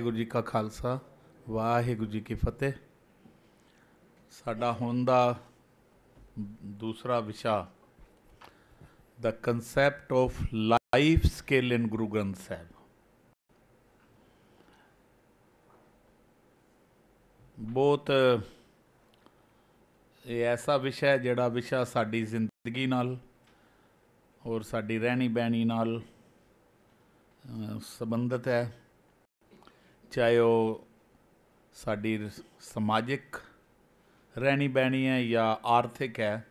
ਵਾਹਿਗੁਰੂ ਜੀ ਕਾ ਖਾਲਸਾ ਵਾਹਿਗੁਰੂ ਜੀ ਕੀ ਫਤਿਹ ਸਾਡਾ ਹੁਣ ਦਾ ਦੂਸਰਾ ਵਿਸ਼ਾ ਦਾ concept of life skill in Guru Granth Sahib ਬਹੁਤ ਇਹ ਐਸਾ ਵਿਸ਼ਾ ਹੈ ਜਿਹੜਾ ਵਿਸ਼ਾ ਸਾਡੀ ਜ਼ਿੰਦਗੀ ਨਾਲ ਔਰ ਸਾਡੀ ਰਹਿਣੀ ਬਹਿਣੀ ਨਾਲ ਸਬੰਧਤ ਹੈ ਚਾਹੇ ਉਹ ਸਾਡੀ ਸਮਾਜਿਕ ਰਹਿਣੀ ਬਹਿਣੀ ਹੈ ਜਾਂ ਆਰਥਿਕ ਹੈ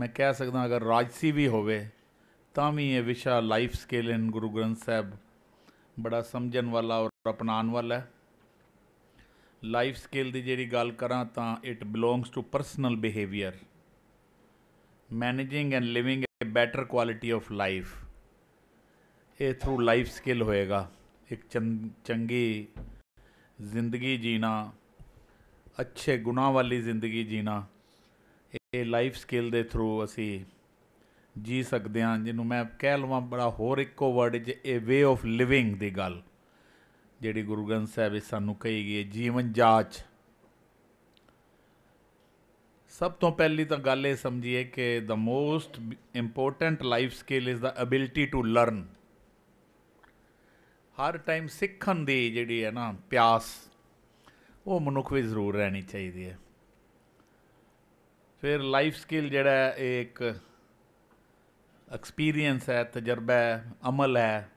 ਮੈਂ ਕਹਿ ਸਕਦਾ ਅਗਰ ਰਾਜਸੀ ਵੀ ਹੋਵੇ ਤਾਂ ਵੀ ਇਹ ਵਿਸ਼ਾ life skill in Guru Granth ਸਾਹਿਬ ਬੜਾ ਸਮਝਣ ਵਾਲਾ ਔਰ ਅਪਣਾਉਣ ਵਾਲਾ ਹੈ ਲਾਈਫ ਸਕਿੱਲ ਦੀ ਜਿਹੜੀ ਗੱਲ ਕਰਾਂ ਤਾਂ it belongs to personal behaviour managing and living a better quality of life ਇਹ ਥਰੂ ਲਾਈਫ ਸਕਿੱਲ ਹੋਏਗਾ ਇੱਕ ਚੰਗੀ ਜ਼ਿੰਦਗੀ ਜੀਣਾ ਅੱਛੇ ਗੁਣਾਂ ਵਾਲੀ ਜ਼ਿੰਦਗੀ ਜੀਣਾ ਇਹ ਲਾਈਫ ਸਕਿੱਲ ਦੇ ਥਰੂ ਅਸੀਂ ਜੀ ਸਕਦੇ ਹਾਂ ਜਿਹਨੂੰ ਮੈਂ ਕਹਿ ਲਵਾਂ ਬੜਾ ਹੋਰ ਇੱਕੋ ਵਰਡ 'ਚ ਇਹ ਵੇ ਆਫ ਲਿਵਿੰਗ ਦੀ ਗੱਲ ਜਿਹੜੀ ਗੁਰੂ ਗ੍ਰੰਥ ਸਾਹਿਬ ਇਸ ਸਾਨੂੰ ਕਹੀ ਗਈ ਹੈ ਜੀਵਨ ਜਾਚ ਸਭ ਤੋਂ ਪਹਿਲੀ ਤਾਂ ਗੱਲ ਇਹ ਸਮਝੀਏ ਕਿ the most important life skill is the ability to learn ਹਰ ਟਾਈਮ ਸਿੱਖਣ ਦੀ ਜਿਹੜੀ ਹੈ ਨਾ ਪਿਆਸ ਉਹ ਮਨੁੱਖ ਵਿੱਚ ਜ਼ਰੂਰ ਰਹਿਣੀ ਚਾਹੀਦੀ ਹੈ ਫਿਰ ਲਾਈਫ ਸਕਿੱਲ ਜਿਹੜਾ ਇੱਕ ਐਕਸਪੀਰੀਅੰਸ ਹੈ ਤਜਰਬਾ ਹੈ ਅਮਲ ਹੈ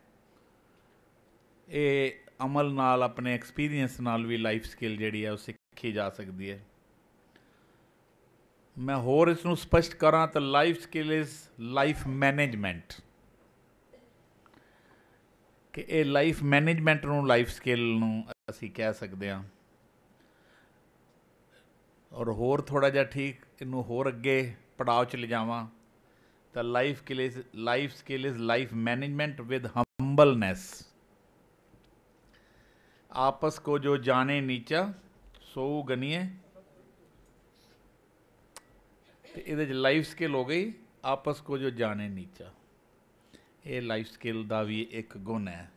ਇਹ ਅਮਲ ਨਾਲ ਆਪਣੇ ਐਕਸਪੀਰੀਅੰਸ ਨਾਲ ਵੀ ਲਾਈਫ ਸਕਿੱਲ ਜਿਹੜੀ ਹੈ ਉਹ ਸਿੱਖੀ ਜਾ ਸਕਦੀ ਹੈ ਮੈਂ ਹੋਰ ਇਸ ਨੂੰ ਸਪਸ਼ਟ ਕਰਾਂ ਤਾਂ life skill is life management ਕਿ ਇਹ ਲਾਈਫ ਮੈਨੇਜਮੈਂਟ ਨੂੰ ਲਾਈਫ ਸਕਿੱਲ ਨੂੰ ਅਸੀਂ ਕਹਿ ਸਕਦੇ ਹਾਂ ਔਰ ਹੋਰ ਥੋੜਾ ਜਿਹਾ ਠੀਕ ਇਹਨੂੰ ਹੋਰ ਅੱਗੇ ਪੜਾਅ ਚ ਲਿਜਾਵਾਂ ਤਾਂ life skill is life skill is life management with humbleness ਆਪਸ ਕੋ ਜੋ ਜਾਣੇ ਨੀਚਾ ਸੋ ਗਨੀਏ ਤੇ ਇਹਦੇ ਚ ਲਾਈਫ ਸਕਿੱਲ ਹੋ ਗਈ ਆਪਸ ਕੋ ਜੋ ਜਾਣੇ ਨੀਚਾ ਇਹ ਲਾਈਫ ਸਕਿੱਲ ਦਾ ਵੀ ਇੱਕ ਗੁਣ ਹੈ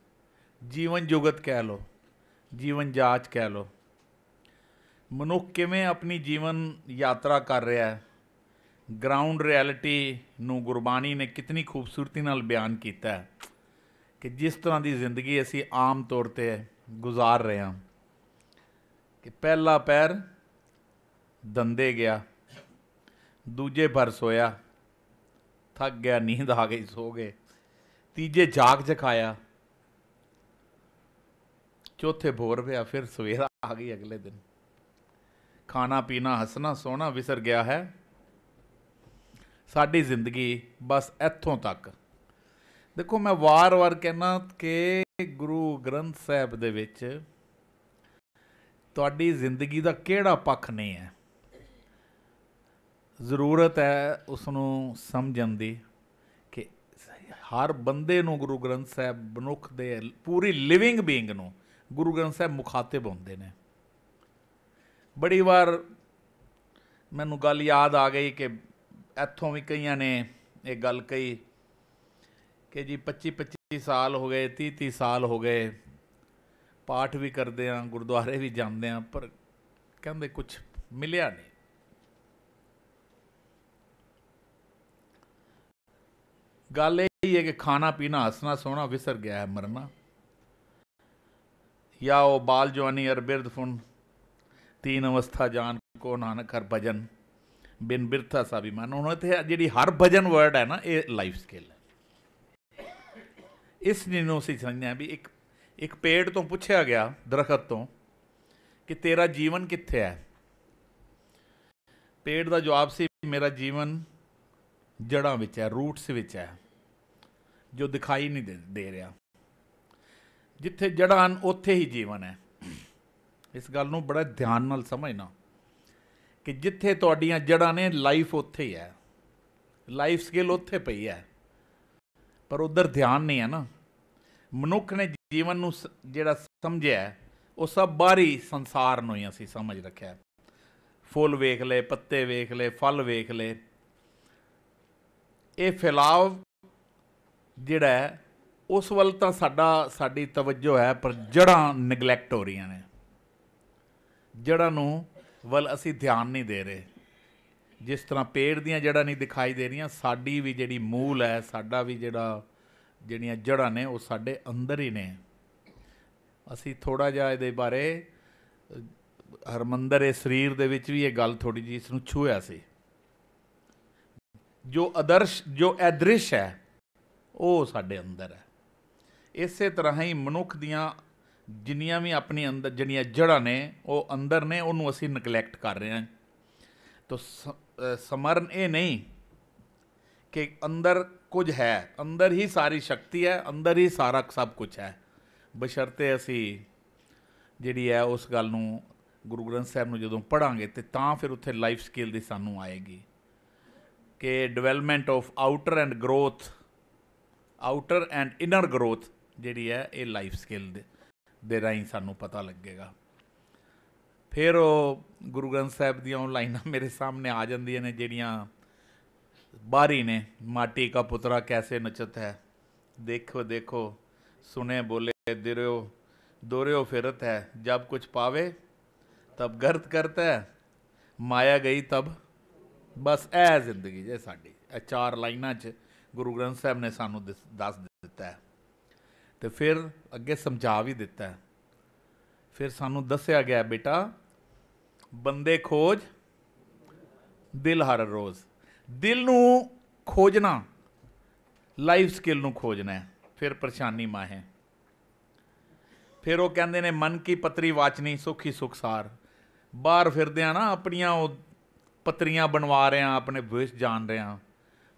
ਜੀਵਨ ਜੁਗਤ ਕਹਿ ਲੋ ਜੀਵਨ ਜਾਚ ਕਹਿ ਲੋ ਮਨੁੱਖ ਕਿਵੇਂ ਆਪਣੀ ਜੀਵਨ ਯਾਤਰਾ ਕਰ ਰਿਹਾ ਹੈ ਗਰਾਊਂਡ ਰਿਐਲਿਟੀ ਨੂੰ ਗੁਰਬਾਣੀ ਨੇ ਕਿੰਨੀ ਖੂਬਸੂਰਤੀ ਨਾਲ ਬਿਆਨ ਕੀਤਾ ਹੈ ਕਿ ਜਿਸ ਤਰ੍ਹਾਂ ਦੀ ਜ਼ਿੰਦਗੀ ਅਸੀਂ ਆਮ ਤੌਰ ਤੇ ਗੁਜ਼ਾਰ ਰਹੇ ਹਾਂ ਕਿ ਪਹਿਲਾ ਪੈਰ ਦੰਦੇ ਗਿਆ ਦੂਜੇ ਪਰ ਸੋਇਆ ਥੱਕ ਗਿਆ ਨੀਂਦ ਆ ਗਈ ਸੋ ਗਏ ਤੀਜੇ ਜਾਗ ਜਖਾਇਆ ਚੌਥੇ ਭੋਰ ਪਿਆ ਫਿਰ ਸਵੇਰਾ ਆ ਗਈ ਅਗਲੇ ਦਿਨ ਖਾਣਾ ਪੀਣਾ ਹੱਸਣਾ ਸੋਣਾ ਵਿਸਰ ਗਿਆ ਹੈ ਸਾਡੀ ਜ਼ਿੰਦਗੀ ਬਸ ਇੱਥੋਂ ਤੱਕ ਦੇਖੋ ਮੈਂ ਵਾਰ-ਵਾਰ ਕਹਿਣਾ ਕਿ ਗੁਰੂ ਗ੍ਰੰਥ ਸਾਹਿਬ ਦੇ ਵਿੱਚ ਤੁਹਾਡੀ ਜ਼ਿੰਦਗੀ ਦਾ ਕਿਹੜਾ ਪੱਖ ਨਹੀਂ ਹੈ ਜ਼ਰੂਰਤ ਹੈ ਉਸ ਨੂੰ ਸਮਝਣ ਦੀ ਹਰ ਬੰਦੇ ਨੂੰ ਗੁਰੂ ਗ੍ਰੰਥ ਸਾਹਿਬ ਬਨੁਖ ਦੇ ਪੂਰੀ ਲਿਵਿੰਗ ਬੀਇੰਗ ਨੂੰ ਗੁਰੂ ਗ੍ਰੰਥ ਸਾਹਿਬ ਮੁਖਾਤਬ ਹੁੰਦੇ ਨੇ ਬੜੀ ਵਾਰ ਮੈਨੂੰ ਗੱਲ ਯਾਦ ਆ ਗਈ ਕਿ ਇੱਥੋਂ ਵੀ ਕਈਆਂ ਨੇ ਇਹ ਗੱਲ ਕਹੀ ਕਿ ਜੀ 25 25 ਸਾਲ ਹੋ ਗਏ 30 30 ਸਾਲ ਹੋ ਗਏ ਪਾਠ ਵੀ ਕਰਦੇ ਆ ਗੁਰਦੁਆਰੇ ਵੀ ਜਾਂਦੇ ਆ ਪਰ ਕਹਿੰਦੇ ਕੁਝ ਮਿਲਿਆ ਨਹੀਂ ਗੱਲ ਇਹ ਹੀ ਹੈ ਕਿ ਖਾਣਾ ਪੀਣਾ ਹੱਸਣਾ ਸੋਣਾ ਵਿਸਰ ਗਿਆ ਹੈ ਮਰਨਾ ਯਾ ਉਹ ਬਾਲ ਜਵਾਨੀ ਅਰ ਬਿਰਧ ਫੁਨ ਤੀਨ ਅਵਸਥਾ ਜਾਨ ਕੋ ਨਾਨਕ ਹਰ ਭਜਨ ਬਿਨ ਬਿਰਥਾ ਮਨ ਉਹਨਾਂ ਤੇ ਜਿਹੜੀ ਹਰ ਭਜਨ ਵਰਡ ਹੈ ਨਾ ਇਹ ਲਾਈਫ ਸਕਿੱਲ ਹੈ ਇਸ ਨੂੰ ਸੀ ਸਮਝਿਆ ਵੀ ਇੱਕ ਇੱਕ ਪੇੜ ਤੋਂ ਪੁੱਛਿਆ ਗਿਆ ਦਰਖਤ ਤੋਂ ਕਿ ਤੇਰਾ ਜੀਵਨ ਕਿੱਥੇ ਹੈ ਪੇੜ ਦਾ ਜਵਾਬ ਸੀ ਮੇਰਾ ਜੀਵਨ ਜੜਾਂ ਵਿੱਚ ਹੈ ਰੂਟਸ ਵਿੱਚ ਹੈ ਜੋ ਦਿਖਾਈ ਨਹੀਂ ਦੇ ਰਿਹਾ ਜਿੱਥੇ ਜੜਾਂ ਹਨ ਉੱਥੇ ਹੀ ਜੀਵਨ ਹੈ ਇਸ ਗੱਲ ਨੂੰ ਬੜਾ ਧਿਆਨ ਨਾਲ ਸਮਝਣਾ ਕਿ ਜਿੱਥੇ ਤੁਹਾਡੀਆਂ ਜੜਾਂ ਨੇ ਲਾਈਫ ਉੱਥੇ ਹੀ ਹੈ ਲਾਈਫ ਸਕਿੱਲ ਉੱਥੇ ਪਈ ਹੈ ਪਰ ਉਧਰ ਧਿਆਨ ਨਹੀਂ ਹੈ ਨਾ ਮਨੁੱਖ ਨੇ ਜੀਵਨ ਨੂੰ ਜਿਹੜਾ ਸਮਝਿਆ ਉਹ ਸਭ ਬਾਹਰੀ ਸੰਸਾਰ ਨੂੰ ਹੀ ਅਸੀਂ ਸਮਝ ਰੱਖਿਆ ਫੁੱਲ ਵੇਖ ਲੈ ਪੱਤੇ ਵੇਖ ਲੈ ਫਲ ਵੇਖ ਲੈ ਇਹ ਫੈਲਾਵ ਜਿਹੜਾ ਉਸ ਵੱਲ ਤਾਂ ਸਾਡਾ ਸਾਡੀ ਤਵੱਜੋ ਹੈ ਪਰ ਜੜਾਂ ਨੈਗਲੈਕਟ ਹੋ ਰਹੀਆਂ ਨੇ ਜੜਾਂ ਨੂੰ ਵੱਲ ਅਸੀਂ ਧਿਆਨ ਨਹੀਂ ਦੇ ਰਹੇ ਜਿਸ ਤਰ੍ਹਾਂ ਪੇੜ ਦੀਆਂ ਜੜਾਂ ਨਹੀਂ ਦਿਖਾਈ ਦੇ ਰਹੀਆਂ ਸਾਡੀ ਵੀ ਜਿਹੜੀ ਮੂਲ ਹੈ ਸਾਡਾ ਵੀ ਜਿਹੜਾ ਜਿਹੜੀਆਂ ਜੜਾਂ ਨੇ ਉਹ ਸਾਡੇ ਅੰਦਰ ਹੀ ਨੇ ਅਸੀਂ ਥੋੜਾ ਜਿਹਾ ਇਹਦੇ ਬਾਰੇ ਹਰਮੰਦਰ ਦੇ ਸਰੀਰ ਦੇ ਵਿੱਚ ਵੀ ਇਹ ਗੱਲ ਥੋੜੀ ਜੀ ਇਸ ਨੂੰ ਛੂਹਿਆ ਸੀ ਜੋ ਆਦਰਸ਼ ਜੋ ਐਦ੍ਰਿਸ਼ ਹੈ ਉਹ ਸਾਡੇ ਅੰਦਰ ਹੈ ਇਸੇ ਤਰ੍ਹਾਂ ਹੀ ਮਨੁੱਖ ਦੀਆਂ ਜਿੰਨੀਆਂ ਵੀ ਆਪਣੇ ਅੰਦਰ ਜਿਹੜੀਆਂ ਜੜ੍ਹਾਂ ਨੇ ਉਹ ਅੰਦਰ ਨੇ ਉਹਨੂੰ ਅਸੀਂ ਨਿਗਲੈਕਟ ਕਰ ਰਹੇ ਹਾਂ ਤੋ ਸਮਰਨ ਇਹ ਨਹੀਂ ਕਿ ਅੰਦਰ ਕੁਝ ਹੈ ਅੰਦਰ ਹੀ ਸਾਰੀ ਸ਼ਕਤੀ ਹੈ ਅੰਦਰ ਹੀ ਸਾਰਾ ਸਭ ਕੁਝ ਹੈ ਬਸ਼ਰਤੇ ਅਸੀਂ ਜਿਹੜੀ ਹੈ ਉਸ ਗੱਲ ਨੂੰ ਗੁਰੂ ਗ੍ਰੰਥ ਸਾਹਿਬ ਨੂੰ ਜਦੋਂ ਪੜਾਂਗੇ ਤੇ ਤਾਂ ਫਿਰ ਉੱਥੇ ਲਾਈਫ ਸਕਿੱਲ ਦੀ ਸਾਨੂੰ ਆਏਗੀ ਕਿ development of outer and growth outer and inner growth ਜਿਹੜੀ ਹੈ ਇਹ ਲਾਈਫ ਸਕਿੱਲ ਦੇ ਦੇ ਰਾਈ ਸਾਨੂੰ ਪਤਾ ਲੱਗੇਗਾ ਫਿਰ ਉਹ ਗੁਰੂ ਗ੍ਰੰਥ ਸਾਹਿਬ ਦੀਆਂ ਉਹ ਲਾਈਨਾਂ ਮੇਰੇ ਸਾਹਮਣੇ ਆ ਜਾਂਦੀਆਂ ਨੇ ਜਿਹੜੀਆਂ ਬਾਰੀ ਨੇ ਮਾਟੀ ਦਾ ਪੁੱਤਰਾ ਕੈਸੇ ਨਚਤ ਹੈ ਦੇਖੋ ਦੇਖੋ ਸੁਨੇ ਬੋਲੇ ਦਿਰਿਓ ਦੋਰਿਓ ਫਿਰਤ ਹੈ ਜਦ ਕੁਝ ਪਾਵੇ ਤਬ ਗਰਤ ਕਰਤਾ ਹੈ ਮਾਇਆ ਗਈ ਤਬ ਬਸ ਐ ਜ਼ਿੰਦਗੀ ਜੇ ਸਾਡੀ ਇਹ ਚਾਰ ਲਾਈਨਾਂ 'ਚ ਗੁਰੂ ਗ੍ਰੰਥ ਸਾਹਿਬ ਨੇ ਸਾਨੂੰ ਦੱਸ ਦਿੱਤਾ ਹੈ ਤੇ ਫਿਰ ਅੱਗੇ ਸਮਝਾ ਵੀ ਦਿੱਤਾ ਹੈ ਫਿਰ ਸਾਨੂੰ ਦੱਸਿਆ ਗਿਆ ਬੇਟਾ ਬੰਦੇ ਖੋਜ ਦਿਲ ਹਰ ਰੋਜ਼ ਦਿਲ ਨੂੰ ਖੋਜਣਾ ਲਾਈਫ ਸਕਿੱਲ ਨੂੰ ਖੋਜਣਾ ਫਿਰ ਪਰੇਸ਼ਾਨੀ ਮਾਹੇ ਫਿਰ ਉਹ ਕਹਿੰਦੇ ਨੇ ਮਨ ਕੀ ਪਤਰੀ ਵਾਚਨੀ ਸੁਖੀ ਸੁਖਸਾਰ ਬਾਹਰ ਫਿਰਦੇ ਆ ਨਾ ਆਪਣੀਆਂ ਉਹ ਪਤਰੀਆਂ ਬਣਵਾ ਰਹੇ ਆ ਆਪਣੇ ਵੇਸ਼ ਜਾਣ ਰਹੇ ਆ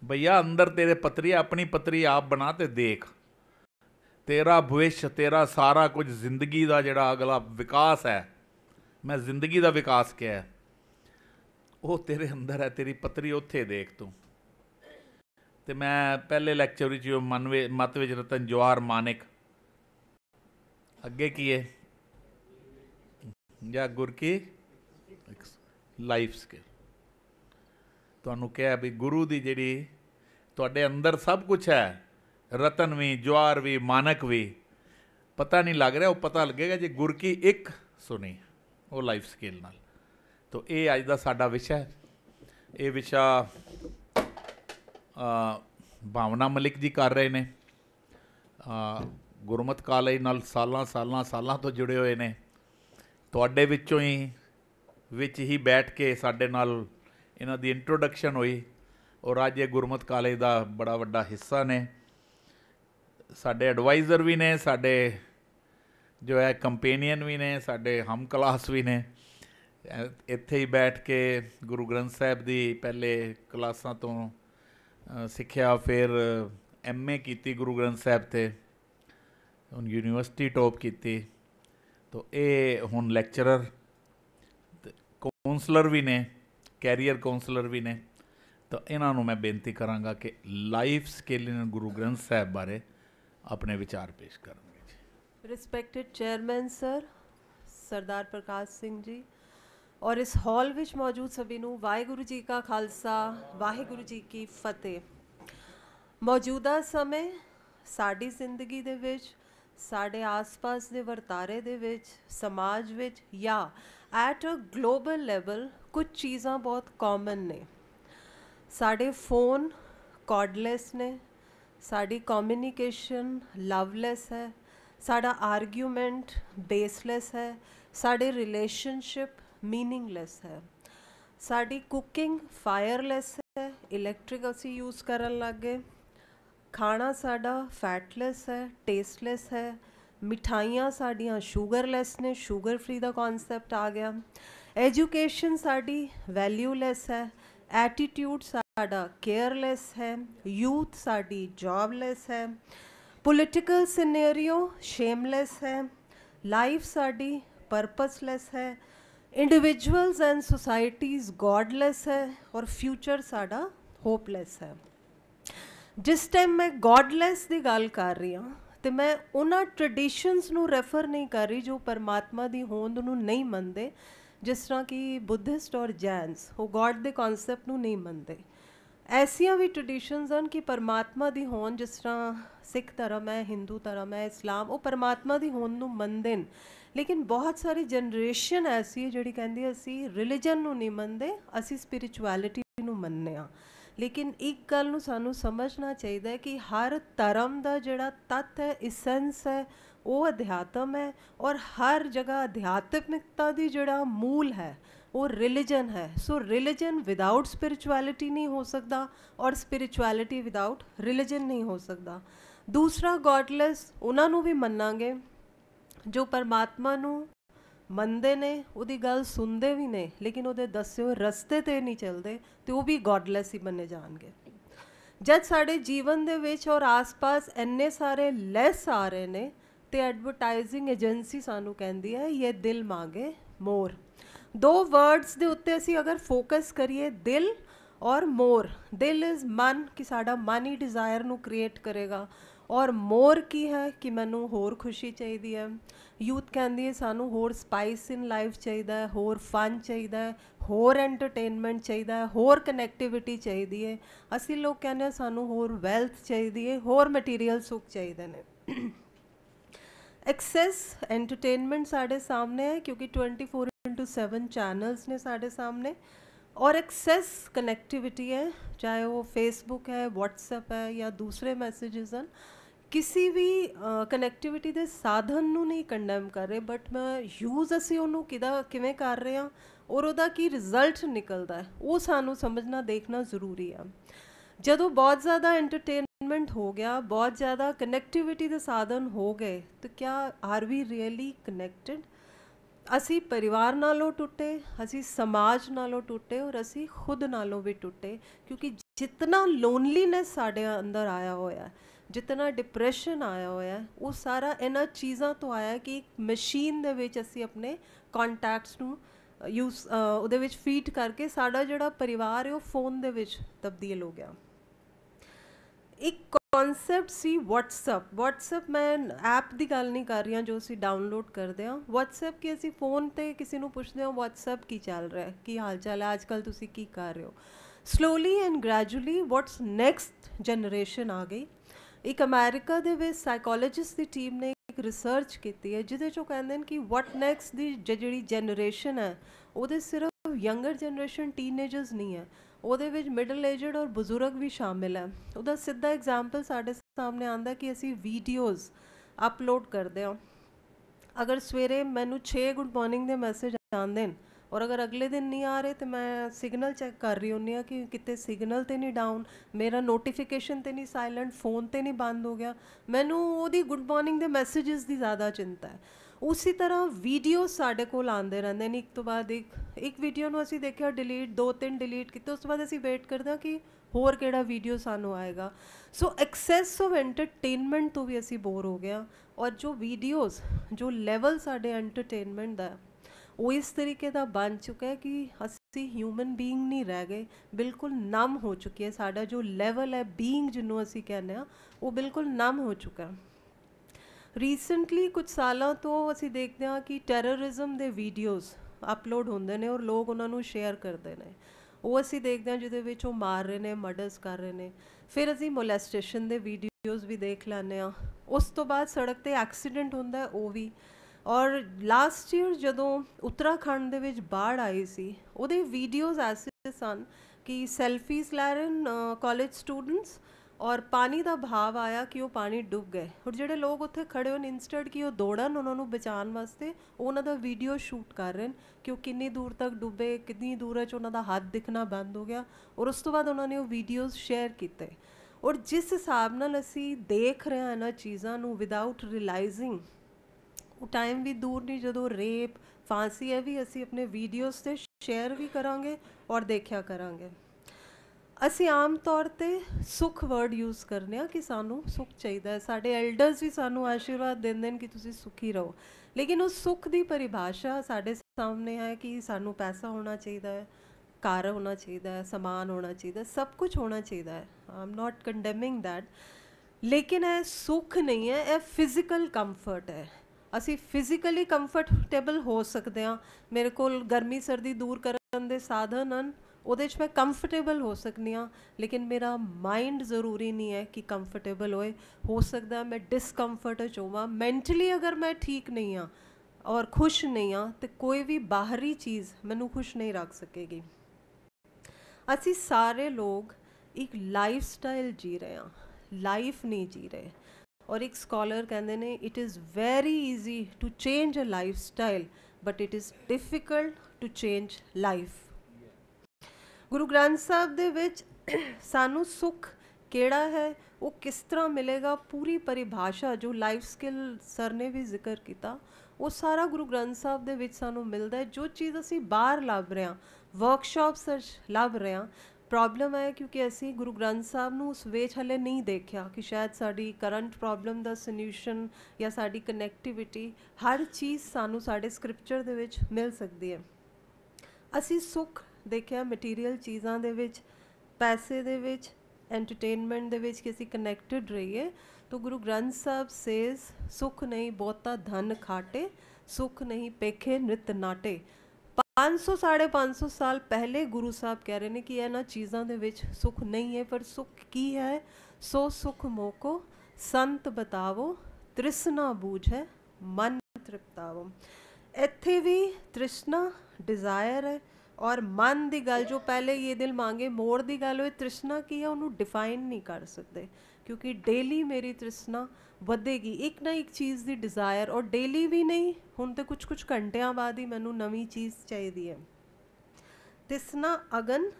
ਭਈਆ ਅੰਦਰ ਤੇਰੇ ਪਤਰੀ ਆਪਣੀ ਪਤਰੀ ਆਪ ਬਣਾ ਤੇ ਦੇਖ ਤੇਰਾ ਭਵਿਸ਼ ਤੇਰਾ ਸਾਰਾ ਕੁਝ ਜ਼ਿੰਦਗੀ ਦਾ ਜਿਹੜਾ ਅਗਲਾ ਵਿਕਾਸ ਹੈ ਮੈਂ ਜ਼ਿੰਦਗੀ ਦਾ ਵਿਕਾਸ ਕਿਹਾ ਉਹ ਤੇਰੇ ਅੰਦਰ ਹੈ ਤੇਰੀ ਪਤਰੀ ਉੱਥੇ ਦੇਖ ਤੂੰ ਤੇ ਮੈਂ ਪਹਿਲੇ ਲੈਕਚਰ ਵਿੱਚ ਜੋ ਮਨਵੇ ਮਤ ਵਿੱਚ ਰਤਨ ਜਵਾਰ ਮਾਨਿਕ ਅੱਗੇ ਕੀ ਹੈ ਜਾਂ ਗੁਰ ਕੀ ਲਾਈਫ ਸਕਿੱਲ ਤੁਹਾਨੂੰ ਕਿਹਾ ਵੀ ਗੁਰੂ ਦੀ ਜਿਹੜੀ ਤੁਹਾਡੇ ਅੰਦਰ ਸਭ ਕੁਝ ਹੈ ਰਤਨ ਵੀ ਜਵਾਰ ਵੀ ਮਾਨਕ ਵੀ ਪਤਾ ਨਹੀਂ ਲੱਗ ਰਿਹਾ ਉਹ ਪਤਾ ਲੱਗੇਗਾ ਜੇ ਗੁਰ ਕੀ ਇੱਕ ਸੁਣੀ ਉਹ ਲਾਈਫ ਸਕਿੱਲ ਨਾਲ ਤੋਂ ਇਹ ਅੱਜ ਦਾ ਸਾਡਾ ਵਿਸ਼ਾ ਹੈ ਇਹ ਵਿਸ਼ਾ ਆ ਭਾਵਨਾ ਮਲਿਕ ਜੀ ਕਰ ਰਹੇ ਨੇ ਆ ਗੁਰਮਤ ਕਾਲਜ ਨਾਲ ਸਾਲਾਂ ਸਾਲਾਂ ਸਾਲਾਂ ਤੋਂ ਜੁੜੇ ਹੋਏ ਨੇ ਤੁਹਾਡੇ ਵਿੱਚੋਂ ਹੀ ਵਿੱਚ ਹੀ ਬੈਠ ਕੇ ਸਾਡੇ ਨਾਲ ਇਹਨਾਂ ਦੀ ਇੰਟਰੋਡਕਸ਼ਨ ਹੋਈ ਔਰ ਅੱਜ ਇਹ ਗੁਰਮਤ ਕਾਲਜ ਦਾ ਬੜਾ ਵੱਡਾ ਹਿੱਸਾ ਨੇ ਸਾਡੇ ਐਡਵਾਈਜ਼ਰ ਵੀ ਨੇ ਸਾਡੇ ਜੋ ਹੈ ਕੰਪੇਨੀਅਨ ਵੀ ਨੇ ਸਾਡੇ ਹਮ ਕਲਾਸ ਵੀ ਨੇ ਇੱਥੇ ਹੀ ਬੈਠ ਕੇ ਗੁਰੂ ਗ੍ਰੰਥ ਸਾਹਿਬ ਦੀ ਪਹਿਲੇ ਕਲਾਸਾਂ ਤੋਂ ਸਿੱਖਿਆ ਫਿਰ ਐਮਏ ਕੀਤੀ ਗੁਰੂ ਗ੍ਰੰਥ ਸਾਹਿਬ ਤੇ ਉਹਨ ਯੂਨੀਵਰਸਿਟੀ ਟੌਪ ਕੀਤੀ ਤੋਂ ਇਹ ਹੁਣ ਲੈਕਚਰਰ ਕਾਉਂਸਲਰ ਵੀ ਨੇ ਕੈਰੀਅਰ ਕਾਉਂਸਲਰ ਵੀ ਨੇ ਤਾਂ ਇਹਨਾਂ ਨੂੰ ਮੈਂ ਬੇਨਤੀ ਕਰਾਂਗਾ ਕਿ ਲਾਈਫ ਇਨ ਗੁਰੂ ਗ੍ਰੰਥ ਸਾਹਿਬ ਬਾਰੇ ਆਪਣੇ ਵਿਚਾਰ ਪੇਸ਼ ਕਰਨਗੇ ਜੀ respected chairman sir Sardar Prakash Singh ji ਔਰ ਇਸ ਹਾਲ ਵਿੱਚ ਮੌਜੂਦ ਸਭੀ ਨੂੰ ਵਾਹਿਗੁਰੂ ਜੀ ਕਾ ਖਾਲਸਾ ਵਾਹਿਗੁਰੂ ਜੀ ਕੀ ਫਤਿਹ ਮੌਜੂਦਾ ਸਮੇਂ ਸਾਡੀ ਜ਼ਿੰਦਗੀ ਦੇ ਵਿੱਚ ਸਾਡੇ ਆਸ-ਪਾਸ ਦੇ ਵਰਤਾਰੇ ਦੇ ਵਿੱਚ ਸਮਾਜ ਵਿੱਚ ਜਾਂ ਐਟ ਅ ਗਲੋਬਲ ਲੈਵਲ कुछ चीज़ा बहुत कॉमन ने साढ़े फ़ोन कॉडलैस ने साड़ी कम्युनिकेशन लवलैस है साडा आर्ग्यूमेंट बेसलैस है साडे रिलेशनशिप मीनिंगलैस है साड़ी कुकिंग फायरलैस है इलैक्ट्रिक असी यूज़ करन लग गए खाना साडा फैटलैस है टेस्टलैस है मिठाइया साड़िया शुगरलैस ने शुगर फ्री का कॉन्सैप्ट आ गया ਐਜੂਕੇਸ਼ਨ ਸਾਡੀ ਵੈਲਿਊਲੈਸ ਹੈ ਐਟੀਟਿਊਡ ਸਾਡਾ ਕੇਅਰਲੈਸ ਹੈ ਯੂਥ ਸਾਡੀ ਜੌਬਲੈਸ ਹੈ ਪੋਲਿਟੀਕਲ ਸਿਨੈਰੀਓ ਸ਼ੇਮਲੈਸ ਹੈ ਲਾਈਫ ਸਾਡੀ ਪਰਪਸਲੈਸ ਹੈ ਇੰਡੀਵਿਜੂਅਲਸ ਐਂਡ ਸੋਸਾਇਟੀਜ਼ ਗੋਡਲੈਸ ਹੈ ਔਰ ਫਿਊਚਰ ਸਾਡਾ ਹੋਪਲੈਸ ਹੈ ਜਿਸ ਟਾਈਮ ਮੈਂ ਗੋਡਲੈਸ ਦੀ ਗੱਲ ਕਰ ਰਹੀ ਹਾਂ ਤੇ ਮੈਂ ਉਹਨਾਂ ਟ੍ਰੈਡੀਸ਼ਨਸ ਨੂੰ ਰੈਫਰ ਨਹੀਂ ਕਰ ਰਹੀ ਜੋ ਪਰਮਾਤਮਾ ਦੀ ਹੋਂਦ ਨੂੰ ਨਹੀਂ ਮੰਨਦੇ ਜਿਸ ਤਰ੍ਹਾਂ ਕਿ ਬੁੱਧਿਸਟ ਔਰ ਜੈਨਸ ਉਹ ਗੋਡ ਦੇ ਕਨਸੈਪਟ ਨੂੰ ਨਹੀਂ ਮੰਨਦੇ ਐਸੀਆਂ ਵੀ ਟ੍ਰੈਡੀਸ਼ਨਸ ਹਨ ਕਿ ਪਰਮਾਤਮਾ ਦੀ ਹੋਣ ਜਿਸ ਤਰ੍ਹਾਂ ਸਿੱਖ ਧਰਮ ਹੈ ਹਿੰਦੂ ਧਰਮ ਹੈ ਇਸਲਾਮ ਉਹ ਪਰਮਾਤਮਾ ਦੀ ਹੋਣ ਨੂੰ ਮੰਨਦੇ ਨੇ ਲੇਕਿਨ ਬਹੁਤ ਸਾਰੀ ਜਨਰੇਸ਼ਨ ਐਸੀ ਹੈ ਜਿਹੜੀ ਕਹਿੰਦੀ ਅਸੀਂ ਰਿਲੀਜੀਅਨ ਨੂੰ ਨਹੀਂ ਮੰਨਦੇ ਅਸੀਂ ਸਪਿਰਚੁਅਲਿਟੀ ਨੂੰ ਮੰਨਦੇ ਆ ਲੇਕਿਨ ਇੱਕ ਗੱਲ ਨੂੰ ਸਾਨੂੰ ਸਮਝਣਾ ਚਾਹੀਦਾ ਹੈ ਕਿ ਹਰ ਧਰਮ ਦਾ ਜਿਹੜਾ ਤੱਤ ਹੈ ਇਸੈਂਸ ਹੈ ਉਹ ਅਧਿਆਤਮ ਹੈ ਔਰ ਹਰ ਜਗ੍ਹਾ ਅਧਿਆਤਮਿਕਤਾ ਦੀ ਜਿਹੜਾ ਮੂਲ ਹੈ ਉਹ ਰਿਲੀਜਨ ਹੈ ਸੋ ਰਿਲੀਜਨ ਵਿਦਆਊਟ ਸਪਿਰਚੁਅਲਿਟੀ ਨਹੀਂ ਹੋ ਸਕਦਾ ਔਰ ਸਪਿਰਚੁਅਲਿਟੀ ਵਿਦਆਊਟ ਰਿਲੀਜਨ ਨਹੀਂ ਹੋ ਸਕਦਾ ਦੂਸਰਾ ਗੋਡਲੈਸ ਉਹਨਾਂ ਨੂੰ ਵੀ ਮੰਨਾਂਗੇ ਜੋ ਪਰਮਾਤਮਾ ਨੂੰ ਮੰਨਦੇ ਨੇ ਉਹਦੀ ਗੱਲ ਸੁਣਦੇ ਵੀ ਨੇ ਲੇਕਿਨ ਉਹਦੇ ਦੱਸਿਓ ਰਸਤੇ ਤੇ ਨਹੀਂ ਚੱਲਦੇ ਤੇ ਉਹ ਵੀ ਗੋਡਲੈਸ ਹੀ ਬਣੇ ਜਾਣਗੇ ਜਦ ਸਾਡੇ ਜੀਵਨ ਦੇ ਵਿੱਚ ਔਰ ਆਸ-ਪਾਸ ਐਨੇ ਸਾਰੇ ਲੈਸ ਆ ਰਹੇ ਨੇ ਤੇ ਐਡਵਰਟਾਈਜ਼ਿੰਗ ਏਜੰਸੀ ਸਾਨੂੰ ਕਹਿੰਦੀ ਹੈ ਇਹ ਦਿਲ ਮੰਗੇ ਮੋਰ ਦੋ ਵਰਡਸ ਦੇ ਉੱਤੇ ਅਸੀਂ ਅਗਰ ਫੋਕਸ ਕਰੀਏ ਦਿਲ ਔਰ ਮੋਰ ਦਿਲ ਇਜ਼ ਮਨ ਕਿ ਸਾਡਾ ਮਨ ਹੀ ਡਿਜ਼ਾਇਰ ਨੂੰ ਕ੍ਰੀਏਟ ਕਰੇਗਾ ਔਰ ਮੋਰ ਕੀ ਹੈ ਕਿ ਮੈਨੂੰ ਹੋਰ ਖੁਸ਼ੀ ਚਾਹੀਦੀ ਹੈ ਯੂਥ ਕਹਿੰਦੀ ਹੈ ਸਾਨੂੰ ਹੋਰ ਸਪਾਈਸ ਇਨ ਲਾਈਫ ਚਾਹੀਦਾ ਹੈ ਹੋਰ ਫਨ ਚਾਹੀਦਾ ਹੈ ਹੋਰ ਐਂਟਰਟੇਨਮੈਂਟ ਚਾਹੀਦਾ ਹੈ ਹੋਰ ਕਨੈਕਟੀਵਿਟੀ ਚਾਹੀਦੀ ਹੈ ਅਸੀਂ ਲੋਕ ਕਹਿੰਦੇ ਸਾਨੂੰ ਹੋਰ ਵੈਲਥ ਚਾਹੀਦੀ ਹੈ ਹੋਰ ਮਟੀਰੀਅਲ ਸੁੱਖ ਚਾਹੀਦੇ ਨੇ एक्सेस एंटरटेनमेंट साढ़े सामने है क्योंकि twenty four into seven channels ने साढ़े सामने और एक्सेस कनेक्टिविटी है चाहे वो फेसबुक है व्हाट्सएप है या दूसरे मैसेजेस हैं किसी भी कनेक्टिविटी uh, के साधन नू नहीं कंडेम कर रहे बट मैं यूज असी कि किमें कर रहे हैं और की रिजल्ट निकलता है वो सानू समझना देखना जरूरी है जदों बहुत ज़्यादा एंटरटेन ਇਨਵੈਂਟ ਹੋ ਗਿਆ ਬਹੁਤ ਜ਼ਿਆਦਾ ਕਨੈਕਟੀਵਿਟੀ ਦੇ ਸਾਧਨ ਹੋ ਗਏ ਤਾਂ ਕਿਆ ਆਰ ਵੀ ਰੀਅਲੀ ਕਨੈਕਟਡ ਅਸੀਂ ਪਰਿਵਾਰ ਨਾਲੋਂ ਟੁੱਟੇ ਅਸੀਂ ਸਮਾਜ ਨਾਲੋਂ ਟੁੱਟੇ ਔਰ ਅਸੀਂ ਖੁਦ ਨਾਲੋਂ ਵੀ ਟੁੱਟੇ ਕਿਉਂਕਿ ਜਿੰਨਾ ਲੋਨਲੀਨੈਸ ਸਾਡੇ ਅੰਦਰ ਆਇਆ ਹੋਇਆ ਜਿੰਨਾ ਡਿਪਰੈਸ਼ਨ ਆਇਆ ਹੋਇਆ ਉਹ ਸਾਰਾ ਇਹਨਾਂ ਚੀਜ਼ਾਂ ਤੋਂ ਆਇਆ ਕਿ ਇੱਕ ਮਸ਼ੀਨ ਦੇ ਵਿੱਚ ਅਸੀਂ ਆਪਣੇ ਕੰਟੈਕਟਸ ਨੂੰ ਯੂਸ ਉਹਦੇ ਵਿੱਚ ਫੀਡ ਕਰਕੇ ਸਾਡਾ ਜਿਹੜਾ ਪਰਿਵਾਰ ਹੈ ਉਹ ਫੋਨ ਦੇ ਵਿੱਚ ਤਬਦੀਲ ਹੋ ਗਿਆ ਇੱਕ ਕਨਸੈਪਟ ਸੀ WhatsApp WhatsApp ਮੈਂ ਐਪ ਦੀ ਗੱਲ ਨਹੀਂ ਕਰ ਰਹੀ ਜੋ ਅਸੀਂ ਡਾਊਨਲੋਡ ਕਰਦੇ ਹਾਂ WhatsApp ਕੀ ਅਸੀਂ ਫੋਨ ਤੇ ਕਿਸੇ ਨੂੰ ਪੁੱਛਦੇ ਹਾਂ WhatsApp ਕੀ ਚੱਲ ਰਿਹਾ ਹੈ ਕੀ ਹਾਲ ਚਾਲ ਹੈ ਅੱਜ ਕੱਲ ਤੁਸੀਂ ਕੀ ਕਰ ਰਹੇ ਹੋ slowly and gradually what's next generation ਆ ਗਈ ਇੱਕ ਅਮਰੀਕਾ ਦੇ ਵਿੱਚ ਸਾਈਕੋਲੋਜਿਸਟ ਦੀ ਟੀਮ ਨੇ ਇੱਕ ਰਿਸਰਚ ਕੀਤੀ ਹੈ ਜਿਹਦੇ ਚੋਂ ਕਹਿੰਦੇ ਨੇ ਕਿ ਵਾਟ ਨੈਕਸਟ ਦੀ ਜਿਹੜੀ ਜਨਰੇਸ਼ਨ ਹੈ ਉਹਦੇ ਸਿਰਫ ਯੰਗਰ ਜਨਰੇਸ਼ਨ ਟੀਨੇਜਰਸ ਨਹੀਂ ਹੈ ਉਹਦੇ ਵਿੱਚ ਮਿਡਲ ਏਜਡ ਔਰ ਬਜ਼ੁਰਗ ਵੀ ਸ਼ਾਮਿਲ ਹੈ ਉਹਦਾ ਸਿੱਧਾ ਐਗਜ਼ਾਮਪਲ ਸਾਡੇ ਸਾਹਮਣੇ ਆਂਦਾ ਕਿ ਅਸੀਂ ਵੀਡੀਓਜ਼ ਅਪਲੋਡ ਕਰਦੇ ਹਾਂ ਅਗਰ ਸਵੇਰੇ ਮੈਨੂੰ 6 ਗੁੱਡ ਮਾਰਨਿੰਗ ਦੇ ਮੈਸੇਜ ਆਂਦੇ ਨੇ ਔਰ ਅਗਰ ਅਗਲੇ ਦਿਨ ਨਹੀਂ ਆ ਰਹੇ ਤੇ ਮੈਂ ਸਿਗਨਲ ਚੈੱਕ ਕਰ ਰਹੀ ਹੁੰਨੀ ਆ ਕਿ ਕਿਤੇ ਸਿਗਨਲ ਤੇ ਨਹੀਂ ਡਾਊਨ ਮੇਰਾ ਨੋਟੀਫਿਕੇਸ਼ਨ ਤੇ ਨਹੀਂ ਸਾਇਲੈਂਟ ਫੋਨ ਤੇ ਨਹੀਂ ਬੰਦ ਹੋ ਗਿਆ ਮੈਨੂੰ ਉਹਦੀ ਗੁੱਡ ਮਾਰਨਿੰਗ ਦੇ ਮੈਸੇजेस ਦੀ ਜ਼ਿਆਦਾ ਚਿੰਤਾ ਹੈ ਉਸੇ ਤਰ੍ਹਾਂ ਵੀਡੀਓ ਸਾਡੇ ਕੋਲ ਆਉਂਦੇ ਰਹਿੰਦੇ ਨੇ ਇੱਕ ਤੋਂ ਬਾਅਦ ਇੱਕ ਇੱਕ ਵੀਡੀਓ ਨੂੰ ਅਸੀਂ ਦੇਖਿਆ ਡਿਲੀਟ ਦੋ ਤਿੰਨ ਡਿਲੀਟ ਕੀਤੇ ਉਸ ਤੋਂ ਬਾਅਦ ਅਸੀਂ ਵੇਟ ਕਰਦਾ ਕਿ ਹੋਰ ਕਿਹੜਾ ਵੀਡੀਓ ਸਾਨੂੰ ਆਏਗਾ ਸੋ ਐਕਸੈਸ ਆਫ ਐਂਟਰਟੇਨਮੈਂਟ ਤੋਂ ਵੀ ਅਸੀਂ ਬੋਰ ਹੋ ਗਏ ਆ ਔਰ ਜੋ ਵੀਡੀਓਜ਼ ਜੋ ਲੈਵਲ ਸਾਡੇ ਐਂਟਰਟੇਨਮੈਂਟ ਦਾ ਉਹ ਇਸ ਤਰੀਕੇ ਦਾ ਬਣ ਚੁੱਕਾ ਹੈ ਕਿ ਅਸੀਂ ਹਿਊਮਨ ਬੀਇੰਗ ਨਹੀਂ ਰਹਿ ਗਏ ਬਿਲਕੁਲ ਨਮ ਹੋ ਚੁੱਕੇ ਸਾਡਾ ਜੋ ਲੈਵਲ ਹੈ ਬੀਇੰਗ ਜਿਹਨੂੰ ਅਸੀਂ ਕਹਿੰਦੇ ਆ ਉਹ ਬਿਲਕੁਲ ਨਮ ਹੋ ਚੁੱਕਾ ਹੈ ਰੀਸੈਂਟਲੀ ਕੁਝ ਸਾਲਾਂ ਤੋਂ ਅਸੀਂ ਦੇਖਦੇ ਹਾਂ ਕਿ ਟੈਰਰਿਜ਼ਮ ਦੇ ਵੀਡੀਓਜ਼ ਅਪਲੋਡ ਹੁੰਦੇ ਨੇ ਔਰ ਲੋਕ ਉਹਨਾਂ ਨੂੰ ਸ਼ੇਅਰ ਕਰਦੇ ਨੇ ਉਹ ਅਸੀਂ ਦੇਖਦੇ ਹਾਂ ਜਿਹਦੇ ਵਿੱਚ ਉਹ ਮਾਰ ਰਹੇ ਨੇ ਮਰਡਰਸ ਕਰ ਰਹੇ ਨੇ ਫਿਰ ਅਸੀਂ ਮੋਲੈਸਟੇਸ਼ਨ ਦੇ ਵੀਡੀਓਜ਼ ਵੀ ਦੇਖ ਲੈਂਦੇ ਆ ਉਸ ਤੋਂ ਬਾਅਦ ਸੜਕ ਤੇ ਐਕਸੀਡੈਂਟ ਹੁੰਦਾ ਉਹ ਵੀ ਔਰ ਲਾਸਟ ਈਅਰ ਜਦੋਂ ਉੱਤਰਾਖੰਡ ਦੇ ਵਿੱਚ ਬਾੜ ਆਈ ਸੀ ਉਹਦੇ ਵੀਡੀਓਜ਼ ਐਸੇ ਸਨ ਕਿ ਸੈਲਫੀਜ਼ ਲੈ ਰਹੇ ਕਾਲਜ ਸਟੂਡੈਂਟਸ ਔਰ ਪਾਣੀ ਦਾ ਭਾਵ ਆਇਆ ਕਿ ਉਹ ਪਾਣੀ ਡੁੱਬ ਗਏ ਔਰ ਜਿਹੜੇ ਲੋਕ ਉੱਥੇ ਖੜੇ ਹੋਣ ਇਨਸਟੈਂਟ ਕਿ ਉਹ ਦੌੜਨ ਉਹਨਾਂ ਨੂੰ ਬਚਾਉਣ ਵਾਸਤੇ ਉਹਨਾਂ ਦਾ ਵੀਡੀਓ ਸ਼ੂਟ ਕਰ ਰਹੇ ਨੇ ਕਿ ਉਹ ਕਿੰਨੀ ਦੂਰ ਤੱਕ ਡੁੱਬੇ ਕਿੰਨੀ ਦੂਰ ਚ ਉਹਨਾਂ ਦਾ ਹੱਥ ਦਿਖਣਾ ਬੰਦ ਹੋ ਗਿਆ ਔਰ ਉਸ ਤੋਂ ਬਾਅਦ ਉਹਨਾਂ ਨੇ ਉਹ ਵੀਡੀਓਜ਼ ਸ਼ੇਅਰ ਕੀਤੇ ਔਰ ਜਿਸ ਹਿਸਾਬ ਨਾਲ ਅਸੀਂ ਦੇਖ ਰਹੇ ਹਾਂ ਇਹਨਾਂ ਚੀਜ਼ਾਂ ਨੂੰ ਵਿਦਆਊਟ ਰਿਅਲਾਈਜ਼ਿੰਗ ਉਹ ਟਾਈਮ ਵੀ ਦੂਰ ਨਹੀਂ ਜਦੋਂ ਰੇਪ ਫਾਂਸੀ ਹੈ ਵੀ ਅਸੀਂ ਆਪਣੇ ਵੀਡੀਓਜ਼ ਤੇ ਸ਼ੇਅਰ ਵੀ ਕਰਾਂਗੇ ਔਰ ਦੇਖਿਆ ਕਰਾਂਗੇ ਅਸੀਂ ਆਮ ਤੌਰ ਤੇ ਸੁਖ ਵਰਡ ਯੂਜ਼ ਕਰਨੇ ਆ ਕਿ ਸਾਨੂੰ ਸੁਖ ਚਾਹੀਦਾ ਹੈ ਸਾਡੇ ਐਲਡਰਸ ਵੀ ਸਾਨੂੰ ਆਸ਼ੀਰਵਾਦ ਦਿੰਦੇ ਨੇ ਕਿ ਤੁਸੀਂ ਸੁਖੀ ਰਹੋ ਲੇਕਿਨ ਉਹ ਸੁਖ ਦੀ ਪਰਿਭਾਸ਼ਾ ਸਾਡੇ ਸਾਹਮਣੇ ਹੈ ਕਿ ਸਾਨੂੰ ਪੈਸਾ ਹੋਣਾ ਚਾਹੀਦਾ ਹੈ ਕਾਰ ਹੋਣਾ ਚਾਹੀਦਾ ਹੈ ਸਮਾਨ ਹੋਣਾ ਚਾਹੀਦਾ ਸਭ ਕੁਝ ਹੋਣਾ ਚਾਹੀਦਾ ਹੈ ਆਮ ਨਾਟ ਕੰਡੈਮਿੰਗ ਥੈਟ ਲੇਕਿਨ ਇਹ ਸੁਖ ਨਹੀਂ ਹੈ ਇਹ ਫਿਜ਼ੀਕਲ ਕੰਫਰਟ ਹੈ ਅਸੀਂ ਫਿਜ਼ੀਕਲੀ ਕੰਫਰਟੇਬਲ ਹੋ ਸਕਦੇ ਹਾਂ ਮੇਰੇ ਕੋਲ ਗਰਮੀ ਸਰਦੀ ਦੂਰ ਕਰਨ ਦੇ ਸਾਧਨ ਹਨ ਉਹਦੇ 'ਚ ਮੈਂ ਕੰਫਰਟੇਬਲ ਹੋ ਸਕਨੀ ਆ ਲੇਕਿਨ ਮੇਰਾ ਮਾਈਂਡ ਜ਼ਰੂਰੀ ਨਹੀਂ ਹੈ ਕਿ ਕੰਫਰਟੇਬਲ ਹੋਏ ਹੋ ਸਕਦਾ ਮੈਂ ਡਿਸਕੰਫਰਟ 'ਚ ਹੋਵਾਂ ਮੈਂਟਲੀ ਅਗਰ ਮੈਂ ਠੀਕ ਨਹੀਂ ਆ ਔਰ ਖੁਸ਼ ਨਹੀਂ ਆ ਤੇ ਕੋਈ ਵੀ ਬਾਹਰੀ ਚੀਜ਼ ਮੈਨੂੰ ਖੁਸ਼ ਨਹੀਂ ਰੱਖ ਸਕੇਗੀ ਅਸੀਂ ਸਾਰੇ ਲੋਕ ਇੱਕ ਲਾਈਫ ਸਟਾਈਲ ਜੀ ਰਹੇ ਆ ਲਾਈਫ ਨਹੀਂ ਜੀ ਰਹੇ ਔਰ ਇੱਕ ਸਕਾਲਰ ਕਹਿੰਦੇ ਨੇ it is very easy to change a lifestyle but it is difficult to change life Guru Granth Sahib ਦੇ ਵਿੱਚ ਸਾਨੂੰ ਸੁਖ ਕਿਹੜਾ ਹੈ ਉਹ ਕਿਸ ਤਰ੍ਹਾਂ ਮਿਲੇਗਾ ਪੂਰੀ ਪਰਿਭਾਸ਼ਾ ਜੋ ਲਾਈਫ ਸਕਿੱਲ ਸਰ ਨੇ ਵੀ ਜ਼ਿਕਰ ਕੀਤਾ ਉਹ ਸਾਰਾ ਗੁਰੂ ਗ੍ਰੰਥ ਸਾਹਿਬ ਦੇ ਵਿੱਚ ਸਾਨੂੰ ਮਿਲਦਾ ਹੈ ਜੋ ਚੀਜ਼ ਅਸੀਂ ਬਾਹਰ ਲੱਭ ਰਹੇ ਹਾਂ ਵਰਕਸ਼ਾਪਸ ਲੱਭ ਰਹੇ ਹਾਂ ਪ੍ਰੋਬਲਮ ਹੈ ਕਿਉਂਕਿ ਅਸੀਂ ਗੁਰੂ ਗ੍ਰੰਥ ਸਾਹਿਬ ਨੂੰ ਉਸ ਵੇਚ ਹਲੇ ਨਹੀਂ ਦੇਖਿਆ ਕਿ ਸ਼ਾਇਦ ਸਾਡੀ ਕਰੰਟ ਪ੍ਰੋਬਲਮ ਦਾ ਸੋਲੂਸ਼ਨ ਜਾਂ ਸਾਡੀ ਕਨੈਕਟੀਵਿਟੀ ਹਰ ਚੀਜ਼ ਸਾਨੂੰ ਸਾਡੇ ਸਕ੍ਰਿਪਚਰ ਦੇ ਵਿੱਚ ਮਿਲ ਸਕਦੀ ਹੈ ਅਸੀਂ ਸੁਖ ਦੇਖਿਆ ਮਟੀਰੀਅਲ ਚੀਜ਼ਾਂ ਦੇ ਵਿੱਚ ਪੈਸੇ ਦੇ ਵਿੱਚ ਐਂਟਰਟੇਨਮੈਂਟ ਦੇ ਵਿੱਚ ਕਿਸੇ ਕਨੈਕਟਡ ਰਹੀਏ ਤਾਂ ਗੁਰੂ ਗ੍ਰੰਥ ਸਾਹਿਬ ਸੇਜ਼ ਸੁਖ ਨਹੀਂ ਬਹੁਤਾ ਧਨ ਖਾਟੇ ਸੁਖ ਨਹੀਂ ਪੇਖੇ ਨਿਤ ਨਾਟੇ 500 550 ਸਾਲ ਪਹਿਲੇ ਗੁਰੂ ਸਾਹਿਬ ਕਹਿ ਰਹੇ ਨੇ ਕਿ ਇਹ ਨਾ ਚੀਜ਼ਾਂ ਦੇ ਵਿੱਚ ਸੁਖ ਨਹੀਂ ਹੈ ਪਰ ਸੁਖ ਕੀ ਹੈ ਸੋ ਸੁਖ ਮੋਕੋ ਸੰਤ ਬਤਾਵੋ ਤ੍ਰਿਸ਼ਨਾ ਬੂਝ ਹੈ ਮਨ ਤ੍ਰਿਪਤਾਵੋ ਇੱਥੇ ਵੀ ਤ੍ਰਿਸ਼ਨਾ ਡਿਜ਼ਾਇਰ ਹੈ ਔਰ ਮਨ ਦੀ ਗੱਲ ਜੋ ਪਹਿਲੇ ਇਹ ਦਿਲ ਮੰਗੇ ਮੋੜ ਦੀ ਗੱਲ ਹੋਏ ਤ੍ਰਿਸ਼ਨਾ ਕੀ ਹੈ ਉਹਨੂੰ ਡਿਫਾਈਨ ਨਹੀਂ ਕਰ ਸਕਦੇ ਕਿਉਂਕਿ ਡੇਲੀ ਮੇਰੀ ਤ੍ਰਿਸ਼ਨਾ ਵਧੇਗੀ ਇੱਕ ਨਾ ਇੱਕ ਚੀਜ਼ ਦੀ ਡਿਜ਼ਾਇਰ ਔਰ ਡੇਲੀ ਵੀ ਨਹੀਂ ਹੁਣ ਤੇ ਕੁਝ ਕੁਝ ਘੰਟਿਆਂ ਬਾਅਦ ਹੀ ਮੈਨੂੰ ਨਵੀਂ ਚੀਜ਼ ਚਾਹੀਦੀ ਹੈ ਤ੍ਰਿਸ਼ਨਾ ਅਗਨ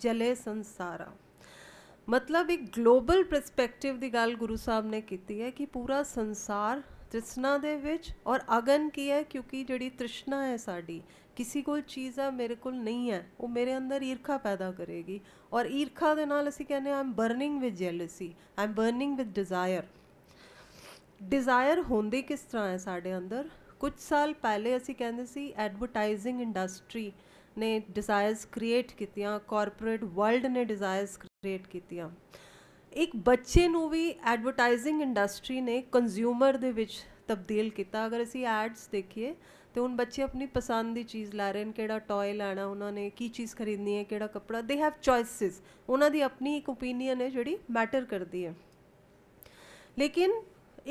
ਜਲੇ ਸੰਸਾਰਾ ਮਤਲਬ ਇੱਕ ਗਲੋਬਲ ਪਰਸਪੈਕਟਿਵ ਦੀ ਗੱਲ ਗੁਰੂ ਸਾਹਿਬ ਨੇ ਕੀਤੀ ਹੈ ਕਿ ਪੂਰਾ ਸੰਸਾਰ ਤ੍ਰਿਸ਼ਨਾ ਦੇ ਵਿੱਚ ਔਰ ਅਗਨ ਕੀ ਹੈ ਕਿਉਂਕਿ ਜਿਹੜੀ ਤ੍ਰਿਸ਼ਨਾ ਹੈ ਸਾਡੀ ਕਿਸੇ ਕੋਲ ਚੀਜ਼ ਹੈ ਮੇਰੇ ਕੋਲ ਨਹੀਂ ਹੈ ਉਹ ਮੇਰੇ ਅੰਦਰ ਈਰਖਾ ਪੈਦਾ ਕਰੇਗੀ ਔਰ ਈਰਖਾ ਦੇ ਨਾਲ ਅਸੀਂ ਕਹਿੰਦੇ I'm burning with jealousy I'm burning with desire desire ਹੁੰਦੀ ਕਿਸ ਤਰ੍ਹਾਂ ਹੈ ਸਾਡੇ ਅੰਦਰ ਕੁਝ ਸਾਲ ਪਹਿਲੇ ਅਸੀਂ ਕਹਿੰਦੇ ਸੀ ਐਡਵਰਟਾਈਜ਼ਿੰਗ ਇੰਡਸਟਰੀ ਨੇ ਡਿਜ਼ਾਇਰਸ ਕ੍ਰੀਏਟ ਕੀਤੀਆਂ ਕਾਰਪੋਰੇਟ ਵਰਲਡ ਨੇ ਡਿਜ਼ਾਇਰਸ ਕ੍ਰੀਏਟ ਕੀਤੀਆਂ ਇੱਕ ਬੱਚੇ ਨੂੰ ਵੀ ਐਡਵਰਟਾਈਜ਼ਿੰਗ ਇੰਡਸਟਰੀ ਨੇ ਕੰਜ਼ਿਊਮਰ ਦੇ ਵਿੱਚ ਤਬਦੀਲ ਕੀਤਾ ਅਗਰ ਅਸੀਂ ਐਡਸ ਦੇਖੀਏ ਤੇ ਉਹਨ ਬੱਚੇ ਆਪਣੀ ਪਸੰਦ ਦੀ ਚੀਜ਼ ਲੈ ਰਹੇ ਨੇ ਕਿਹੜਾ ਟੌਏ ਲੈਣਾ ਉਹਨਾਂ ਨੇ ਕੀ ਚੀਜ਼ ਖਰੀਦਣੀ ਹੈ ਕਿਹੜਾ ਕੱਪੜਾ ਦੇ ਹੈਵ ਚੋਇਸਸ ਉਹਨਾਂ ਦੀ ਆਪਣੀ ਇੱਕ opinion ਹੈ ਜਿਹੜੀ ਮੈਟਰ ਕਰਦੀ ਹੈ ਲੇਕਿਨ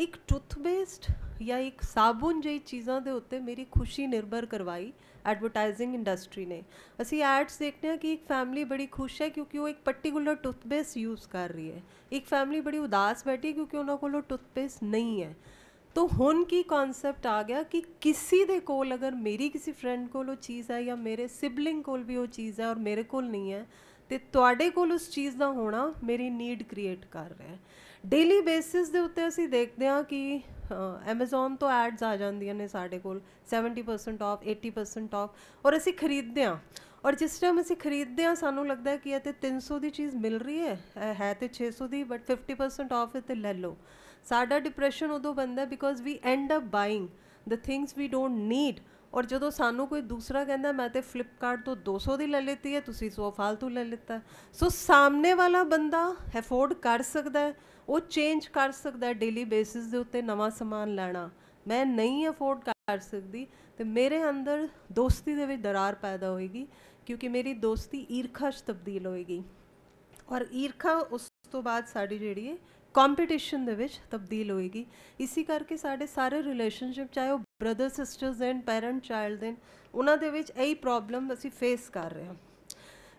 ਇੱਕ ਟੂਥਪੇਸਟ ਜਾਂ ਇੱਕ ਸਾਬੂਨ ਜਿਹੀ ਚੀਜ਼ਾਂ ਦੇ ਉੱਤੇ ਮੇਰੀ ਖੁਸ਼ੀ ਨਿਰਭਰ ਕਰਵਾਈ ਐਡਵਰਟਾਈਜ਼ਿੰਗ ਇੰਡਸਟਰੀ ਨੇ ਅਸੀਂ ਐਡਸ ਦੇਖਦੇ ਹਾਂ ਕਿ ਇੱਕ ਫੈਮਿਲੀ ਬੜੀ ਖੁਸ਼ ਹੈ ਕਿਉਂਕਿ ਉਹ ਇੱਕ ਪਾਰਟਿਕੂਲਰ ਟੂਥਪੇਸਟ ਯੂਜ਼ ਕਰ ਰਹੀ ਹੈ ਇੱਕ ਫੈਮਿਲੀ ਬੜੀ ਉਦਾਸ ਬੈਠੀ ਕਿਉਂਕਿ ਉਹਨਾਂ ਕੋਲ ਟੂਥਪੇਸਟ ਨਹੀਂ ਹੈ ਤੋਂ ਹੁਣ ਕੀ ਕਨਸੈਪਟ ਆ ਗਿਆ ਕਿ ਕਿਸੇ ਦੇ ਕੋਲ ਅਗਰ ਮੇਰੀ ਕਿਸੇ ਫਰੈਂਡ ਕੋਲ ਉਹ ਚੀਜ਼ ਹੈ ਜਾਂ ਮੇਰੇ ਸਿਬਲਿੰਗ ਕੋਲ ਵੀ ਉਹ ਚੀਜ਼ ਹੈ ਔਰ ਮੇਰੇ ਕੋਲ ਨਹੀਂ ਹੈ ਤੇ ਤੁਹਾਡੇ ਕੋਲ ਉਸ ਚੀਜ਼ ਦਾ ਹੋਣਾ ਮੇਰੀ ਨੀਡ ਕ੍ਰੀਏਟ ਕਰ ਰਿਹਾ ਹੈ ਡੇਲੀ ਬੇਸਿਸ ਦੇ ਉੱਤੇ ਅਸੀਂ ਦੇਖਦੇ ਹਾਂ ਕਿ ਐਮਾਜ਼ਨ ਤੋਂ ਐਡਸ ਆ ਜਾਂਦੀਆਂ ਨੇ ਸਾਡੇ ਕੋਲ 70% ਆਫ 80% ਆਫ ਔਰ ਅਸੀਂ ਖਰੀਦਦੇ ਆ ਔਰ ਜਿਸ ਟਾਈਮ ਅਸੀਂ ਖਰੀਦਦੇ ਆ ਸਾਨੂੰ ਲੱਗਦਾ ਕਿ ਇਹ ਤੇ 300 ਦੀ ਚੀਜ਼ ਮਿਲ ਰਹੀ ਹੈ ਹੈ ਤੇ 600 ਦੀ ਬਟ 50% ਆਫ ਤੇ ਲੈ ਲਓ ਸਾਡਾ ਡਿਪਰੈਸ਼ਨ ਉਦੋਂ ਬੰਦਾ because we end up buying the things we don't need ਔਰ ਜਦੋਂ ਸਾਨੂੰ ਕੋਈ ਦੂਸਰਾ ਕਹਿੰਦਾ ਮੈਂ ਤੇ ਫਲਿੱਪਕਾਰਟ ਤੋਂ 200 ਦੀ ਲੈ ਲੈਤੀ ਹੈ ਤੁਸੀਂ ਸੋ ਫਾਲਤੂ ਲੈ ਲੈਤਾ ਸੋ ਸਾਹਮਣੇ ਵਾਲਾ ਬੰਦਾ ਅਫੋਰਡ ਕਰ ਸਕਦਾ ਹੈ ਉਹ ਚੇਂਜ ਕਰ ਸਕਦਾ ਡੇਲੀ ਬੇਸਿਸ ਦੇ ਉੱਤੇ ਨਵਾਂ ਸਮਾਨ ਲੈਣਾ ਮੈਂ ਨਹੀਂ ਅਫੋਰਡ ਕਰ ਸਕਦੀ ਤੇ ਮੇਰੇ ਅੰਦਰ ਦੋਸਤੀ ਦੇ ਵਿੱਚ ਦਰਾਰ ਪੈਦਾ ਹੋਏਗੀ ਕਿਉਂਕਿ ਮੇਰੀ ਦੋਸਤੀ ਈਰਖਾ 'ਚ ਤਬਦੀਲ ਹੋਏਗੀ ਔਰ ਈਰਖਾ ਉਸ ਤੋਂ ਬਾਅਦ ਸਾਡੀ ਜਿਹੜੀ ਹੈ ਕੰਪੀਟੀਸ਼ਨ ਦੇ ਵਿੱਚ ਤਬਦੀਲ ਹੋਏਗੀ ਇਸੇ ਕਰਕੇ ਸਾਡੇ ਸਾਰੇ ਰਿਲੇਸ਼ਨਸ਼ਿਪ ਚਾਹੇ ਉਹ brother sisters and parent child and ਉਹਨਾਂ ਦੇ ਵਿੱਚ ਇਹੀ ਪ੍ਰੋਬਲਮ ਅਸੀਂ ਫੇਸ ਕਰ ਰਹੇ ਹਾਂ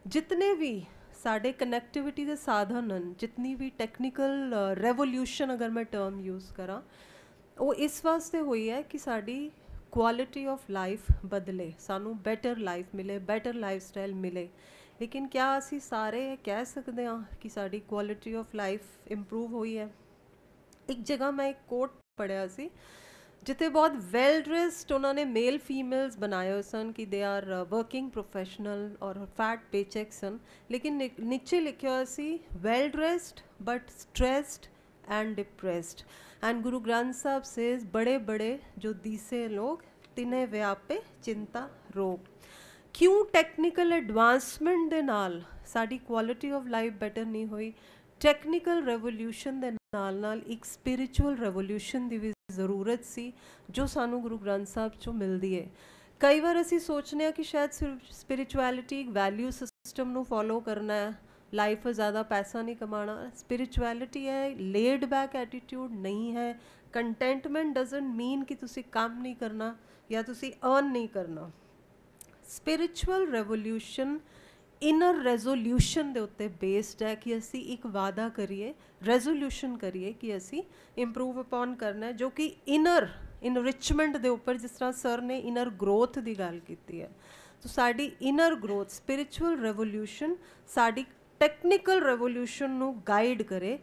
ਜਿੰਨੇ ਵੀ ਸਾਡੇ ਕਨੈਕਟੀਵਿਟੀ ਦੇ ਸਾਧਨ ਹਨ ਜਿੰਨੀ ਵੀ ਟੈਕਨੀਕਲ ਰੈਵੋਲੂਸ਼ਨ ਅਗਰ ਮੈਂ ਟਰਮ ਯੂਜ਼ ਕਰਾਂ ਉਹ ਇਸ ਵਾਸਤੇ ਹੋਈ ਹੈ ਕਿ ਸਾਡੀ ਕੁਆਲਿਟੀ ਆਫ ਲਾਈਫ ਬਦਲੇ ਸਾਨੂੰ ਬੈਟਰ ਲਾਈਫ ਮਿਲੇ ਬੈਟਰ ਲਾਈਫ ਸਟਾਈਲ ਮਿਲੇ ਲੇਕਿਨ ਕੀ ਅਸੀਂ ਸਾਰੇ ਕਹਿ ਸਕਦੇ ਹਾਂ ਕਿ ਸਾਡੀ ਕੁਆਲਿਟੀ ਆਫ ਲਾਈਫ ਇੰਪਰੂਵ ਹੋਈ ਹੈ ਇੱਕ ਜਗ੍ਹਾ ਮੈਂ ਇੱਕ ਕੋਟ ਪੜਿਆ ਸੀ जिते बहुत वेल ड्रेस्ड उन्होंने मेल फीमेल्स बनाए हुए सन कि दे आर वर्किंग प्रोफेशनल और फैट पेचेक सन लेकिन नीचे लिखे हुआ सी well dressed but stressed and depressed and Guru Granth साहब से बड़े बड़े जो दीसे लोग तिने व्यापे चिंता रोग क्यों टेक्निकल एडवांसमेंट के नाल साड़ी क्वालिटी ऑफ लाइफ ਬੈਟਰ नहीं हुई टेक्निकल रेवोल्यूशन के नाल ਨਾਲ ਇੱਕ ਸਪਿਰਚੁਅਲ ਰੈਵੋਲੂਸ਼ਨ ਦੀ ਜ਼ਰੂਰਤ ਸੀ ਜੋ ਸਾਨੂੰ ਗੁਰੂ ਗ੍ਰੰਥ ਸਾਹਿਬ ਚੋਂ ਮਿਲਦੀ ਹੈ ਕਈ ਵਾਰ ਅਸੀਂ ਸੋਚਨੇ ਆ ਕਿ ਸ਼ਾਇਦ ਸਪਿਰਚੁਅਲਿਟੀ ਵੈਲਿਊ ਸਿਸਟਮ ਨੂੰ ਫੋਲੋ ਕਰਨਾ ਹੈ ਲਾਈਫ ਜ਼ਿਆਦਾ ਪੈਸਾ ਨਹੀਂ ਕਮਾਣਾ ਸਪਿਰਚੁਅਲਿਟੀ ਹੈ ਲੇਡ ਬੈਕ ਐਟੀਟਿਊਡ ਨਹੀਂ ਹੈ ਕੰਟੈਂਟਮੈਂਟ ਡਸਨਟ ਮੀਨ ਕਿ ਤੁਸੀਂ ਕੰਮ ਨਹੀਂ ਕਰਨਾ ਜਾਂ ਤੁਸੀਂ ਅਰਨ ਨਹੀਂ ਕਰਨਾ ਸਪਿਰਚੁਅਲ ਰੈਵੋਲੂਸ਼ਨ ਇਨਰ ਰੈਜ਼ੋਲੂਸ਼ਨ ਦੇ ਉੱਤੇ ਬੇਸਡ ਹੈ ਕਿ ਅਸੀਂ ਇੱਕ ਵਾਅਦਾ ਕਰੀਏ ਰੈਜ਼ੋਲੂਸ਼ਨ ਕਰੀਏ ਕਿ ਅਸੀਂ ਇੰਪਰੂਵ ਅਪਨ ਕਰਨਾ ਹੈ ਜੋ ਕਿ ਇਨਰ ਇਨਰਿਚਮੈਂਟ ਦੇ ਉੱਪਰ ਜਿਸ ਤਰ੍ਹਾਂ ਸਰ ਨੇ ਇਨਰ ਗਰੋਥ ਦੀ ਗੱਲ ਕੀਤੀ ਹੈ ਸੋ ਸਾਡੀ ਇਨਰ ਗਰੋਥ ਸਪਿਰਚੁਅਲ ਰੈਵੋਲੂਸ਼ਨ ਸਾਡੀ ਟੈਕਨੀਕਲ ਰੈਵੋਲੂਸ਼ਨ ਨੂੰ ਗਾਈਡ ਕਰੇ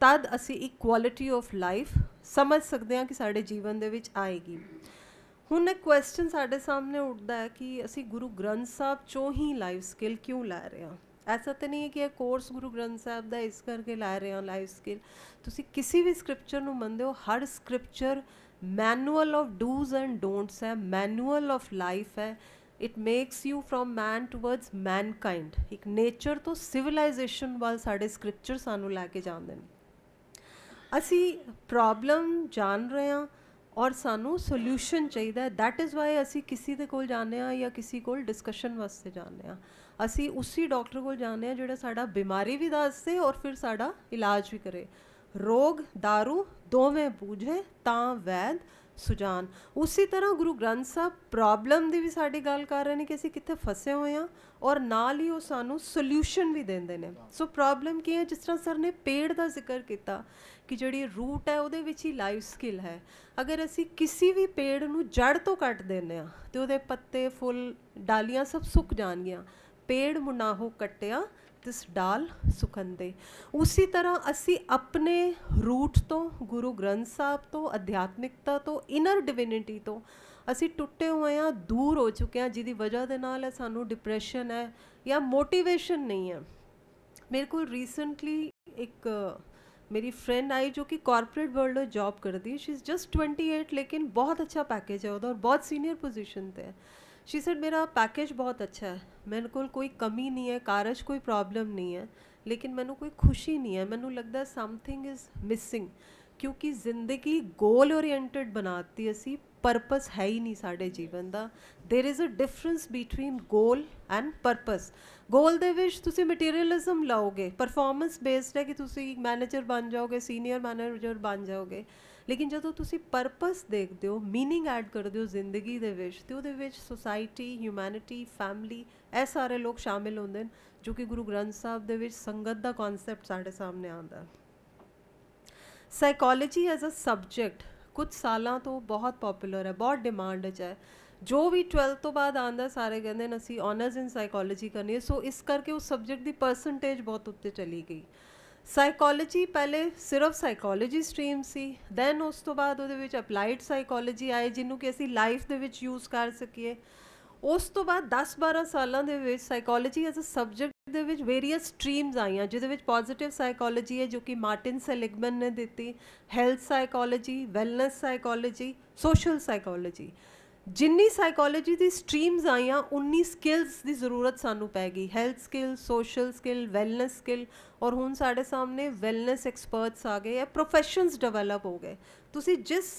ਤਦ ਅਸੀਂ ਇੱਕ ਕੁਆਲਿਟੀ ਆਫ ਲਾਈਫ ਸਮਝ ਸਕਦੇ ਹਾਂ ਕਿ ਸਾਡੇ ਜੀਵਨ ਦੇ ਵਿੱਚ ਆਏਗੀ ਹੁਣ ਇੱਕ ਕੁਐਸਚਨ ਸਾਡੇ ਸਾਹਮਣੇ ਉੱਠਦਾ ਹੈ ਕਿ ਅਸੀਂ ਗੁਰੂ ਗ੍ਰੰਥ ਸਾਹਿਬ ਚੋਂ ਹੀ ਲਾਈਫ ਸਕਿੱਲ ਕਿਉਂ ਲੈ ਰਹੇ ਹਾਂ ਐਸਾ ਤਾਂ ਨਹੀਂ ਹੈ ਕਿ ਇਹ ਕੋਰਸ ਗੁਰੂ ਗ੍ਰੰਥ ਸਾਹਿਬ ਦਾ ਇਸ ਕਰਕੇ ਲੈ ਰਹੇ ਹਾਂ ਲਾਈਫ ਸਕਿੱਲ ਤੁਸੀਂ ਕਿਸੇ ਵੀ ਸਕ੍ਰਿਪਚਰ ਨੂੰ ਮੰਨਦੇ ਹੋ ਹਰ scripture manual of dos and don'ts ਹੈ ਮੈਨੂਅਲ ਆਫ ਲਾਈਫ ਹੈ it makes you from man towards mankind ਇੱਕ ਨੇਚਰ ਤੋਂ ਸਿਵਲਾਈਜੇਸ਼ਨ ਵੱਲ ਸਾਡੇ ਸਕ੍ਰਿਪਚਰ ਸਾਨੂੰ ਲੈ ਕੇ ਜਾਂਦੇ ਨੇ ਅਸੀਂ ਪ੍ਰੋਬਲਮ ਜਾਣ ਰਹੇ ਹਾਂ ਔਰ ਸਾਨੂੰ ਸੋਲੂਸ਼ਨ ਚਾਹੀਦਾ ਥੈਟ ਇਜ਼ ਵਾਈ ਅਸੀਂ ਕਿਸੇ ਦੇ ਕੋਲ ਜਾਂਦੇ ਆ ਜਾਂ ਕਿਸੇ ਕੋਲ ਡਿਸਕਸ਼ਨ ਵਾਸਤੇ ਜਾਂਦੇ ਆ ਅਸੀਂ ਉਸੇ ਡਾਕਟਰ ਕੋਲ ਜਾਂਦੇ ਆ ਜਿਹੜਾ ਸਾਡਾ ਬਿਮਾਰੀ ਵੀ ਦੱਸੇ ਔਰ ਫਿਰ ਸਾਡਾ ਇਲਾਜ ਵੀ ਕਰੇ ਰੋਗ दारू ਦੋਵੇਂ ਪੂਝੇ ਤਾਂ ਵੈਦ ਸੁਜਾਨ ਉਸੇ ਤਰ੍ਹਾਂ ਗੁਰੂ ਗ੍ਰੰਥ ਸਾਹਿਬ ਪ੍ਰੋਬਲਮ ਦੀ ਵੀ ਸਾਡੀ ਗੱਲ ਕਰ ਰਹੇ ਨੇ ਕਿ ਅਸੀਂ ਕਿੱਥੇ ਫਸੇ ਹੋਏ ਆ ਔਰ ਨਾਲ ਹੀ ਉਹ ਸਾਨੂੰ ਸੋਲੂਸ਼ਨ ਵੀ ਦਿੰਦੇ ਨੇ ਸੋ ਪ੍ਰੋਬਲਮ ਕੀ ਹੈ ਜਿਸ ਤਰ੍ਹਾਂ ਸਰ ਨੇ ਪੇੜ ਦਾ ਜ਼ਿਕਰ ਕੀਤਾ ਕਿ ਜਿਹੜੀ ਰੂਟ ਹੈ ਉਹਦੇ ਵਿੱਚ ਹੀ ਲਾਈਫ ਸਕਿੱਲ ਹੈ ਅਗਰ ਅਸੀਂ ਕਿਸੇ ਵੀ ਪੇੜ ਨੂੰ ਜੜ ਤੋਂ ਕੱਟ ਦਿੰਨੇ ਆ ਤੇ ਉਹਦੇ ਪੱਤੇ ਫੁੱਲ ਡਾਲੀਆਂ ਸਭ ਸੁੱਕ ਜਾਣਗੀਆਂ ਪੇੜ ਹੋ ਕੱਟਿਆ ਤਿਸ ਡਾਲ ਸੁਖੰਦੇ ਉਸੇ ਤਰ੍ਹਾਂ ਅਸੀਂ ਆਪਣੇ ਰੂਟ ਤੋਂ ਗੁਰੂ ਗ੍ਰੰਥ ਸਾਹਿਬ ਤੋਂ ਅਧਿਆਤਮਿਕਤਾ ਤੋਂ ਇਨਰ ਡਿਵਿਨਿਟੀ ਤੋਂ ਅਸੀਂ ਟੁੱਟੇ ਹੋਏ ਆ ਦੂਰ ਹੋ ਚੁੱਕੇ ਆ ਜਿਹਦੀ ਵਜ੍ਹਾ ਦੇ ਨਾਲ ਸਾਨੂੰ ਡਿਪਰੈਸ਼ਨ ਹੈ ਜਾਂ ਮੋਟੀਵੇਸ਼ਨ ਨਹੀਂ ਹੈ ਮੇਰੇ ਕੋਲ ਰੀਸੈਂਟਲੀ ਇੱਕ मेरी फ्रेंड आई जो कि कॉरपोरेट वर्ल्ड में जॉब करती है she is just twenty eight लेकिन बहुत अच्छा पैकेज है उधर और बहुत सीनियर पोजिशन पर है शी सेड मेरा पैकेज बहुत अच्छा है मेरे को कोई कमी नहीं है कारज कोई प्रॉब्लम नहीं है लेकिन मैंने कोई खुशी नहीं है मैंने लगता समथिंग इज़ मिसिंग जिंदगी गोल ओरिएंटेड बनाती है असी ਪਰਪਸ ਹੈ ਹੀ ਨਹੀਂ ਸਾਡੇ ਜੀਵਨ ਦਾ there is a difference between goal and purpose goal ਦੇ ਵਿੱਚ ਤੁਸੀਂ ਮਟੀਰੀਅਲਿਜ਼ਮ ਲਾਓਗੇ ਪਰਫਾਰਮੈਂਸ ਬੇਸਡ ਹੈ ਕਿ ਤੁਸੀਂ ਮੈਨੇਜਰ ਬਣ ਜਾਓਗੇ ਸੀਨੀਅਰ ਮੈਨੇਜਰ ਬਣ ਜਾਓਗੇ ਲੇਕਿਨ ਜਦੋਂ ਤੁਸੀਂ ਪਰਪਸ ਦੇਖਦੇ ਹੋ मीनिंग ਐਡ ਕਰਦੇ ਹੋ ਜ਼ਿੰਦਗੀ ਦੇ ਵਿੱਚ ਤੇ ਉਹਦੇ ਵਿੱਚ ਸੋਸਾਇਟੀ ਹਿਊਮੈਨਿਟੀ ਫੈਮਿਲੀ ਐ ਸਾਰੇ ਲੋਕ ਸ਼ਾਮਿਲ ਹੁੰਦੇ ਨੇ ਜੋ ਕਿ ਗੁਰੂ ਗ੍ਰੰਥ ਸਾਹਿਬ ਦੇ ਵਿੱਚ ਸੰਗਤ ਦਾ ਕਨਸੈਪਟ ਸਾਡੇ ਸਾਹਮਣੇ ਆਉਂਦਾ ਸਾਈਕੋਲੋਜੀ ਐਜ਼ ਅ ਸਬਜੈਕਟ ਕੁਝ ਸਾਲਾਂ ਤੋਂ ਬਹੁਤ ਪਪੂਲਰ ਹੈ ਬਹੁਤ ਡਿਮਾਂਡ 'ਚ ਹੈ ਜੋ ਵੀ 12th ਤੋਂ ਬਾਅਦ ਆਂਦਾ ਸਾਰੇ ਕਹਿੰਦੇ ਨੇ ਅਸੀਂ ਆਨਰਸ ਇਨ ਸਾਈਕੋਲੋਜੀ ਕਰਨੀ ਹੈ ਸੋ ਇਸ ਕਰਕੇ ਉਸ ਸਬਜੈਕਟ ਦੀ ਪਰਸੈਂਟੇਜ ਬਹੁਤ ਉੱਤੇ ਚਲੀ ਗਈ ਸਾਈਕੋਲੋਜੀ ਪਹਿਲੇ ਸਿਰਫ ਸਾਈਕੋਲੋਜੀ ਸਟਰੀਮ ਸੀ ਦੈਨ ਉਸ ਤੋਂ ਬਾਅਦ ਉਹਦੇ ਵਿੱਚ ਅਪਲਾਈਡ ਸਾਈਕੋਲੋਜੀ ਆਏ ਜਿਹਨੂੰ ਕਿ ਅਸੀਂ ਲਾਈਫ ਦੇ ਵਿੱਚ ਯੂਜ਼ ਕਰ ਸਕੀਏ ਉਸ ਤੋਂ ਬਾਅਦ 10 12 ਸਾਲਾਂ ਦੇ ਵਿੱਚ ਸਾਈਕੋਲੋਜੀ ਐਜ਼ ਅ ਸਬਜੈਕਟ ਦੇ ਵਿੱਚ ਵੇਰੀਅਸ ਸਟ੍ਰੀਮਸ ਆਈਆਂ ਜਿਹਦੇ ਵਿੱਚ ਪੋਜ਼ਿਟਿਵ ਸਾਈਕੋਲੋਜੀ ਹੈ ਜੋ ਕਿ ਮਾਰਟਿਨ ਸੈਲਿਗਮਨ ਨੇ ਦਿੱਤੀ health psychology wellness psychology social psychology ਜਿੰਨੀ ਸਾਈਕੋਲੋਜੀ ਦੀ ਸਟ੍ਰੀਮਸ ਆਈਆਂ ਉਨੀ ਸਕਿੱਲਸ ਦੀ ਜ਼ਰੂਰਤ ਸਾਨੂੰ ਪੈ ਗਈ health skill social skill wellness skill ਔਰ ਹੁਣ ਸਾਡੇ ਸਾਹਮਣੇ ਵੈਲਨੈਸ ਐਕਸਪਰਟਸ ਆ ਗਏ ਹੈ ਪ੍ਰੋਫੈਸ਼ਨਸ ਡਿਵੈਲਪ ਹੋ ਗਏ ਤੁਸੀਂ ਜਿਸ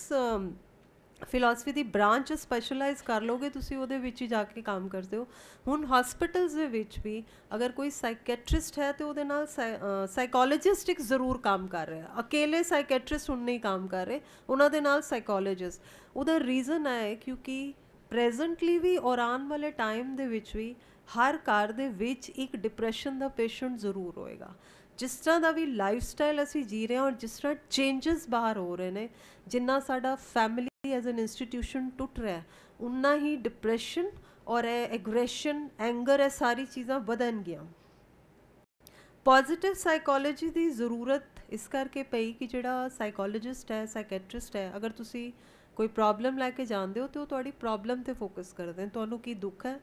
ਫਿਲਾਸਫੀ ਦੀ ਬ੍ਰਾਂਚ ਸਪੈਸ਼ਲਾਈਜ਼ ਕਰ ਲੋਗੇ ਤੁਸੀਂ ਉਹਦੇ ਵਿੱਚ ਹੀ ਜਾ ਕੇ ਕੰਮ ਕਰਦੇ ਹੋ ਹੁਣ ਹਸਪੀਟਲਸ ਦੇ ਵਿੱਚ ਵੀ ਅਗਰ ਕੋਈ ਸਾਈਕੈਟ੍ਰਿਸਟ ਹੈ ਤੇ ਉਹਦੇ ਨਾਲ ਸਾਈਕੋਲੋਜਿਸਟ ਇੱਕ ਜ਼ਰੂਰ ਕੰਮ ਕਰ ਰਿਹਾ ਅਕੇਲੇ ਸਾਈਕੈਟ੍ਰਿਸਟ ਹੁਣ ਨਹੀਂ ਕੰਮ ਕਰ ਰਹੇ ਉਹਨਾਂ ਦੇ ਨਾਲ ਸਾਈਕੋਲੋਜਿਸਟ ਉਹਦਾ ਰੀਜ਼ਨ ਹੈ ਕਿਉਂਕਿ ਪ੍ਰੈਜ਼ੈਂਟਲੀ ਵੀ ਔਰ ਆਨ ਵਾਲੇ ਟਾਈਮ ਦੇ ਵਿੱਚ ਵੀ ਹਰ ਕਾਰ ਦੇ ਵਿੱਚ ਇੱਕ ਡਿਪਰੈਸ਼ਨ ਦਾ ਪੇਸ਼ੈਂਟ ਜ਼ਰੂਰ ਹੋਏਗਾ ਜਿਸ ਤਰ੍ਹਾਂ ਦਾ ਵੀ ਲਾਈਫ ਸਟਾਈਲ ਅਸੀਂ ਜੀ ਰਹੇ ਹਾਂ ਔਰ ਜਿਸ ਤਰ੍ਹਾਂ ਚੇਂਜਸ ਬਾਹਰ ਹੋ ਰਹੇ ਨੇ ਜਿੰਨਾ ਸਾਡਾ ਫੈਮਿਲੀ ਐਜ਼ ਐਨ ਇੰਸਟੀਟਿਊਸ਼ਨ ਟੁੱਟ ਰਿਹਾ ਉਨਾ ਹੀ ਡਿਪਰੈਸ਼ਨ ਔਰ ਐਗਰੈਸ਼ਨ ਐਂਗਰ ਐ ਸਾਰੀ ਚੀਜ਼ਾਂ ਵਧਨ ਗਿਆ ਪੋਜ਼ਿਟਿਵ ਸਾਈਕੋਲੋਜੀ ਦੀ ਜ਼ਰੂਰਤ ਇਸ ਕਰਕੇ ਪਈ ਕਿ ਜਿਹੜਾ ਸਾਈਕੋਲੋਜਿਸਟ ਹੈ ਸਾਈਕੈਟ੍ਰਿਸਟ ਹੈ ਅਗਰ ਤੁਸੀਂ ਕੋਈ ਪ੍ਰੋਬਲਮ ਲੈ ਕੇ ਜਾਂਦੇ ਹੋ ਤੇ ਉਹ ਤੁਹਾਡੀ ਪ੍ਰੋਬਲਮ ਤੇ ਫੋਕਸ ਕਰਦੇ ਨੇ ਤੁਹਾਨੂੰ ਕੀ ਦੁੱਖ ਹੈ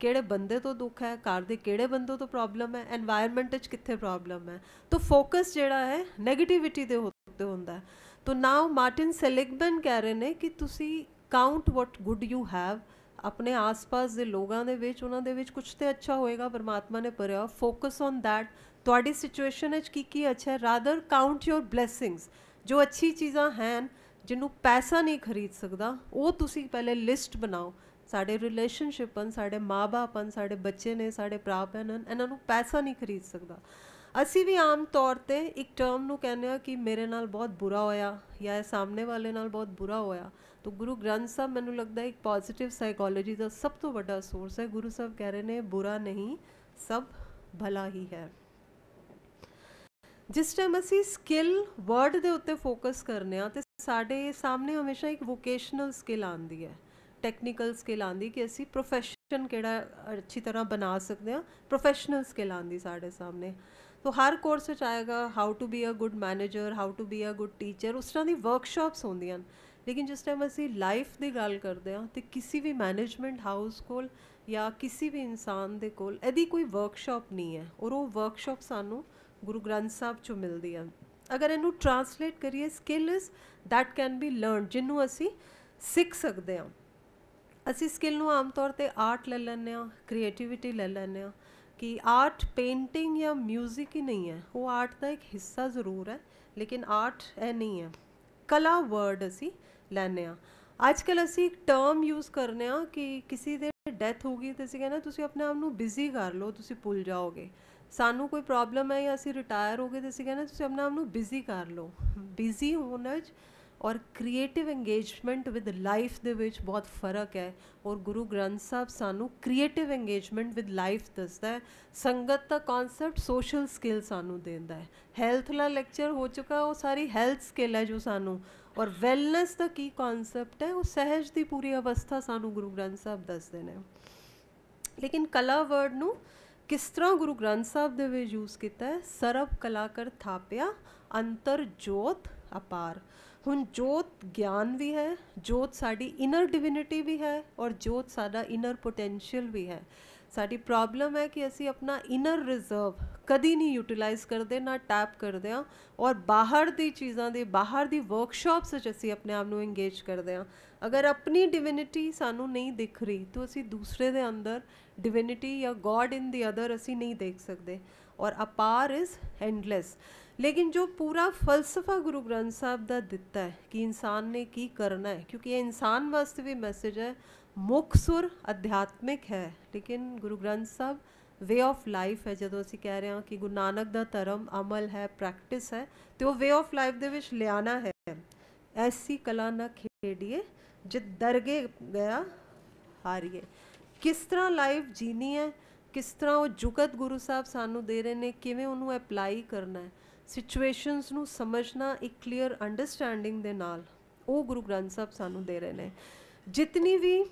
ਕਿਹੜੇ ਬੰਦੇ ਤੋਂ ਦੁੱਖ ਹੈ ਘਰ ਦੇ ਕਿਹੜੇ ਬੰਦੇ ਤੋਂ ਪ੍ਰੋਬਲਮ ਹੈ এনवायरमेंट ਵਿੱਚ ਕਿੱਥੇ ਪ੍ਰੋਬਲਮ ਹੈ ਤਾਂ ਫੋਕਸ ਜਿਹੜਾ ਹੈ 네ਗੇਟਿਵਿਟੀ ਦੇ ਉੱਤੇ ਹੁੰਦਾ ਹੈ ਤੋ ਨਾਓ ਮਾਰਟਿਨ ਸੈਲਿਗਮਨ ਕਹਿ ਰਹੇ ਨੇ ਕਿ ਤੁਸੀਂ count what good you have ਆਪਣੇ ਆਸ-ਪਾਸ ਦੇ ਲੋਕਾਂ ਦੇ ਵਿੱਚ ਉਹਨਾਂ ਦੇ ਵਿੱਚ ਕੁਝ ਤੇ ਅੱਛਾ ਹੋਏਗਾ ਪਰਮਾਤਮਾ ਨੇ ਪਰਿਆ ਫੋਕਸ ਔਨ ਥੈਟ ਤੁਹਾਡੀ ਸਿਚੁਏਸ਼ਨ ਵਿੱਚ ਕੀ ਕੀ ਅੱਛਾ ਹੈ ਰਾਦਰ ਕਾਊਂਟ ਯੋਰ ਬਲੇਸਿੰਗਸ ਜੋ ਅੱਛੀ ਚੀਜ਼ਾਂ ਹਨ ਜਿਹਨੂੰ ਪੈਸਾ ਨਹੀਂ ਖਰੀਦ ਸਕਦਾ ਉਹ ਤੁਸੀਂ ਪਹਿਲੇ ਲਿਸਟ ਬਣਾਓ ਸਾਡੇ ਰਿਲੇਸ਼ਨਸ਼ਿਪਨ ਸਾਡੇ ਮਾਪੇ ਹਨ ਸਾਡੇ ਬੱਚੇ ਨੇ ਸਾਡੇ ਭਰਾ ਭੈਣ ਹਨ ਇਹਨਾਂ ਨੂੰ ਪੈਸਾ ਨਹੀਂ ਖਰੀਦ ਸਕਦਾ ਅਸੀਂ ਵੀ ਆਮ ਤੌਰ ਤੇ ਇੱਕ ਟਰਮ ਨੂੰ ਕਹਿੰਦੇ ਆ ਕਿ ਮੇਰੇ ਨਾਲ ਬਹੁਤ ਬੁਰਾ ਹੋਇਆ ਜਾਂ ਇਹ ਸਾਹਮਣੇ ਵਾਲੇ ਨਾਲ ਬਹੁਤ ਬੁਰਾ ਹੋਇਆ ਤਾਂ ਗੁਰੂ ਗ੍ਰੰਥ ਸਾਹਿਬ ਮੈਨੂੰ ਲੱਗਦਾ ਇੱਕ ਪੋਜ਼ਿਟਿਵ ਸਾਈਕੋਲੋਜੀ ਦਾ ਸਭ ਤੋਂ ਵੱਡਾ ਸੋਰਸ ਹੈ ਗੁਰੂ ਸਾਹਿਬ ਕਹਿ ਰਹੇ ਨੇ ਬੁਰਾ ਨਹੀਂ ਸਭ ਭਲਾ ਹੀ ਹੈ ਜਿਸ ਟਾਈਮ ਅਸੀਂ ਸਕਿੱਲ ਵਰਡ ਦੇ ਉੱਤੇ ਫੋਕਸ ਕਰਨੇ ਆ ਤੇ ਸਾਡੇ ਸਾਹਮਣੇ ਹਮੇਸ਼ਾ ਇੱਕ ਵੋਕੇਸ਼ਨਲ ਸਕਿੱਲ ਆਂਦੀ ਹੈ ਟੈਕਨੀਕਲ ਸਕਿੱਲ ਆਂਦੀ ਕਿ ਅਸੀਂ ਪ੍ਰੋਫੈਸ਼ਨ ਕਿਹੜਾ ਅੱਛੀ ਤਰ੍ਹਾਂ ਬਣਾ ਸਕਦੇ ਆ ਪ੍ਰੋਫੈਸ਼ਨਲ ਸਕਿੱਲ ਆਂਦੀ ਸਾਡੇ ਸਾਹਮਣੇ ਤੋਂ ਹਰ ਕੋਰਸ ਵਿੱਚ ਆਏਗਾ how to be a good manager how to be a good teacher ਉਸ ਤਰ੍ਹਾਂ ਦੀ ਵਰਕਸ਼ਾਪਸ ਹੁੰਦੀਆਂ ਲੇਕਿਨ ਜਿਸ ਟਾਈਮ ਅਸੀਂ ਲਾਈਫ ਦੀ ਗੱਲ ਕਰਦੇ ਹਾਂ ਤੇ ਕਿਸੇ ਵੀ ਮੈਨੇਜਮੈਂਟ ਹਾਊਸ ਕੋਲ ਜਾਂ ਕਿਸੇ ਵੀ ਇਨਸਾਨ ਦੇ ਕੋਲ ਐਦੀ ਕੋਈ ਵਰਕਸ਼ਾਪ ਨਹੀਂ ਹੈ ਔਰ ਉਹ ਵਰਕਸ਼ਾਪ ਸਾਨੂੰ ਗੁਰੂ ਗ੍ਰੰਥ ਸਾਹਿਬ ਚੋਂ ਮਿਲਦੀ ਹੈ ਅਗਰ ਇਹਨੂੰ ਟ੍ਰਾਂਸਲੇਟ ਕਰੀਏ skill is that can be learned ਜਿੰਨੂੰ ਅਸੀਂ ਸਿੱਖ ਸਕਦੇ ਹਾਂ ਅਸੀਂ ਸਕਿੱਲ ਨੂੰ ਆਮ ਤੌਰ ਤੇ ਆਰਟ ਲੈ ਲੈਂਦੇ ਹਾਂ ਕ੍ਰੀਏਟੀਵਿਟੀ ਲੈ ਲੈਂਦੇ ਹਾਂ ਕਿ ਆਰਟ ਪੇਂਟਿੰਗ ਜਾਂ 뮤직 ਹੀ ਨਹੀਂ ਹੈ ਉਹ ਆਰਟ ਦਾ ਇੱਕ ਹਿੱਸਾ ਜ਼ਰੂਰ ਹੈ ਲੇਕਿਨ ਆਰਟ ਇਹ ਨਹੀਂ ਹੈ ਕਲਾ ਵਰਡ ਅਸੀਂ ਲੈਨੇ ਆ ਅੱਜ ਕੱਲ ਅਸੀਂ ਇੱਕ ਟਰਮ ਯੂਜ਼ ਕਰਨੇ ਆ ਕਿ ਕਿਸੇ ਦੇ ਡੈਥ ਹੋ ਗਈ ਤੇ ਅਸੀਂ ਕਹਿੰਦਾ ਤੁਸੀਂ ਆਪਣੇ ਆਪ ਨੂੰ ਬਿਜ਼ੀ ਕਰ ਲਓ ਤੁਸੀਂ ਭੁੱਲ ਜਾਓਗੇ ਸਾਨੂੰ ਕੋਈ ਪ੍ਰੋਬਲਮ ਹੈ ਜਾਂ ਅਸੀਂ ਰਿਟਾਇਰ ਹੋ ਗਏ ਤੇ ਅਸੀਂ ਕਹਿੰਦਾ ਤੁਸੀਂ ਆਪਣੇ ਆਪ ਨੂੰ ਬਿਜ਼ੀ ਕਰ ਲਓ ਬਿਜ਼ੀ ਹੋਣਾ ਔਰ ਕ੍ਰੀਏਟਿਵ ਇੰਗੇਜਮੈਂਟ ਵਿਦ ਲਾਈਫ ਦੇ ਵਿੱਚ ਬਹੁਤ ਫਰਕ ਹੈ ਔਰ ਗੁਰੂ ਗ੍ਰੰਥ ਸਾਹਿਬ ਸਾਨੂੰ ਕ੍ਰੀਏਟਿਵ ਇੰਗੇਜਮੈਂਟ ਵਿਦ ਲਾਈਫ ਦੱਸਦਾ ਹੈ ਸੰਗਤ ਦਾ ਕਨਸੈਪਟ ਸੋਸ਼ਲ ਸਕਿੱਲ ਸਾਨੂੰ ਦਿੰਦਾ ਹੈ ਹੈਲਥ ਦਾ ਲੈਕਚਰ ਹੋ ਚੁੱਕਾ ਉਹ ਸਾਰੀ ਹੈਲਥ ਸਕਿੱਲ ਹੈ ਜੋ ਸਾਨੂੰ ਔਰ ਵੈਲਨੈਸ ਦਾ ਕੀ ਕਨਸੈਪਟ ਹੈ ਉਹ ਸਹਿਜ ਦੀ ਪੂਰੀ ਅਵਸਥਾ ਸਾਨੂੰ ਗੁਰੂ ਗ੍ਰੰਥ ਸਾਹਿਬ ਦੱਸਦੇ ਨੇ ਲੇਕਿਨ ਕਲਾ ਵਰਡ ਨੂੰ ਕਿਸ ਤਰ੍ਹਾਂ ਗੁਰੂ ਗ੍ਰੰਥ ਸਾਹਿਬ ਦੇ ਵਿੱਚ ਯੂਜ਼ ਕੀਤਾ ਹੈ ਸਰਬ ਕਲਾਕਰ ਥਾਪਿਆ ਅੰਤਰ ਜੋਤ ਅਪਾਰ ਹੁਣ ਜੋਤ ਗਿਆਨ ਵੀ ਹੈ ਜੋਤ ਸਾਡੀ ਇਨਰ ਡਿਵਿਨਿਟੀ ਵੀ ਹੈ ਔਰ ਜੋਤ ਸਾਡਾ ਇਨਰ ਪੋਟੈਂਸ਼ੀਅਲ ਵੀ ਹੈ ਸਾਡੀ ਪ੍ਰੋਬਲਮ ਹੈ ਕਿ ਅਸੀਂ ਆਪਣਾ ਇਨਰ ਰਿਜ਼ਰਵ ਕਦੀ ਨਹੀਂ ਯੂਟਿਲਾਈਜ਼ ਕਰਦੇ ਨਾ ਟੈਪ ਕਰਦੇ ਆ ਔਰ ਬਾਹਰ ਦੀ ਚੀਜ਼ਾਂ ਦੇ ਬਾਹਰ ਦੀ ਵਰਕਸ਼ਾਪਸ ਵਿੱਚ ਅਸੀਂ ਆਪਣੇ ਆਪ ਨੂੰ ਇੰਗੇਜ ਕਰਦੇ ਆ ਅਗਰ ਆਪਣੀ ਡਿਵਿਨਿਟੀ ਸਾਨੂੰ ਨਹੀਂ ਦਿਖ ਰਹੀ ਤਾਂ ਅਸੀਂ ਦੂਸਰੇ ਦੇ ਅੰਦਰ ਡਿਵਿਨਿਟੀ ਜਾਂ ਗੋਡ ਇਨ ਦੀ ਅਦਰ ਅਸੀਂ ਨਹੀਂ ਦੇਖ ਸਕਦੇ ਔਰ ਅਪਾਰ ਇਜ਼ ਐਂਡਲੈਸ लेकिन जो पूरा फलसफा गुरु ग्रंथ साहब का दिता है कि इंसान ने की करना है क्योंकि ये इंसान वास्ते भी मैसेज है मुख सुर अध्यात्मिक है लेकिन गुरु ग्रंथ साहब वे ऑफ लाइफ है जो असं कह रहे हैं कि गुरु नानक का धर्म अमल है प्रैक्टिस है तो वह वे ऑफ लाइफ के लियाना है ऐसी कला ना खेडिए जित दरगे गया हारीए किस तरह लाइफ जीनी है किस तरह वो जुगत गुरु साहब सानू दे रहे हैं किमें उन्होंने अप्लाई करना है ਸਿਚੁਏਸ਼ਨਸ ਨੂੰ ਸਮਝਣਾ ਇੱਕ ਕਲੀਅਰ ਅੰਡਰਸਟੈਂਡਿੰਗ ਦੇ ਨਾਲ ਉਹ ਗੁਰੂ ਗ੍ਰੰਥ ਸਾਹਿਬ ਸਾਨੂੰ ਦੇ ਰਹੇ ਨੇ ਜਿਤਨੀ ਵੀ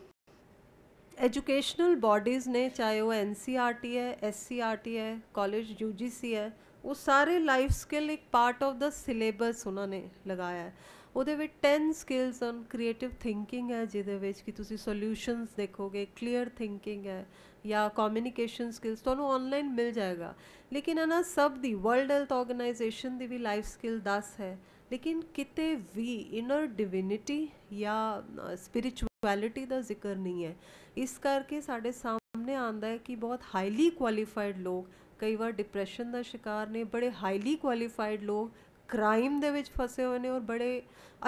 ਐਜੂਕੇਸ਼ਨਲ ਬਾਡੀਜ਼ ਨੇ ਚਾਹੇ ਉਹ ਐਨਸੀਆਰਟੀ e ਹੈ ਐਸਸੀਆਰਟੀ e ਹੈ ਕਾਲਜ ਯੂਜੀਸੀ ਹੈ ਉਹ ਸਾਰੇ ਲਾਈਫ ਸਕਿੱਲ ਇੱਕ ਪਾਰਟ ਆਫ ਦਾ ਸਿਲੇਬਸ ਉਹਨਾਂ ਨੇ ਲਗਾਇਆ ਹੈ ਉਹਦੇ ਵਿੱਚ 10 ਸਕਿੱਲਸ ਔਨ ਕ੍ਰੀਏਟਿਵ ਥਿੰਕਿੰਗ ਹੈ ਜਿਹਦੇ ਵਿੱਚ ਕਿ ਤੁਸੀਂ ਸੋਲੂਸ਼ਨਸ ਦੇਖੋਗੇ ਕਲੀਅਰ ਥਿੰਕਿੰਗ ਹੈ ਜਾਂ ਕਮਿਊਨੀਕੇਸ਼ਨ ਸਕਿੱਲਸ ਤੁਹਾਨੂੰ ਆਨਲਾਈਨ ਮਿਲ ਜਾਏਗਾ ਲੇਕਿਨ ਇਹਨਾਂ ਸਭ ਦੀ ਵਰਲਡ ਹੈਲਥ ਆਰਗੇਨਾਈਜੇਸ਼ਨ ਦੀ ਵੀ ਲਾਈਫ ਸਕਿੱਲ 10 ਹੈ ਲੇਕਿਨ ਕਿਤੇ ਵੀ ਇਨਰ ਡਿਵਿਨਿਟੀ ਜਾਂ ਸਪਿਰਚੁਅਲਿਟੀ ਦਾ ਜ਼ਿਕਰ ਨਹੀਂ ਹੈ ਇਸ ਕਰਕੇ ਸਾਡੇ ਸਾਹਮਣੇ ਆਂਦਾ ਹੈ ਕਿ ਬਹੁਤ ਹਾਈਲੀ ਕੁਆਲੀਫਾਈਡ ਲੋਕ ਕਈ ਵਾਰ ਡਿਪਰੈਸ਼ਨ ਦਾ ਸ਼ਿਕਾਰ ਨੇ ਬੜੇ ਹਾਈਲੀ ਕੁਆਲੀਫਾਈਡ ਲੋਕ ਕ੍ਰਾਈਮ ਦੇ ਵਿੱਚ ਫਸੇ ਹੋਏ ਨੇ ਔਰ ਬੜੇ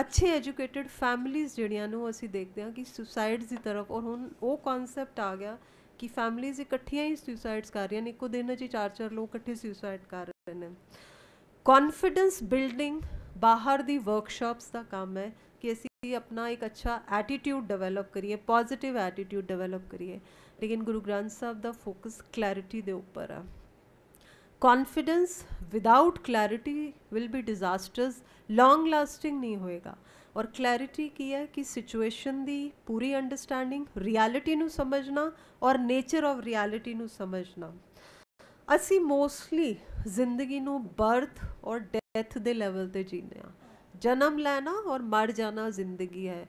ਅੱਛੇ ਐਜੂਕੇਟਿਡ ਫੈਮਿਲੀਆਂ ਜਿਹੜੀਆਂ ਨੂੰ ਅਸੀਂ ਦੇਖਦੇ ਹਾਂ ਕਿ ਸੁਸਾਇਡਸ ਦੀ ਤਰਫ ਔਰ ਹੁਣ ਉਹ ਕਨਸੈਪਟ ਆ ਗਿਆ कि फैमिलीज इकट्ठिया ही सुसाइड्स कर रही हैं दिन अच्छी चार चार लोग इट्ठे सुसाइड कर रहे हैं कॉन्फिडेंस बिल्डिंग बाहर दी वर्कशॉप्स का काम है कि असी अपना एक अच्छा एटीट्यूड डिवेलप करिए पॉजिटिव एटीट्यूड डिवेलप करिए लेकिन गुरु ग्रंथ साहब का फोकस कलैरिटी के उपर आ confidence without clarity will be disasters long lasting नहीं होएगा ਔਰ ਕਲੈਰਿਟੀ ਕੀ ਹੈ ਕਿ ਸਿਚੁਏਸ਼ਨ ਦੀ ਪੂਰੀ ਅੰਡਰਸਟੈਂਡਿੰਗ ਰਿਐਲਿਟੀ ਨੂੰ ਸਮਝਣਾ ਔਰ ਨੇਚਰ ਆਫ ਰਿਐਲਿਟੀ ਨੂੰ ਸਮਝਣਾ ਅਸੀਂ ਮੋਸਟਲੀ ਜ਼ਿੰਦਗੀ ਨੂੰ ਬਰਥ ਔਰ ਡੈਥ ਦੇ ਲੈਵਲ ਤੇ ਜੀਂਦੇ ਆ ਜਨਮ ਲੈਣਾ ਔਰ ਮਰ ਜਾਣਾ ਜ਼ਿੰਦਗੀ ਹੈ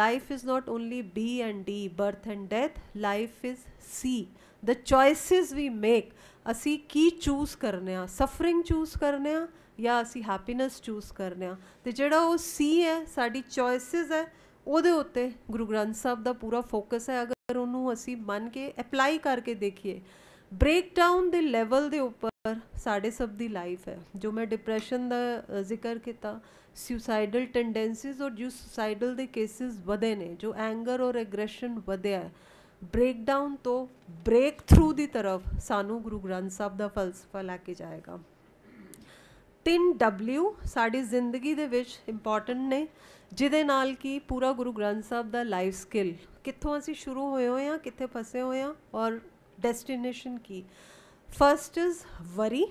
life is not only B and D birth and death life is C the choices we make ਅਸੀਂ ਕੀ ਚੂਜ਼ ਕਰਨੇ ਆ ਸਫਰਿੰਗ ਚੂਜ਼ ਕਰਨੇ ਆ ਜਾਂ ਅਸੀਂ ਹੈਪੀਨੈਸ ਚੂਜ਼ ਕਰਨੇ ਆ ਤੇ ਜਿਹੜਾ ਉਹ ਸੀ ਹੈ ਸਾਡੀ ਚੋਇਸਸ ਹੈ ਉਹਦੇ ਉੱਤੇ ਗੁਰੂ ਗ੍ਰੰਥ ਸਾਹਿਬ ਦਾ ਪੂਰਾ ਫੋਕਸ ਹੈ ਅਗਰ ਉਹਨੂੰ ਅਸੀਂ ਮੰਨ ਕੇ ਅਪਲਾਈ ਕਰਕੇ ਦੇਖੀਏ ਬ੍ਰੇਕ ਡਾਊਨ ਦੇ ਲੈਵਲ ਦੇ ਉੱਪਰ ਸਾਡੇ ਸਭ ਦੀ ਲਾਈਫ ਹੈ ਜੋ ਮੈਂ ਡਿਪਰੈਸ਼ਨ ਦਾ ਜ਼ਿਕਰ ਕੀਤਾ ਸੁਸਾਈਡਲ ਟੈਂਡੈਂਸੀਜ਼ ਔਰ ਜੋ ਸੁਸਾਈਡਲ ਦੇ ਕੇਸਿਸ ਵਧੇ ਨੇ ਜੋ ਐਂਗਰ ਔਰ ਐਗਰੈਸ਼ਨ ਵਧਿਆ ਬ੍ਰੇਕਡਾਊਨ ਤੋਂ ਬ੍ਰੇਕ ਥਰੂ ਦੀ ਤਰਫ ਸਾਨੂੰ ਗੁਰੂ ਗ੍ਰੰਥ ਸਾਹਿਬ ਦਾ ਫਲਸਫਾ ਲੈ ਕੇ ਜਾਏਗਾ ਤਿੰਨ W ਸਾਡੀ ਜ਼ਿੰਦਗੀ ਦੇ ਵਿੱਚ ਇੰਪੋਰਟੈਂਟ ਨੇ ਜਿਹਦੇ ਨਾਲ ਕੀ ਪੂਰਾ ਗੁਰੂ ਗ੍ਰੰਥ ਸਾਹਿਬ ਦਾ ਲਾਈਫ ਸਕਿੱਲ ਕਿੱਥੋਂ ਅਸੀਂ ਸ਼ੁਰੂ ਹੋਏ ਹੋਏ ਆ ਕਿੱਥੇ ਫਸੇ ਹੋਏ ਆ ਔਰ ਡੈਸਟੀਨੇਸ਼ਨ ਕੀ ਫਰਸਟ ਇਜ਼ ਵਰੀ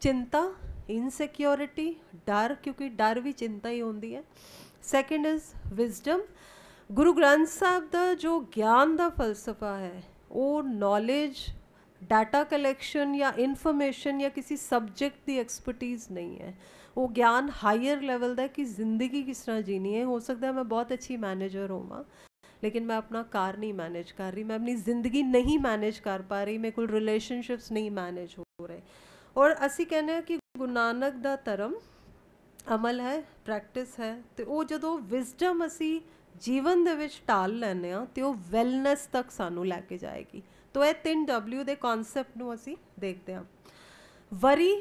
ਚਿੰਤਾ ਇਨਸਿਕਿਉਰਿਟੀ ਡਰ ਕਿਉਂਕਿ ਡਰ ਵੀ ਚਿੰਤਾ ਹੀ ਹੁੰਦੀ ਹੈ second is wisdom Guru Granth Sahib ਦਾ ਜੋ ਗਿਆਨ ਦਾ ਫਲਸਫਾ ਹੈ ਉਹ ਨੌਲੇਜ ਡਾਟਾ ਕਲੈਕਸ਼ਨ ਜਾਂ ਇਨਫੋਰਮੇਸ਼ਨ ਜਾਂ ਕਿਸੇ ਸਬਜੈਕਟ ਦੀ ਐਕਸਪਰਟਿਜ਼ ਨਹੀਂ ਹੈ ਉਹ ਗਿਆਨ ਹਾਇਰ ਲੈਵਲ ਦਾ ਕਿ ਜ਼ਿੰਦਗੀ ਕਿਸ ਤਰ੍ਹਾਂ ਜੀਣੀ ਹੈ ਹੋ ਸਕਦਾ ਮੈਂ ਬਹੁਤ ਅੱਛੀ ਮੈਨੇਜਰ ਹੋਵਾਂ ਲੇਕਿਨ ਮੈਂ ਆਪਣਾ ਕਾਰ ਨਹੀਂ ਮੈਨੇਜ ਕਰ ਰਹੀ ਮੈਂ ਆਪਣੀ ਜ਼ਿੰਦਗੀ ਨਹੀਂ ਮੈਨੇਜ ਕਰ پا ਰਹੀ ਮੇਰੇ ਕੋਲ ਰਿਲੇਸ਼ਨਸ਼ਿਪਸ ਨਹੀਂ ਮੈਨੇਜ ਹੋ ਰਹੇ ਔਰ ਅਸੀਂ ਕਹਿੰਦੇ ਆ ਕਿ ਗੁਰੂ ਨਾਨਕ ਦਾ ਧਰਮ ਅਮਲ ਹੈ ਪ੍ਰੈਕਟਿਸ ਹੈ ਤੇ ਉਹ ਜਦੋਂ ਵਿਜ਼ਡਮ ਅਸੀਂ ਜੀਵਨ ਦੇ ਵਿੱਚ ਢਾਲ ਲੈਨੇ ਆ ਤੇ ਉਹ ਵੈਲਨੈਸ ਤੱਕ ਸਾਨੂੰ ਲੈ ਕੇ ਜਾਏਗੀ ਤੋ ਇਹ 3W ਦੇ ਕਨਸੈਪਟ ਨੂੰ ਅਸੀਂ ਦੇਖਦੇ ਹਾਂ ਵਰੀ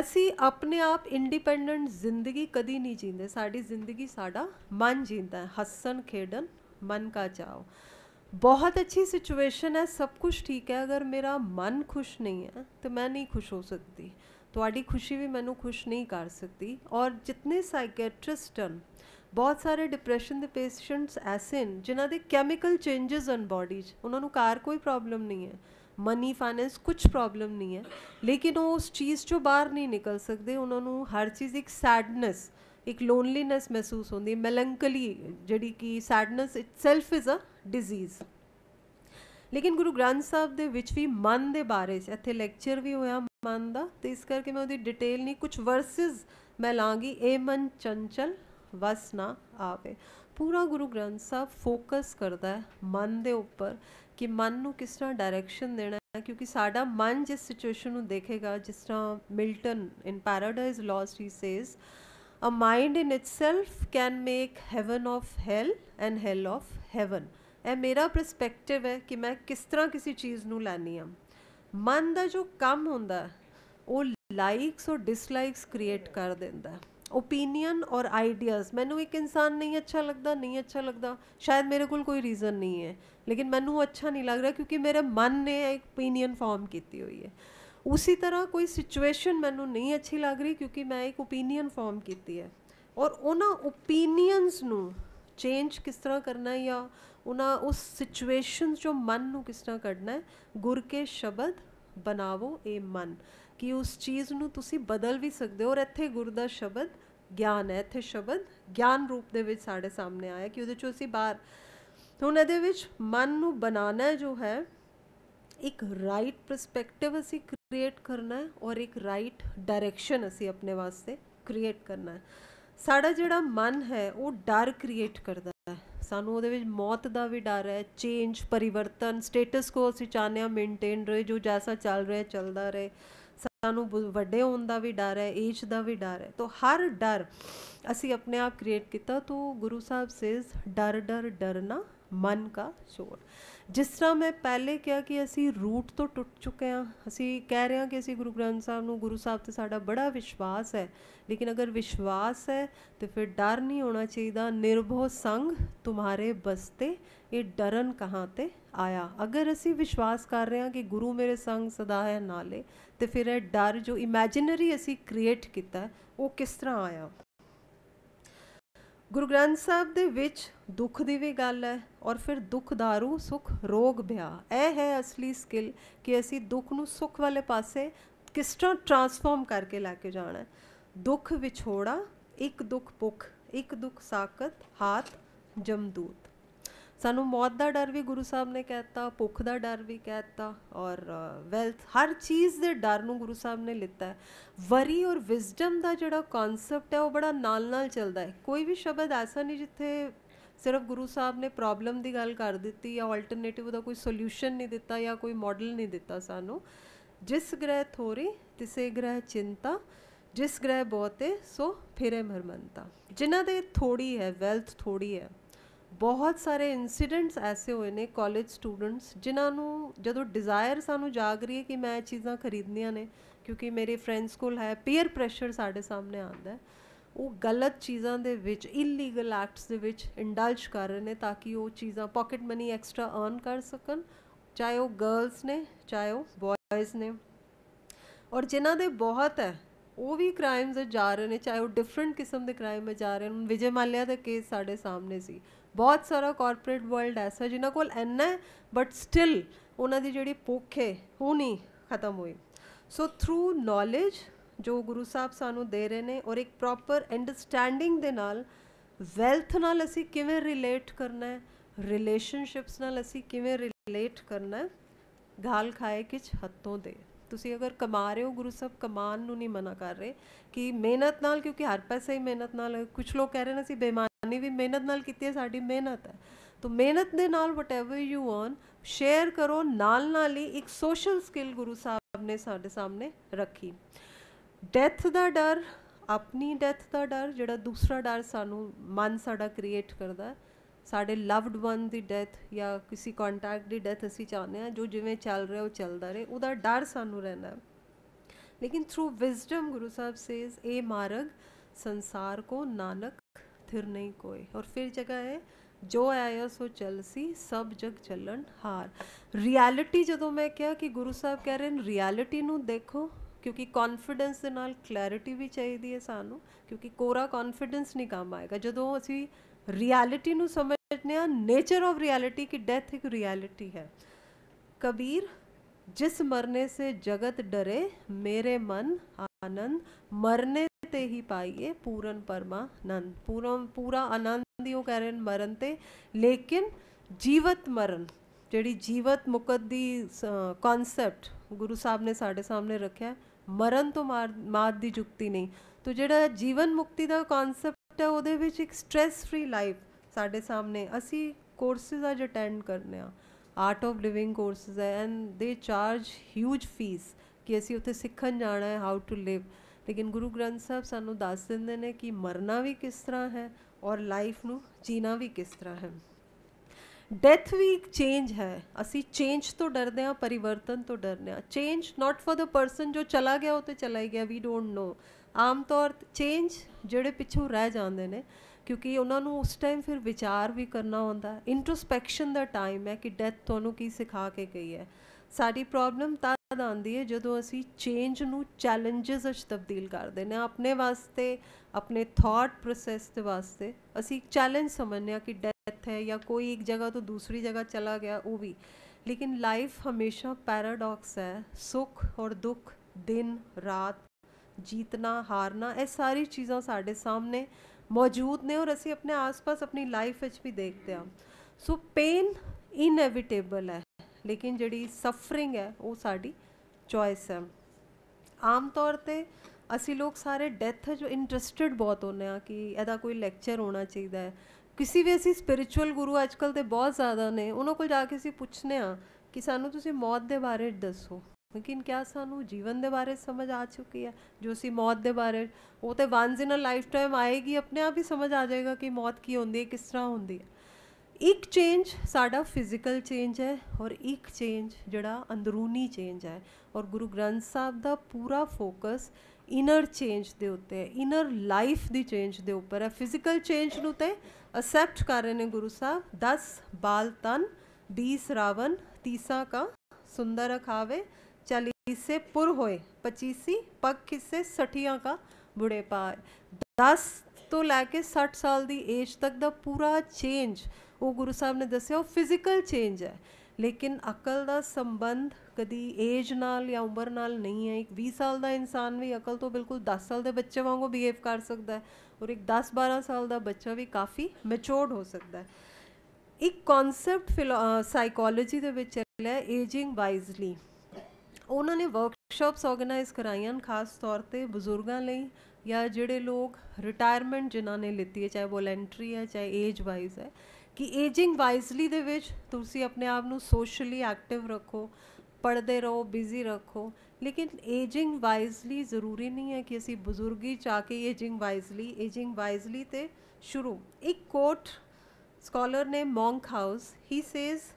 ਅਸੀਂ ਆਪਣੇ ਆਪ ਇੰਡੀਪੈਂਡੈਂਟ ਜ਼ਿੰਦਗੀ ਕਦੀ ਨਹੀਂ ਜੀਂਦੇ ਸਾਡੀ ਜ਼ਿੰਦਗੀ ਸਾਡਾ ਮਨ ਜੀਂਦਾ ਹੈ ਹੱਸਣ ਖੇਡਣ ਮਨ ਕਾ ਚਾਉ ਬਹੁਤ ਅੱਛੀ ਸਿਚੁਏਸ਼ਨ ਹੈ ਸਭ ਕੁਝ ਠੀਕ ਹੈ ਅਗਰ ਮੇਰਾ ਮਨ ਖੁਸ਼ ਨਹੀਂ ਹੈ ਤੇ ਮੈਂ ਨਹੀਂ ਖੁਸ਼ ਹੋ ਸਕਦੀ ਤੁਹਾਡੀ ਖੁਸ਼ੀ ਵੀ ਮੈਨੂੰ ਖੁਸ਼ ਨਹੀਂ ਕਰ ਸਕਦੀ ਔਰ ਜਿੰਨੇ ਸਾਈਕੈਟ੍ਰਿਸਟਨ ਬਹੁਤ ਸਾਰੇ ਡਿਪਰੈਸ਼ਨ ਦੇ ਪੇਸ਼ੈਂਟਸ ਐਸੇ ਨੇ ਜਿਨ੍ਹਾਂ ਦੇ ਕੈਮੀਕਲ ਚੇਂजेस ਔਨ ਬਾਡੀ 'ਚ ਉਹਨਾਂ ਨੂੰ ਕਾਰ ਕੋਈ ਪ੍ਰੋਬਲਮ ਨਹੀਂ ਹੈ ਮਨੀ ਫਾਈਨੈਂਸ ਕੁਝ ਪ੍ਰੋਬਲਮ ਨਹੀਂ ਹੈ ਲੇਕਿਨ ਉਹ ਉਸ ਚੀਜ਼ ਚੋਂ ਬਾਹਰ ਨਹੀਂ ਨਿਕਲ ਸਕਦੇ ਉਹਨਾਂ ਨੂੰ ਹਰ ਚੀਜ਼ ਇੱਕ ਸੈਡਨੈਸ ਇੱਕ ਲੋਨਲੀਨੈਸ ਮਹਿਸੂਸ ਹੁੰਦੀ ਹੈ ਮੈਲੰਕਲੀ ਜਿਹੜੀ ਕਿ sadness itself is a disease ਲੇਕਿਨ ਗੁਰੂ ਗ੍ਰੰਥ ਸਾਹਿਬ ਦੇ ਵਿੱਚ ਵੀ ਮਨ ਦੇ ਬਾਰੇ ਚ ਇੱਥੇ ਲੈਕਚਰ ਵੀ ਹੋਇਆ ਮਨ ਦਾ ਤੇ ਇਸ ਕਰਕੇ ਮੈਂ ਉਹਦੀ ਡਿਟੇਲ ਨਹੀਂ ਕੁਝ ਵਰਸਸ ਮੈਂ ਲਾਂਗੀ ਇਹ ਮਨ ਚੰਚਲ ਵਸ ਨਾ ਆਵੇ ਪੂਰਾ ਗੁਰੂ ਗ੍ਰੰਥ ਸਾਹਿਬ ਫੋਕਸ ਕਰਦਾ ਹੈ ਮਨ ਦੇ ਉੱਪਰ ਕਿ ਮਨ ਨੂੰ ਕਿਸ ਤਰ੍ਹਾਂ ਡਾਇਰੈਕਸ਼ਨ ਦੇਣਾ ਹੈ ਕਿਉਂਕਿ ਸਾਡਾ ਮਨ ਜਿਸ ਸਿਚੁਏਸ਼ਨ ਨੂੰ ਦੇਖੇਗਾ ਜਿਸ ਤਰ੍ਹਾਂ Milton in Paradise Lost he says a mind in itself can make heaven of hell and hell of heaven ਇਹ ਮੇਰਾ ਪਰਸਪੈਕਟਿਵ ਹੈ ਕਿ ਮੈਂ ਕਿਸ ਤਰ੍ਹਾਂ ਕਿਸੇ ਚੀਜ਼ ਨੂੰ ਲੈਣੀ ਆ ਮਨ ਦਾ ਜੋ ਕੰਮ ਹੁੰਦਾ ਉਹ ਲਾਈਕਸ ਔਰ ਡਿਸਲਾਈਕਸ ਕ੍ਰੀਏਟ ਕਰ ਦਿੰਦਾ ਓਪੀਨੀਅਨ ਔਰ ਆਈਡੀਆਜ਼ ਮੈਨੂੰ ਇੱਕ ਇਨਸਾਨ ਨਹੀਂ ਅੱਛਾ ਲੱਗਦਾ ਨਹੀਂ ਅੱਛਾ ਲੱਗਦਾ ਸ਼ਾਇਦ ਮੇਰੇ ਕੋਲ ਕੋਈ ਰੀਜ਼ਨ ਨਹੀਂ ਹੈ ਲੇਕਿਨ ਮੈਨੂੰ ਅੱਛਾ ਨਹੀਂ ਲੱਗ ਰਿਹਾ ਕਿਉਂਕਿ ਮੇਰੇ ਮਨ ਨੇ ਇੱਕ ਓਪੀਨੀਅਨ ਫਾਰਮ ਕੀਤੀ ਹੋਈ ਹੈ ਉਸੇ ਤਰ੍ਹਾਂ ਕੋਈ ਸਿਚੁਏਸ਼ਨ ਮੈਨੂੰ ਨਹੀਂ ਅੱਛੀ ਲੱਗ ਰਹੀ ਕਿਉਂਕਿ ਮੈਂ ਇੱਕ ਓਪੀਨੀਅਨ ਫਾਰਮ ਕੀਤੀ ਹੈ ਔਰ ਉਹਨਾਂ ਓਪੀਨੀਅਨਸ ਨੂੰ ਚੇਂਜ ਕਿਸ ਤਰ੍ਹਾਂ ਕਰਨਾ ਹੈ ਜਾਂ ਉਹਨਾਂ ਉਸ ਸਿਚੁਏਸ਼ਨ ਚੋਂ ਮਨ ਨੂੰ ਕਿਸ ਤਰ੍ਹਾਂ ਕੱਢਣਾ ਹੈ ਗੁਰ ਕੇ ਸ਼ਬਦ ਬਣਾਵੋ ਇਹ ਮਨ ਕਿ ਉਸ ਚੀਜ਼ ਨੂੰ ਤੁਸੀਂ ਬਦਲ ਵੀ ਸਕਦੇ ਹੋ ਔਰ ਇੱਥੇ ਗੁਰ ਦਾ ਸ਼ਬਦ ਗਿਆਨ ਹੈ ਇੱਥੇ ਸ਼ਬਦ ਗਿਆਨ ਰੂਪ ਦੇ ਵਿੱਚ ਸਾਡੇ ਸਾਹਮਣੇ ਆਇਆ ਕਿ ਉਹਦੇ ਚੋਂ ਅਸੀਂ ਬਾਹਰ ਹੁਣ ਇਹਦੇ ਵਿੱਚ ਮਨ ਨੂੰ ਬਣਾਉਣਾ ਜੋ ਹੈ ਇੱਕ ਰਾਈਟ ਪਰਸਪੈਕਟਿਵ ਅਸੀਂ ਕ੍ਰੀਏਟ ਕਰਨਾ ਹੈ ਔਰ ਇੱਕ ਰਾਈਟ ਡਾਇਰੈਕਸ਼ਨ ਅਸੀਂ ਆਪਣੇ ਵਾਸਤੇ ਕ੍ਰੀਏਟ ਕਰਨਾ ਹੈ ਸਾਡਾ ਜਿਹੜਾ ਮਨ ਹੈ ਉਹ ਡਰ ਕ੍ਰੀਏਟ ਕਰਦਾ ਹੈ ਸਾਨੂੰ ਉਹਦੇ ਵਿੱਚ ਮੌਤ ਦਾ ਵੀ ਡਰ ਹੈ ਚੇਂਜ ਪਰਿਵਰਤਨ ਸਟੇਟਸ ਕੋ ਅਸੀਂ ਚਾਹਨੇ ਆ ਮੇਨਟੇਨ ਰਹੇ ਜੋ ਜੈਸਾ ਚੱਲ ਰਿਹਾ ਚੱਲਦਾ ਰਹੇ ਸਾਨੂੰ ਵੱਡੇ ਹੋਣ ਦਾ ਵੀ ਡਰ ਹੈ ਏਜ ਦਾ ਵੀ ਡਰ ਹੈ ਤਾਂ ਹਰ ਡਰ ਅਸੀਂ ਆਪਣੇ ਆਪ ਕ੍ਰੀਏਟ ਕੀਤਾ ਤੋਂ ਗੁਰੂ ਸਾਹਿਬ ਸੇਜ਼ ਡਰ ਡਰ ਡਰਨਾ ਮਨ ਕਾ ਸ਼ੋਰ ਜਿਸ ਤਰ੍ਹਾਂ ਮੈਂ ਪਹਿਲੇ ਕਿਹਾ ਕਿ ਅਸੀਂ ਰੂਟ ਤੋਂ ਟੁੱਟ ਚੁੱਕੇ ਹਾਂ ਅਸੀਂ ਕਹਿ ਰਹੇ ਹਾਂ ਕਿ ਅਸੀਂ ਗੁਰੂ ਗ੍ਰੰਥ ਸਾਹਿਬ ਨੂੰ ਗੁਰੂ ਸਾਹਿਬ ਤੇ ਸਾਡਾ ਬੜਾ ਵਿਸ਼ਵਾਸ ਹੈ ਲੇਕਿਨ ਅਗਰ ਵਿਸ਼ਵਾਸ ਹੈ ਤੇ ਫਿਰ ਡਰ ਨਹੀਂ ਹੋਣਾ ਚਾਹੀਦਾ ਨਿਰਭਉ ਸੰਗ ਤੁਹਾਰੇ ਬਸਤੇ ਇਹ ਡਰਨ ਕਹਾਂ ਤੇ ਆਇਆ ਅਗਰ ਅਸੀਂ ਵਿਸ਼ਵਾਸ ਕਰ ਰਹੇ ਹਾਂ ਕਿ ਗੁਰੂ ਮੇਰੇ ਸੰਗ ਸਦਾ ਹੈ ਨਾਲੇ ਤੇ ਫਿਰ ਇਹ ਡਰ ਜੋ ਇਮੇਜਿਨਰੀ ਅਸੀਂ ਕ੍ਰੀਏਟ ਕੀਤਾ ਉਹ ਕਿਸ ਤਰ੍ਹਾਂ ਆਇਆ ਗੁਰੂ ਗ੍ਰੰਥ ਸਾਹਿਬ ਦੇ ਵਿੱਚ ਦੁੱਖ ਦੀ ਵੀ ਗੱਲ ਹੈ ਔਰ ਫਿਰ ਦੁੱਖ दारू ਸੁਖ ਰੋਗ ਭਿਆ ਇਹ ਹੈ ਅਸਲੀ ਸਕਿੱਲ ਕਿ ਅਸੀਂ ਦੁੱਖ ਨੂੰ ਸੁਖ ਵਾਲੇ ਪਾਸੇ ਕਿਸ ਤਰ੍ਹਾਂ ਟਰਾਂਸਫਾਰਮ ਕਰਕੇ ਲੈ ਕੇ ਜਾਣਾ ਦੁੱਖ ਵਿਛੋੜਾ ਇੱਕ ਦੁੱਖ ਪੁਖ ਇੱਕ ਦੁੱਖ ਸਾਕਤ ਹਾਥ ਜਮਦੂਤ ਸਾਨੂੰ ਮੌਤ ਦਾ ਡਰ ਵੀ ਗੁਰੂ ਸਾਹਿਬ ਨੇ ਕਹਿਤਾ ਭੁੱਖ ਦਾ ਡਰ ਵੀ ਕਹਿਤਾ ਔਰ ਵੈਲਥ ਹਰ ਚੀਜ਼ ਦੇ ਡਰ ਨੂੰ ਗੁਰੂ ਸਾਹਿਬ ਨੇ ਲਿੱਤਾ ਹੈ ਵਰੀ ਔਰ ਵਿਜ਼ਡਮ ਦਾ ਜਿਹੜਾ ਕਨਸੈਪਟ ਹੈ ਉਹ ਬੜਾ ਨਾਲ-ਨਾਲ ਚੱਲਦਾ ਹੈ ਕੋਈ ਵੀ ਸ਼ਬਦ ਐਸਾ ਨਹੀਂ ਜਿੱਥੇ ਸਿਰਫ ਗੁਰੂ ਸਾਹਿਬ ਨੇ ਪ੍ਰੋਬਲਮ ਦੀ ਗੱਲ ਕਰ ਦਿੱਤੀ ਜਾਂ ਆਲਟਰਨੇਟਿਵ ਦਾ ਕੋਈ ਸੋਲੂਸ਼ਨ ਨਹੀਂ ਦਿੱਤਾ ਜਾਂ ਕੋਈ ਮਾਡਲ ਨਹੀਂ ਦਿੱਤਾ ਸਾਨੂੰ ਜਿਸ ਗ੍ਰਹਿ ਥੋਰੀ ਤਿਸੇ ਗ੍ਰਹਿ ਚਿੰਤਾ ਜਿਸ ਗ੍ਰਹਿ ਬਹੁਤੇ ਸੋ ਫਿਰੇ ਮਰਮੰਤਾ ਜਿਨ੍ਹਾਂ ਦੇ ਥੋੜੀ ਹੈ ਵੈਲਥ ਥੋੜੀ ਹੈ ਬਹੁਤ ਸਾਰੇ ਇਨਸੀਡੈਂਟਸ ਐਸੇ ਹੋਏ ਨੇ ਕਾਲਜ ਸਟੂਡੈਂਟਸ ਜਿਨ੍ਹਾਂ ਨੂੰ ਜਦੋਂ ਡਿਜ਼ਾਇਰ ਸਾਨੂੰ ਜਾਗ ਰਹੀ ਹੈ ਕਿ ਮੈਂ ਇਹ ਚੀਜ਼ਾਂ ਖਰੀਦਣੀਆਂ ਨੇ ਕਿਉਂਕਿ ਮੇਰੇ ਫਰੈਂਡਸ ਕੋਲ ਹੈ ਪੀਅਰ ਪ੍ਰੈਸ਼ਰ ਸਾਡੇ ਸਾਹਮਣੇ ਆਉਂਦਾ ਉਹ ਗਲਤ ਚੀਜ਼ਾਂ ਦੇ ਵਿੱਚ ਇਲੀਗਲ ਐਕਟਸ ਦੇ ਵਿੱਚ ਇੰਡਲਜ ਕਰ ਰਹੇ ਨੇ ਤਾਂ ਕਿ ਉਹ ਚੀਜ਼ਾਂ ਪਾਕਟ ਮਨੀ ਐਕਸਟਰਾ ਅਰਨ ਕਰ ਸਕਣ ਚਾਹੇ ਉਹ ਗਰਲਸ ਨੇ ਚਾਹੇ ਉਹ ਬॉयਜ਼ ਨੇ ਔਰ ਜਿਨ੍ਹਾਂ ਦੇ ਬਹੁਤ ਹੈ ਉਹ ਵੀ ਕ੍ਰਾਈਮਸ ਜਾ ਰਹੇ ਨੇ ਚਾਹੇ ਉਹ ਡਿਫਰੈਂਟ ਕਿਸਮ ਦੇ ਕ੍ਰਾਈਮ ਜਾ ਰਹੇ ਨੇ ਵਿਜੇ ਮਾਲਿਆ ਦਾ ਕੇਸ ਸਾਡੇ ਸਾਹਮਣੇ ਸੀ ਬਹੁਤ ਸਾਰਾ ਕਾਰਪੋਰੇਟ ਵਰਲਡ ਐਸਾ ਜਿਨ੍ਹਾਂ ਕੋਲ ਐਨਾ ਬਟ ਸਟਿਲ ਉਹਨਾਂ ਦੀ ਜਿਹੜੀ ਭੁੱਖ ਹੈ ਉਹ ਨਹੀਂ ਖਤਮ ਹੋਈ ਸੋ ਥਰੂ ਨੋਲੇਜ ਜੋ ਗੁਰੂ ਸਾਹਿਬ ਸਾਨੂੰ ਦੇ ਰਹੇ ਨੇ ਔਰ ਇੱਕ ਪ੍ਰੋਪਰ ਅੰਡਰਸਟੈਂਡਿੰਗ ਦੇ ਨਾਲ ਵੈਲਥ ਨਾਲ ਅਸੀਂ ਕਿਵੇਂ ਰਿਲੇਟ ਕਰਨਾ ਹੈ ਰਿਲੇਸ਼ਨਸ਼ਿਪਸ ਨਾਲ ਅਸੀਂ ਕਿਵੇਂ ਰਿਲੇਟ ਕਰਨਾ ਹੈ ਗਾਲ ਖਾਏ ਕਿਛ ਹੱਥੋਂ ਦੇ ਤੁਸੀਂ ਅਗਰ ਕਮਾ ਰਹੇ ਹੋ ਗੁਰੂ ਸਾਹਿਬ ਕਮਾਨ ਨੂੰ ਨਹੀਂ ਮਨਾ ਕਰ ਰਹੇ ਕਿ ਮਿਹਨਤ ਨਾਲ ਕਿਉਂਕਿ ਹਰ ਪੈਸੇ ਹੀ ਮਿਹਨਤ ਨਾਲ ਕੁਝ ਲੋਕ ਕਹਿ ਰਹੇ ਨੇ ਅਸੀਂ ਬੇਮਾਨ ਨਹੀਂ ਵੀ ਮਿਹਨਤ ਨਾਲ ਕੀਤੀ ਹੈ ਸਾਡੀ ਮਿਹਨਤ ਹੈ ਤੋ ਮਿਹਨਤ ਦੇ ਨਾਲ ਏਵਰ ਯੂ ਅਰਨ ਸ਼ੇਅਰ ਕਰੋ ਨਾਲ ਨਾਲ ਹੀ ਇੱਕ ਸੋਸ਼ਲ ਸਕਿੱਲ ਗੁਰੂ ਸਾਹਿਬ ਨੇ ਸਾਡੇ ਸਾਹਮਣੇ ਰੱਖੀ ਡੈਥ ਦਾ ਡਰ ਆਪਣੀ ਡੈਥ ਦਾ ਡਰ ਜਿਹੜਾ ਦੂਸਰਾ ਡਰ ਸਾਨੂੰ ਮਨ ਸਾਡਾ ਕ੍ਰੀਏਟ ਕਰਦਾ ਸਾਡੇ ਲਵਡ ਵਨ ਦੀ ਡੈਥ ਜਾਂ ਕਿਸੇ ਕੰਟੈਕਟ ਦੀ ਡੈਥ ਅਸੀਂ ਚਾਹੁੰਦੇ ਆ ਜੋ ਜਿਵੇਂ ਚੱਲ ਰਿਹਾ ਉਹ ਚੱਲਦਾ ਰਹੇ ਉਹਦਾ ਡਰ ਸਾਨੂੰ ਰਹਿਣਾ ਲੇਕਿਨ through wisdom Guru Sahib says ਇਹ ਮਾਰਗ ਸੰਸਾਰ ਕੋ ਨਾਨਕ ਥਿਰ ਨਹੀਂ ਕੋਈ ਔਰ ਫਿਰ ਜਗ੍ਹਾ ਹੈ ਜੋ ਆਇਆ ਸੋ ਚਲਸੀ ਸਭ ਜਗ ਚੱਲਣ ਹਾਰ ਰਿਐਲਿਟੀ ਜਦੋਂ ਮੈਂ ਕਿਹਾ ਕਿ ਗੁਰੂ ਸਾਹਿਬ ਕਹਿ ਰਹੇ ਨੇ ਰਿਐਲਿਟੀ ਨੂੰ ਦੇਖੋ ਕਿਉਂਕਿ ਕੌਨਫੀਡੈਂਸ ਦੇ ਨਾਲ ਕਲੈਰਿਟੀ ਵੀ ਚਾਹੀਦੀ ਹੈ ਸਾਨੂੰ ਕਿਉਂਕਿ ਕੋਰਾ ਕੌਨਫੀਡੈਂਸ ਨਹੀਂ ਕੰਮ ਆਏਗਾ ਜਦੋਂ ਅਸੀਂ ਰਿਐਲਿਟੀ ਨੂੰ ਸਮਝਦੇ ਆ ਨੇਚਰ ਆਫ ਰਿਐਲਿਟੀ ਕਿ ਡੈਥ ਇੱਕ ਰਿਐਲਿਟੀ ਹੈ ਕਬੀਰ ਜਿਸ ਮਰਨੇ ਸੇ ਜਗਤ ਡਰੇ ਮੇਰੇ ਮਨ ਆਨੰਦ ਮਰਨੇ ਤੇ ਹੀ ਪਾਈਏ ਪੂਰਨ ਪਰਮਾਨੰਦ ਪੂਰਨ ਪੂਰਾ ਆਨੰਦ ਹੀ ਉਹ ਕਹਿ ਰਹੇ ਨੇ ਮਰਨ ਤੇ ਲੇਕਿਨ ਜੀਵਤ ਮਰਨ ਜਿਹੜੀ ਜੀਵਤ ਮੁਕਤ ਦੀ ਕਨਸੈਪਟ ਗੁਰੂ ਸਾਹਿਬ ਨੇ ਸਾਡੇ ਸਾਹਮਣੇ ਰੱਖਿਆ ਮਰਨ ਤੋਂ ਮਾਤ ਦੀ ਜੁਕਤੀ ਨਹੀਂ ਤੋ ਜਿਹੜਾ ਜੀਵਨ ਮੁਕਤੀ ਦਾ ਕਨਸੈਪਟ ਹੈ ਉਹਦੇ ਵਿੱਚ ਇੱਕ ਸਟ्रेस ਫ੍ਰੀ ਲਾਈਫ ਸਾਡੇ ਸਾਹਮਣੇ ਅਸੀਂ ਕੋਰਸਿਸ ਅਜ ਅਟੈਂਡ ਕਰਨੇ ਆ art of living courses and they charge huge fees ਕਿ ਅਸੀਂ ਉੱਥੇ ਸਿੱਖਣ ਜਾਣਾ ਹੈ ਹਾਊ ਟੂ ਲਿਵ ਲੇਕਿਨ ਗੁਰੂ ਗ੍ਰੰਥ ਸਾਹਿਬ ਸਾਨੂੰ ਦੱਸ ਦਿੰਦੇ ਨੇ ਕਿ ਮਰਨਾ ਵੀ ਕਿਸ ਤਰ੍ਹਾਂ ਹੈ ਔਰ ਲਾਈਫ ਨੂੰ ਜੀਣਾ ਵੀ ਕਿਸ ਤਰ੍ਹਾਂ ਹੈ ਡੈਥ ਵੀ ਇੱਕ ਚੇਂਜ ਹੈ ਅਸੀਂ ਚੇਂਜ ਤੋਂ ਡਰਦੇ ਹਾਂ ਪਰਿਵਰਤਨ ਤੋਂ ਡਰਦੇ ਹਾਂ change not for the person ਜੋ ਚਲਾ ਗਿਆ ਉਹ ਤੇ ਚਲਾ ਗਿਆ ਵੀ ਡੋਨਟ ਨੋ ਆਮ ਤੌਰ ਤੇ ਚੇਂਜ ਜਿਹੜੇ ਪਿੱਛੋਂ ਰਹਿ ਜਾਂਦੇ ਨੇ ਕਿਉਂਕਿ ਉਹਨਾਂ ਨੂੰ ਉਸ ਟਾਈਮ ਫਿਰ ਵਿਚਾਰ ਵੀ ਕਰਨਾ ਹੁੰਦਾ ਇੰਟਰੋਸਪੈਕਸ਼ਨ ਦਾ ਟਾਈਮ ਹੈ ਕਿ ਡੈਥ ਤੁਹਾਨੂੰ ਕੀ ਸਿਖਾ ਕੇ ਗਈ ਹੈ ਸਾਡੀ ਪ੍ਰੋਬਲਮ ਤਾਂ ਯਾਦ ਆਉਂਦੀ ਹੈ ਜਦੋਂ ਅਸੀਂ ਚੇਂਜ ਨੂੰ ਚੈਲੰਜਸ ਵਿੱਚ ਤਬਦੀਲ ਕਰਦੇ ਨੇ ਆਪਣੇ ਵਾਸਤੇ ਆਪਣੇ ਥਾਟ ਪ੍ਰੋਸੈਸ ਦੇ ਵਾਸਤੇ ਅਸੀਂ ਇੱਕ ਚੈਲੰਜ ਸਮਝਨੇ ਆ ਕਿ ਡੈਥ ਹੈ ਜਾਂ ਕੋਈ ਇੱਕ ਜਗ੍ਹਾ ਤੋਂ ਦੂਸਰੀ ਜਗ੍ਹਾ ਚਲਾ ਗਿਆ ਉਹ ਵੀ ਲੇਕਿਨ ਲਾਈਫ ਹਮੇਸ਼ਾ ਪੈਰਾਡੌਕਸ ਹੈ ਸੁੱਖ ਔਰ ਦੁੱਖ ਦਿਨ ਰਾਤ ਜੀਤਣਾ ਹਾਰਨਾ ਇਹ ਸਾਰੀ ਚੀਜ਼ਾਂ ਸਾਡੇ ਸਾਹਮਣੇ ਮੌਜੂਦ ਨੇ ਔਰ ਅਸੀਂ ਆਪਣੇ ਆਸ-ਪਾਸ ਆਪਣੀ ਲਾਈਫ ਵਿੱਚ ਵੀ ਦੇਖਦੇ ਆ ਸੋ ਪੇਨ ਇਨਐਵਿਟੇਬਲ ਹੈ ਲੇਕਿਨ ਜਿਹੜੀ ਸਫਰਿੰਗ ਹੈ ਉਹ ਸਾਡੀ ਚੋਇਸ ਹੈ ਆਮ ਤੌਰ ਤੇ ਅਸੀਂ ਲੋਕ ਸਾਰੇ ਡੈਥ ਜੋ ਇੰਟਰਸਟਿਡ ਬਹੁਤ ਹੁੰਨੇ ਆ ਕਿ ਇਹਦਾ ਕੋਈ ਲੈਕਚਰ ਹੋਣਾ ਚਾਹੀਦਾ ਹੈ ਕਿਸੇ ਵੀ ਅਸੀਂ ਸਪਿਰਚੁਅਲ ਗੁਰੂ ਅੱਜਕੱਲ ਤੇ ਬਹੁਤ ਜ਼ਿਆਦਾ ਨੇ ਉਹਨਾਂ ਕੋਲ ਜਾ ਕੇ ਅਸੀਂ ਪੁੱਛਨੇ ਆ ਕਿ ਸਾਨੂੰ ਤੁਸੀਂ ਮੌਤ ਦੇ ਬਾਰੇ ਦੱਸੋ ਲੇਕਿਨ ਕਿਆ ਸਾਨੂੰ ਜੀਵਨ ਦੇ ਬਾਰੇ ਸਮਝ ਆ ਚੁੱਕੀ ਹੈ ਜੋ ਅਸੀਂ ਮੌਤ ਦੇ ਬਾਰੇ ਉਹ ਤੇ once in a lifetime ਆਏਗੀ ਆਪਣੇ ਆਪ ਹੀ ਸਮਝ ਆ ਜਾਏਗਾ ਕਿ ਮੌਤ ਕੀ ਹੁੰਦੀ ਹੈ ਕਿਸ ਤਰ੍ਹਾਂ ਹੁੰਦੀ ਹੈ ਇੱਕ ਚੇਂਜ ਸਾਡਾ ਫਿਜ਼ੀਕਲ ਚੇਂਜ ਹੈ ਔਰ ਇੱਕ ਚੇਂਜ ਜਿਹੜਾ ਅੰਦਰੂਨੀ ਚੇਂਜ ਹੈ ਔਰ ਗੁਰੂ ਗ੍ਰੰਥ ਸਾਹਿਬ ਦਾ ਪੂਰਾ ਫੋਕਸ ਇਨਰ ਚੇਂਜ ਦੇ ਉੱਤੇ ਹੈ ਇਨਰ ਲਾਈਫ ਦੀ ਚੇਂਜ ਦੇ ਉੱਪਰ ਹੈ ਫਿਜ਼ੀਕਲ ਚੇਂਜ ਨੂੰ ਤੇ ਅਸੈਪਟ ਕਰ ਰਹੇ ਨੇ ਗੁਰੂ ਸਾਹਿਬ 10 ਬਾਲ ਤਨ 20 ਰਾਵਣ ਤੀਸਾ ਕਾ ਸੁੰਦਰ ਖਾਵੇ ਸੇ ਪੁਰ ਹੋਏ 25 ਪੱਕ ਕਿਸੇ ਸਠੀਆਂ ਕਾ ਬੁੜੇਪਾ 10 ਤੋਂ ਲੈ ਕੇ 60 ਸਾਲ ਦੀ ਏਜ ਤੱਕ ਦਾ ਪੂਰਾ ਚੇਂਜ ਉਹ ਗੁਰੂ ਸਾਹਿਬ ਨੇ ਦੱਸਿਆ ਉਹ ਫਿਜ਼ੀਕਲ ਚੇਂਜ ਹੈ ਲੇਕਿਨ ਅਕਲ ਦਾ ਸੰਬੰਧ ਕਦੀ ਏਜ ਨਾਲ ਜਾਂ ਉਮਰ ਨਾਲ ਨਹੀਂ ਹੈ ਇੱਕ 20 ਸਾਲ ਦਾ ਇਨਸਾਨ ਵੀ ਅਕਲ ਤੋਂ ਬਿਲਕੁਲ 10 ਸਾਲ ਦੇ ਬੱਚੇ ਵਾਂਗੂ ਬਿਹੇਵ ਕਰ ਸਕਦਾ ਹੈ ਔਰ ਇੱਕ 10 12 ਸਾਲ ਦਾ ਬੱਚਾ ਵੀ ਕਾਫੀ ਮੈਚੁਰਡ ਹੋ ਸਕਦਾ ਹੈ ਇੱਕ ਕਨਸੈਪਟ ਸਾਈਕੋਲੋਜੀ ਦੇ ਵਿੱਚ ਚੱਲਿਆ ਏਜਿੰਗ ਵਾਈਜ਼ਲੀ ਉਹਨਾਂ ਨੇ ਵਰਕਸ਼ਾਪਸ ਆਰਗੇਨਾਈਜ਼ ਕਰਾਈਆਂ ਖਾਸ ਤੌਰ ਤੇ ਬਜ਼ੁਰਗਾਂ ਲਈ ਜਾਂ ਜਿਹੜੇ ਲੋਕ ਰਿਟਾਇਰਮੈਂਟ ਜਿਨ੍ਹਾਂ ਨੇ ਲਿੱਤੀ ਹੈ ਚਾਹੇ ਵੋਲੰਟਰੀ ਹੈ ਚਾਹੇ ਏਜ ਵਾਈਜ਼ ਹੈ ਕਿ ਏਜਿੰਗ ਵਾਈਜ਼ਲੀ ਦੇ ਵਿੱਚ ਤੁਸੀਂ ਆਪਣੇ ਆਪ ਨੂੰ ਸੋਸ਼ਲੀ ਐਕਟਿਵ ਰੱਖੋ पढ़ते रहो बिज़ी रखो लेकिन एजिंग वाइजली ज़रूरी नहीं है कि असी बुजुर्गी च आके एजिंग वाइजली एजिंग वाइजली तो शुरू एक कोट स्कॉलर ने monk house he says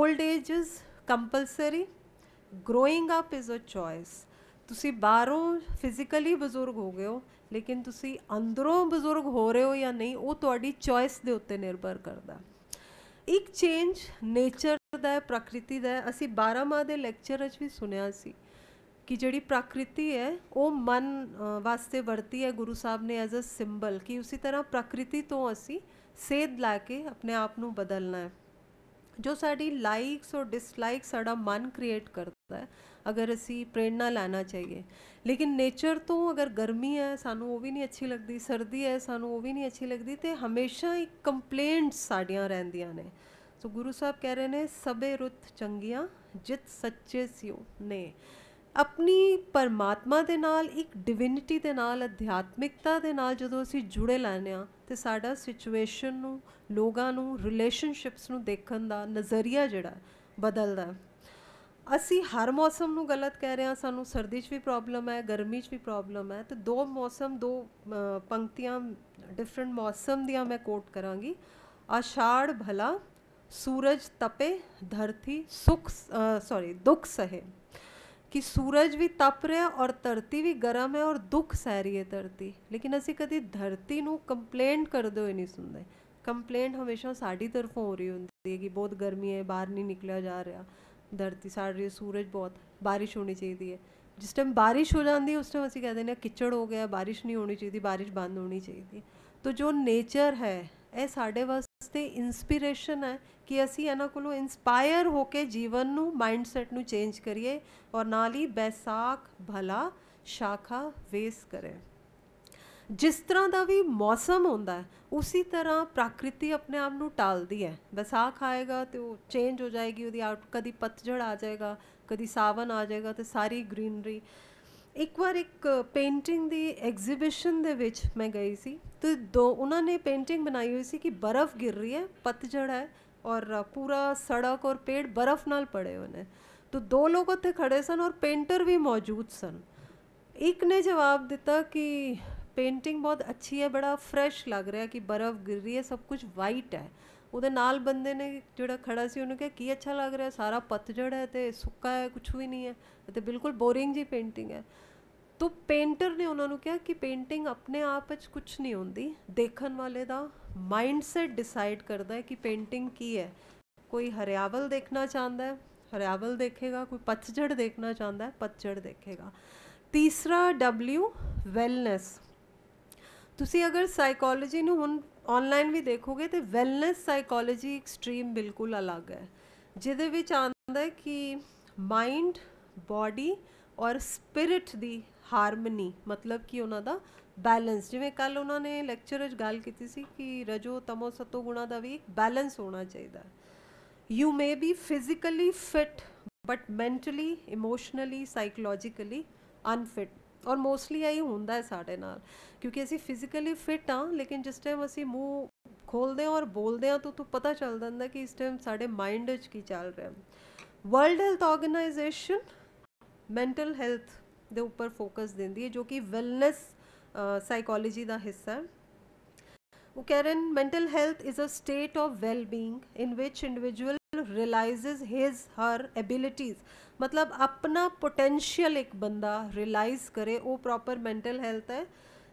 old age is compulsory growing up is a choice ਤੁਸੀਂ ਬਾਹਰੋਂ ਫਿਜ਼ੀਕਲੀ ਬਜ਼ੁਰਗ ਹੋ ਗਏ ਹੋ ਲੇਕਿਨ ਤੁਸੀਂ ਅੰਦਰੋਂ ਬਜ਼ੁਰਗ ਹੋ ਰਹੇ ਹੋ ਜਾਂ ਨਹੀਂ ਉਹ ਤੁਹਾਡੀ ਚੋਇਸ ਦੇ ਉੱਤੇ ਨਿਰਭਰ ਕਰਦਾ ਇੱਕ ਚੇਂਜ ਨੇਚਰ ਦਾ ਹੈ ਪ੍ਰਕਿਰਤੀ ਦਾ ਹੈ ਅਸੀਂ 12 ਮਾਹ ਦੇ ਲੈਕਚਰ ਅਜ ਵੀ ਸੁਣਿਆ ਸੀ ਕਿ ਜਿਹੜੀ ਪ੍ਰਕਿਰਤੀ ਹੈ ਉਹ ਮਨ ਵਾਸਤੇ ਵਰਤੀ ਹੈ ਗੁਰੂ ਸਾਹਿਬ ਨੇ ਐਜ਼ ਅ ਸਿੰਬਲ ਕਿ ਉਸੇ ਤਰ੍ਹਾਂ ਪ੍ਰਕਿਰਤੀ ਤੋਂ ਅਸੀਂ ਸੇਧ ਲਾ ਕੇ ਆਪਣੇ ਆਪ ਨੂੰ ਬਦਲਣਾ ਹੈ ਜੋ ਸਾਡੀ ਲਾਈਕਸ ਔਰ ਡਿਸਲਾਈਕਸ ਸਾਡਾ ਮਨ ਕ੍ਰੀਏਟ ਕਰਦਾ ਹੈ ਅਗਰ ਅਸੀਂ ਪ੍ਰੇਰਣਾ ਲੈਣਾ ਚਾਹੀਏ ਲੇਕਿਨ ਨੇਚਰ ਤੋਂ ਅਗਰ ਗਰਮੀ ਹੈ ਸਾਨੂੰ ਉਹ ਵੀ ਨਹੀਂ ਅੱਛੀ ਲੱਗਦੀ ਸਰਦੀ ਹੈ ਸਾਨੂੰ ਉਹ ਵੀ ਨਹੀਂ ਅੱਛੀ ਲੱਗਦੀ ਤੇ ਹਮੇਸ਼ਾ ਇੱਕ ਕੰਪਲੇਂਟਸ ਸਾਡੀਆਂ ਰਹਿੰਦੀਆਂ ਨੇ ਸੋ ਗੁਰੂ ਸਾਹਿਬ ਕਹਿ ਰਹੇ ਨੇ ਸਬੇ ਰੁੱਤ ਚੰਗੀਆਂ ਜਿਤ ਸੱਚੇ ਸਿਉ ਨੇ ਆਪਣੀ ਪਰਮਾਤਮਾ ਦੇ ਨਾਲ ਇੱਕ ਡਿਵਿਨਿਟੀ ਦੇ ਨਾਲ ਅਧਿਆਤਮਿਕਤਾ ਦੇ ਨਾਲ ਜਦੋਂ ਅਸੀਂ ਜੁੜੇ ਲੈਨੇ ਆ ਤੇ ਸਾਡਾ ਸਿਚੁਏਸ਼ਨ ਨੂੰ ਲੋਕਾਂ ਨੂੰ ਰਿਲੇਸ਼ਨਸ਼ਿਪਸ ਨੂੰ ਦੇਖਣ ਦਾ ਨਜ਼ਰੀਆ ਜਿਹੜਾ ਬਦਲਦਾ असी हर मौसम नु गलत कह रहे हैं सानू सर्दी भी प्रॉब्लम है गर्मी भी प्रॉब्लम है तो दो मौसम दो पंक्तियां डिफरेंट मौसम दिया मैं कोट करांगी आषाढ़ भला सूरज तपे धरती सुख सॉरी दुख सहे कि सूरज भी तप रहा है और धरती भी गर्म है और दुख सह रही है धरती लेकिन असी कभी धरती नु कंप्लेंट करते हुए नहीं सुनते कंप्लेंट हमेशा साड़ी तरफों हो रही होंगी कि बहुत गर्मी है बाहर नहीं निकलिया जा रहा ਧਰਤੀ ਸਾੜ ਰਹੀ ਹੈ ਸੂਰਜ ਬਹੁਤ ਬਾਰਿਸ਼ ਹੋਣੀ ਚਾਹੀਦੀ ਹੈ ਜਿਸ ਟਾਈਮ ਬਾਰਿਸ਼ ਹੋ ਜਾਂਦੀ ਹੈ ਉਸ ਟਾਈਮ ਅਸੀਂ ਕਹਿੰਦੇ ਨੇ ਕਿਚੜ ਹੋ ਗਿਆ ਬਾਰਿਸ਼ ਨਹੀਂ ਹੋਣੀ ਚਾਹੀਦੀ ਬਾਰਿਸ਼ ਬੰਦ ਹੋਣੀ ਚਾਹੀਦੀ ਤੋ ਜੋ ਨੇਚਰ ਹੈ ਇਹ ਸਾਡੇ ਵਾਸਤੇ ਇਨਸਪੀਰੇਸ਼ਨ ਹੈ ਕਿ ਅਸੀਂ ਇਹਨਾਂ ਕੋਲੋਂ ਇਨਸਪਾਇਰ ਹੋ ਕੇ ਜੀਵਨ ਨੂੰ ਮਾਈਂਡਸੈਟ ਨੂੰ ਚੇਂਜ ਕਰੀਏ ਔਰ ਨਾਲ ਹੀ ਬੈਸਾਖ ਭਲਾ ਸ਼ਾਖਾ ਵੇਸ ਕਰੇ ਜਿਸ ਤਰ੍ਹਾਂ ਦਾ ਵੀ ਮੌਸਮ ਹੁੰਦਾ ਉਸੇ ਤਰ੍ਹਾਂ ਪ੍ਰਕਿਰਤੀ ਆਪਣੇ ਆਪ ਨੂੰ ਟਾਲਦੀ ਹੈ ਵਿਸਾਖ ਆਏਗਾ ਤੇ ਉਹ ਚੇਂਜ ਹੋ ਜਾਏਗੀ ਉਹਦੀ ਆਊਟ ਕਦੀ ਪਤਝੜ ਆ ਜਾਏਗਾ ਕਦੀ ਸਾਵਨ ਆ ਜਾਏਗਾ ਤੇ ਸਾਰੀ ਗ੍ਰੀਨਰੀ ਇੱਕ ਵਾਰ ਇੱਕ ਪੇਂਟਿੰਗ ਦੀ ਐਗਜ਼ੀਬਿਸ਼ਨ ਦੇ ਵਿੱਚ ਮੈਂ ਗਈ ਸੀ ਤੇ ਦੋ ਉਹਨਾਂ ਨੇ ਪੇਂਟਿੰਗ ਬਣਾਈ ਹੋਈ ਸੀ ਕਿ ਬਰਫ਼ ਗਿਰ ਰਹੀ ਹੈ ਪਤਝੜ ਹੈ ਔਰ ਪੂਰਾ ਸੜਕ ਔਰ ਪੇੜ ਬਰਫ਼ ਨਾਲ ਪੜੇ ਹੋਏ ਨੇ ਤੋ ਦੋ ਲੋਕ ਉੱਥੇ ਖੜੇ ਸਨ ਔਰ ਪੇਂਟਰ ਵੀ ਮੌਜੂਦ ਸਨ ਇੱਕ ਨੇ ਜਵਾਬ ਦਿੱਤਾ ਕਿ ਪੇਂਟਿੰਗ ਬਹੁਤ ਅੱਛੀ ਹੈ ਬੜਾ ਫਰੈਸ਼ ਲੱਗ ਰਿਹਾ ਕਿ ਬਰਫ਼ ਗਿਰ ਰਹੀ ਹੈ ਸਭ ਕੁਝ ਵਾਈਟ ਹੈ ਉਹਦੇ ਨਾਲ ਬੰਦੇ ਨੇ ਜਿਹੜਾ ਖੜਾ ਸੀ ਉਹਨੂੰ ਕਿਹਾ ਕੀ ਅੱਛਾ ਲੱਗ ਰਿਹਾ ਸਾਰਾ ਪਤਝੜ ਹੈ ਤੇ ਸੁੱਕਾ ਹੈ ਕੁਝ ਵੀ ਨਹੀਂ ਹੈ ਤੇ ਬਿਲਕੁਲ ਬੋਰਿੰਗ ਜੀ ਪੇਂਟਿੰਗ ਹੈ ਤੋ ਪੇਂਟਰ ਨੇ ਉਹਨਾਂ ਨੂੰ ਕਿਹਾ ਕਿ ਪੇਂਟਿੰਗ ਆਪਣੇ ਆਪ ਵਿੱਚ ਕੁਝ ਨਹੀਂ ਹੁੰਦੀ ਦੇਖਣ ਵਾਲੇ ਦਾ ਮਾਈਂਡਸੈਟ ਡਿਸਾਈਡ ਕਰਦਾ ਹੈ ਕਿ ਪੇਂਟਿੰਗ ਕੀ ਹੈ ਕੋਈ ਹਰਿਆਵਲ ਦੇਖਣਾ ਚਾਹੁੰਦਾ ਹੈ ਹਰਿਆਵਲ ਦੇਖੇਗਾ ਕੋਈ ਪਤਝੜ ਦੇਖਣਾ ਚਾਹੁੰਦਾ ਹੈ ਪਤਝੜ ਦੇਖੇਗਾ ਤੀਸਰਾ ਡਬਲਯੂ ਵੈਲਨੈਸ ਤੁਸੀਂ ਅਗਰ ਸਾਈਕੋਲੋਜੀ ਨੂੰ ਹੁਣ ਆਨਲਾਈਨ ਵੀ ਦੇਖੋਗੇ ਤੇ ਵੈਲਨੈਸ ਸਾਈਕੋਲੋਜੀ ਐਕਸਟ੍ਰੀਮ ਬਿਲਕੁਲ ਅਲੱਗ ਹੈ ਜਿਹਦੇ ਵਿੱਚ ਆਉਂਦਾ ਹੈ ਕਿ ਮਾਈਂਡ ਬਾਡੀ ਔਰ ਸਪਿਰਿਟ ਦੀ ਹਾਰਮਨੀ ਮਤਲਬ ਕਿ ਉਹਨਾਂ ਦਾ ਬੈਲੈਂਸ ਜਿਵੇਂ ਕੱਲ ਉਹਨਾਂ ਨੇ ਲੈਕਚਰ ਵਿੱਚ ਗੱਲ ਕੀਤੀ ਸੀ ਕਿ ਰਜੋ ਤਮੋ ਸਤੋ ਗੁਣਾ ਦਾ ਵੀ ਬੈਲੈਂਸ ਹੋਣਾ ਚਾਹੀਦਾ you may be physically fit but mentally emotionally psychologically unfit ਔਰ ਮੋਸਟਲੀ ਇਹ ਹੁੰਦਾ ਹੈ ਸਾਡੇ ਨਾਲ ਕਿਉਂਕਿ ਅਸੀਂ ਫਿਜ਼ੀਕਲੀ ਫਿਟ ਆ ਲੇਕਿਨ ਜਿਸ ਟਾਈਮ ਅਸੀਂ ਮੂੰਹ ਖੋਲਦੇ ਆ ਔਰ ਬੋਲਦੇ ਆ ਤਾਂ ਤੂੰ ਪਤਾ ਚੱਲ ਜਾਂਦਾ ਕਿ ਇਸ ਟਾਈਮ ਸਾਡੇ ਮਾਈਂਡ 'ਚ ਕੀ ਚੱਲ ਰਿਹਾ World health Organization mental health ਦੇ ਉੱਪਰ ਫੋਕਸ ਦਿੰਦੀ ਹੈ ਜੋ ਕਿ ਵੈਲਨੈਸ ਸਾਈਕੋਲੋਜੀ ਦਾ ਹਿੱਸਾ ਹੈ ਉਹ ਕਹਿ ਰਹੇ ਨੇ mental health is a state of well being in which individual realises his her abilities ਮਤਲਬ ਆਪਣਾ ਪੋਟੈਂਸ਼ੀਅਲ ਇੱਕ ਬੰਦਾ ਰਿਅਲਾਈਜ਼ ਕਰੇ ਉਹ ਪ੍ਰੋਪਰ ਮੈਂਟਲ ਹੈਲਥ ਹੈ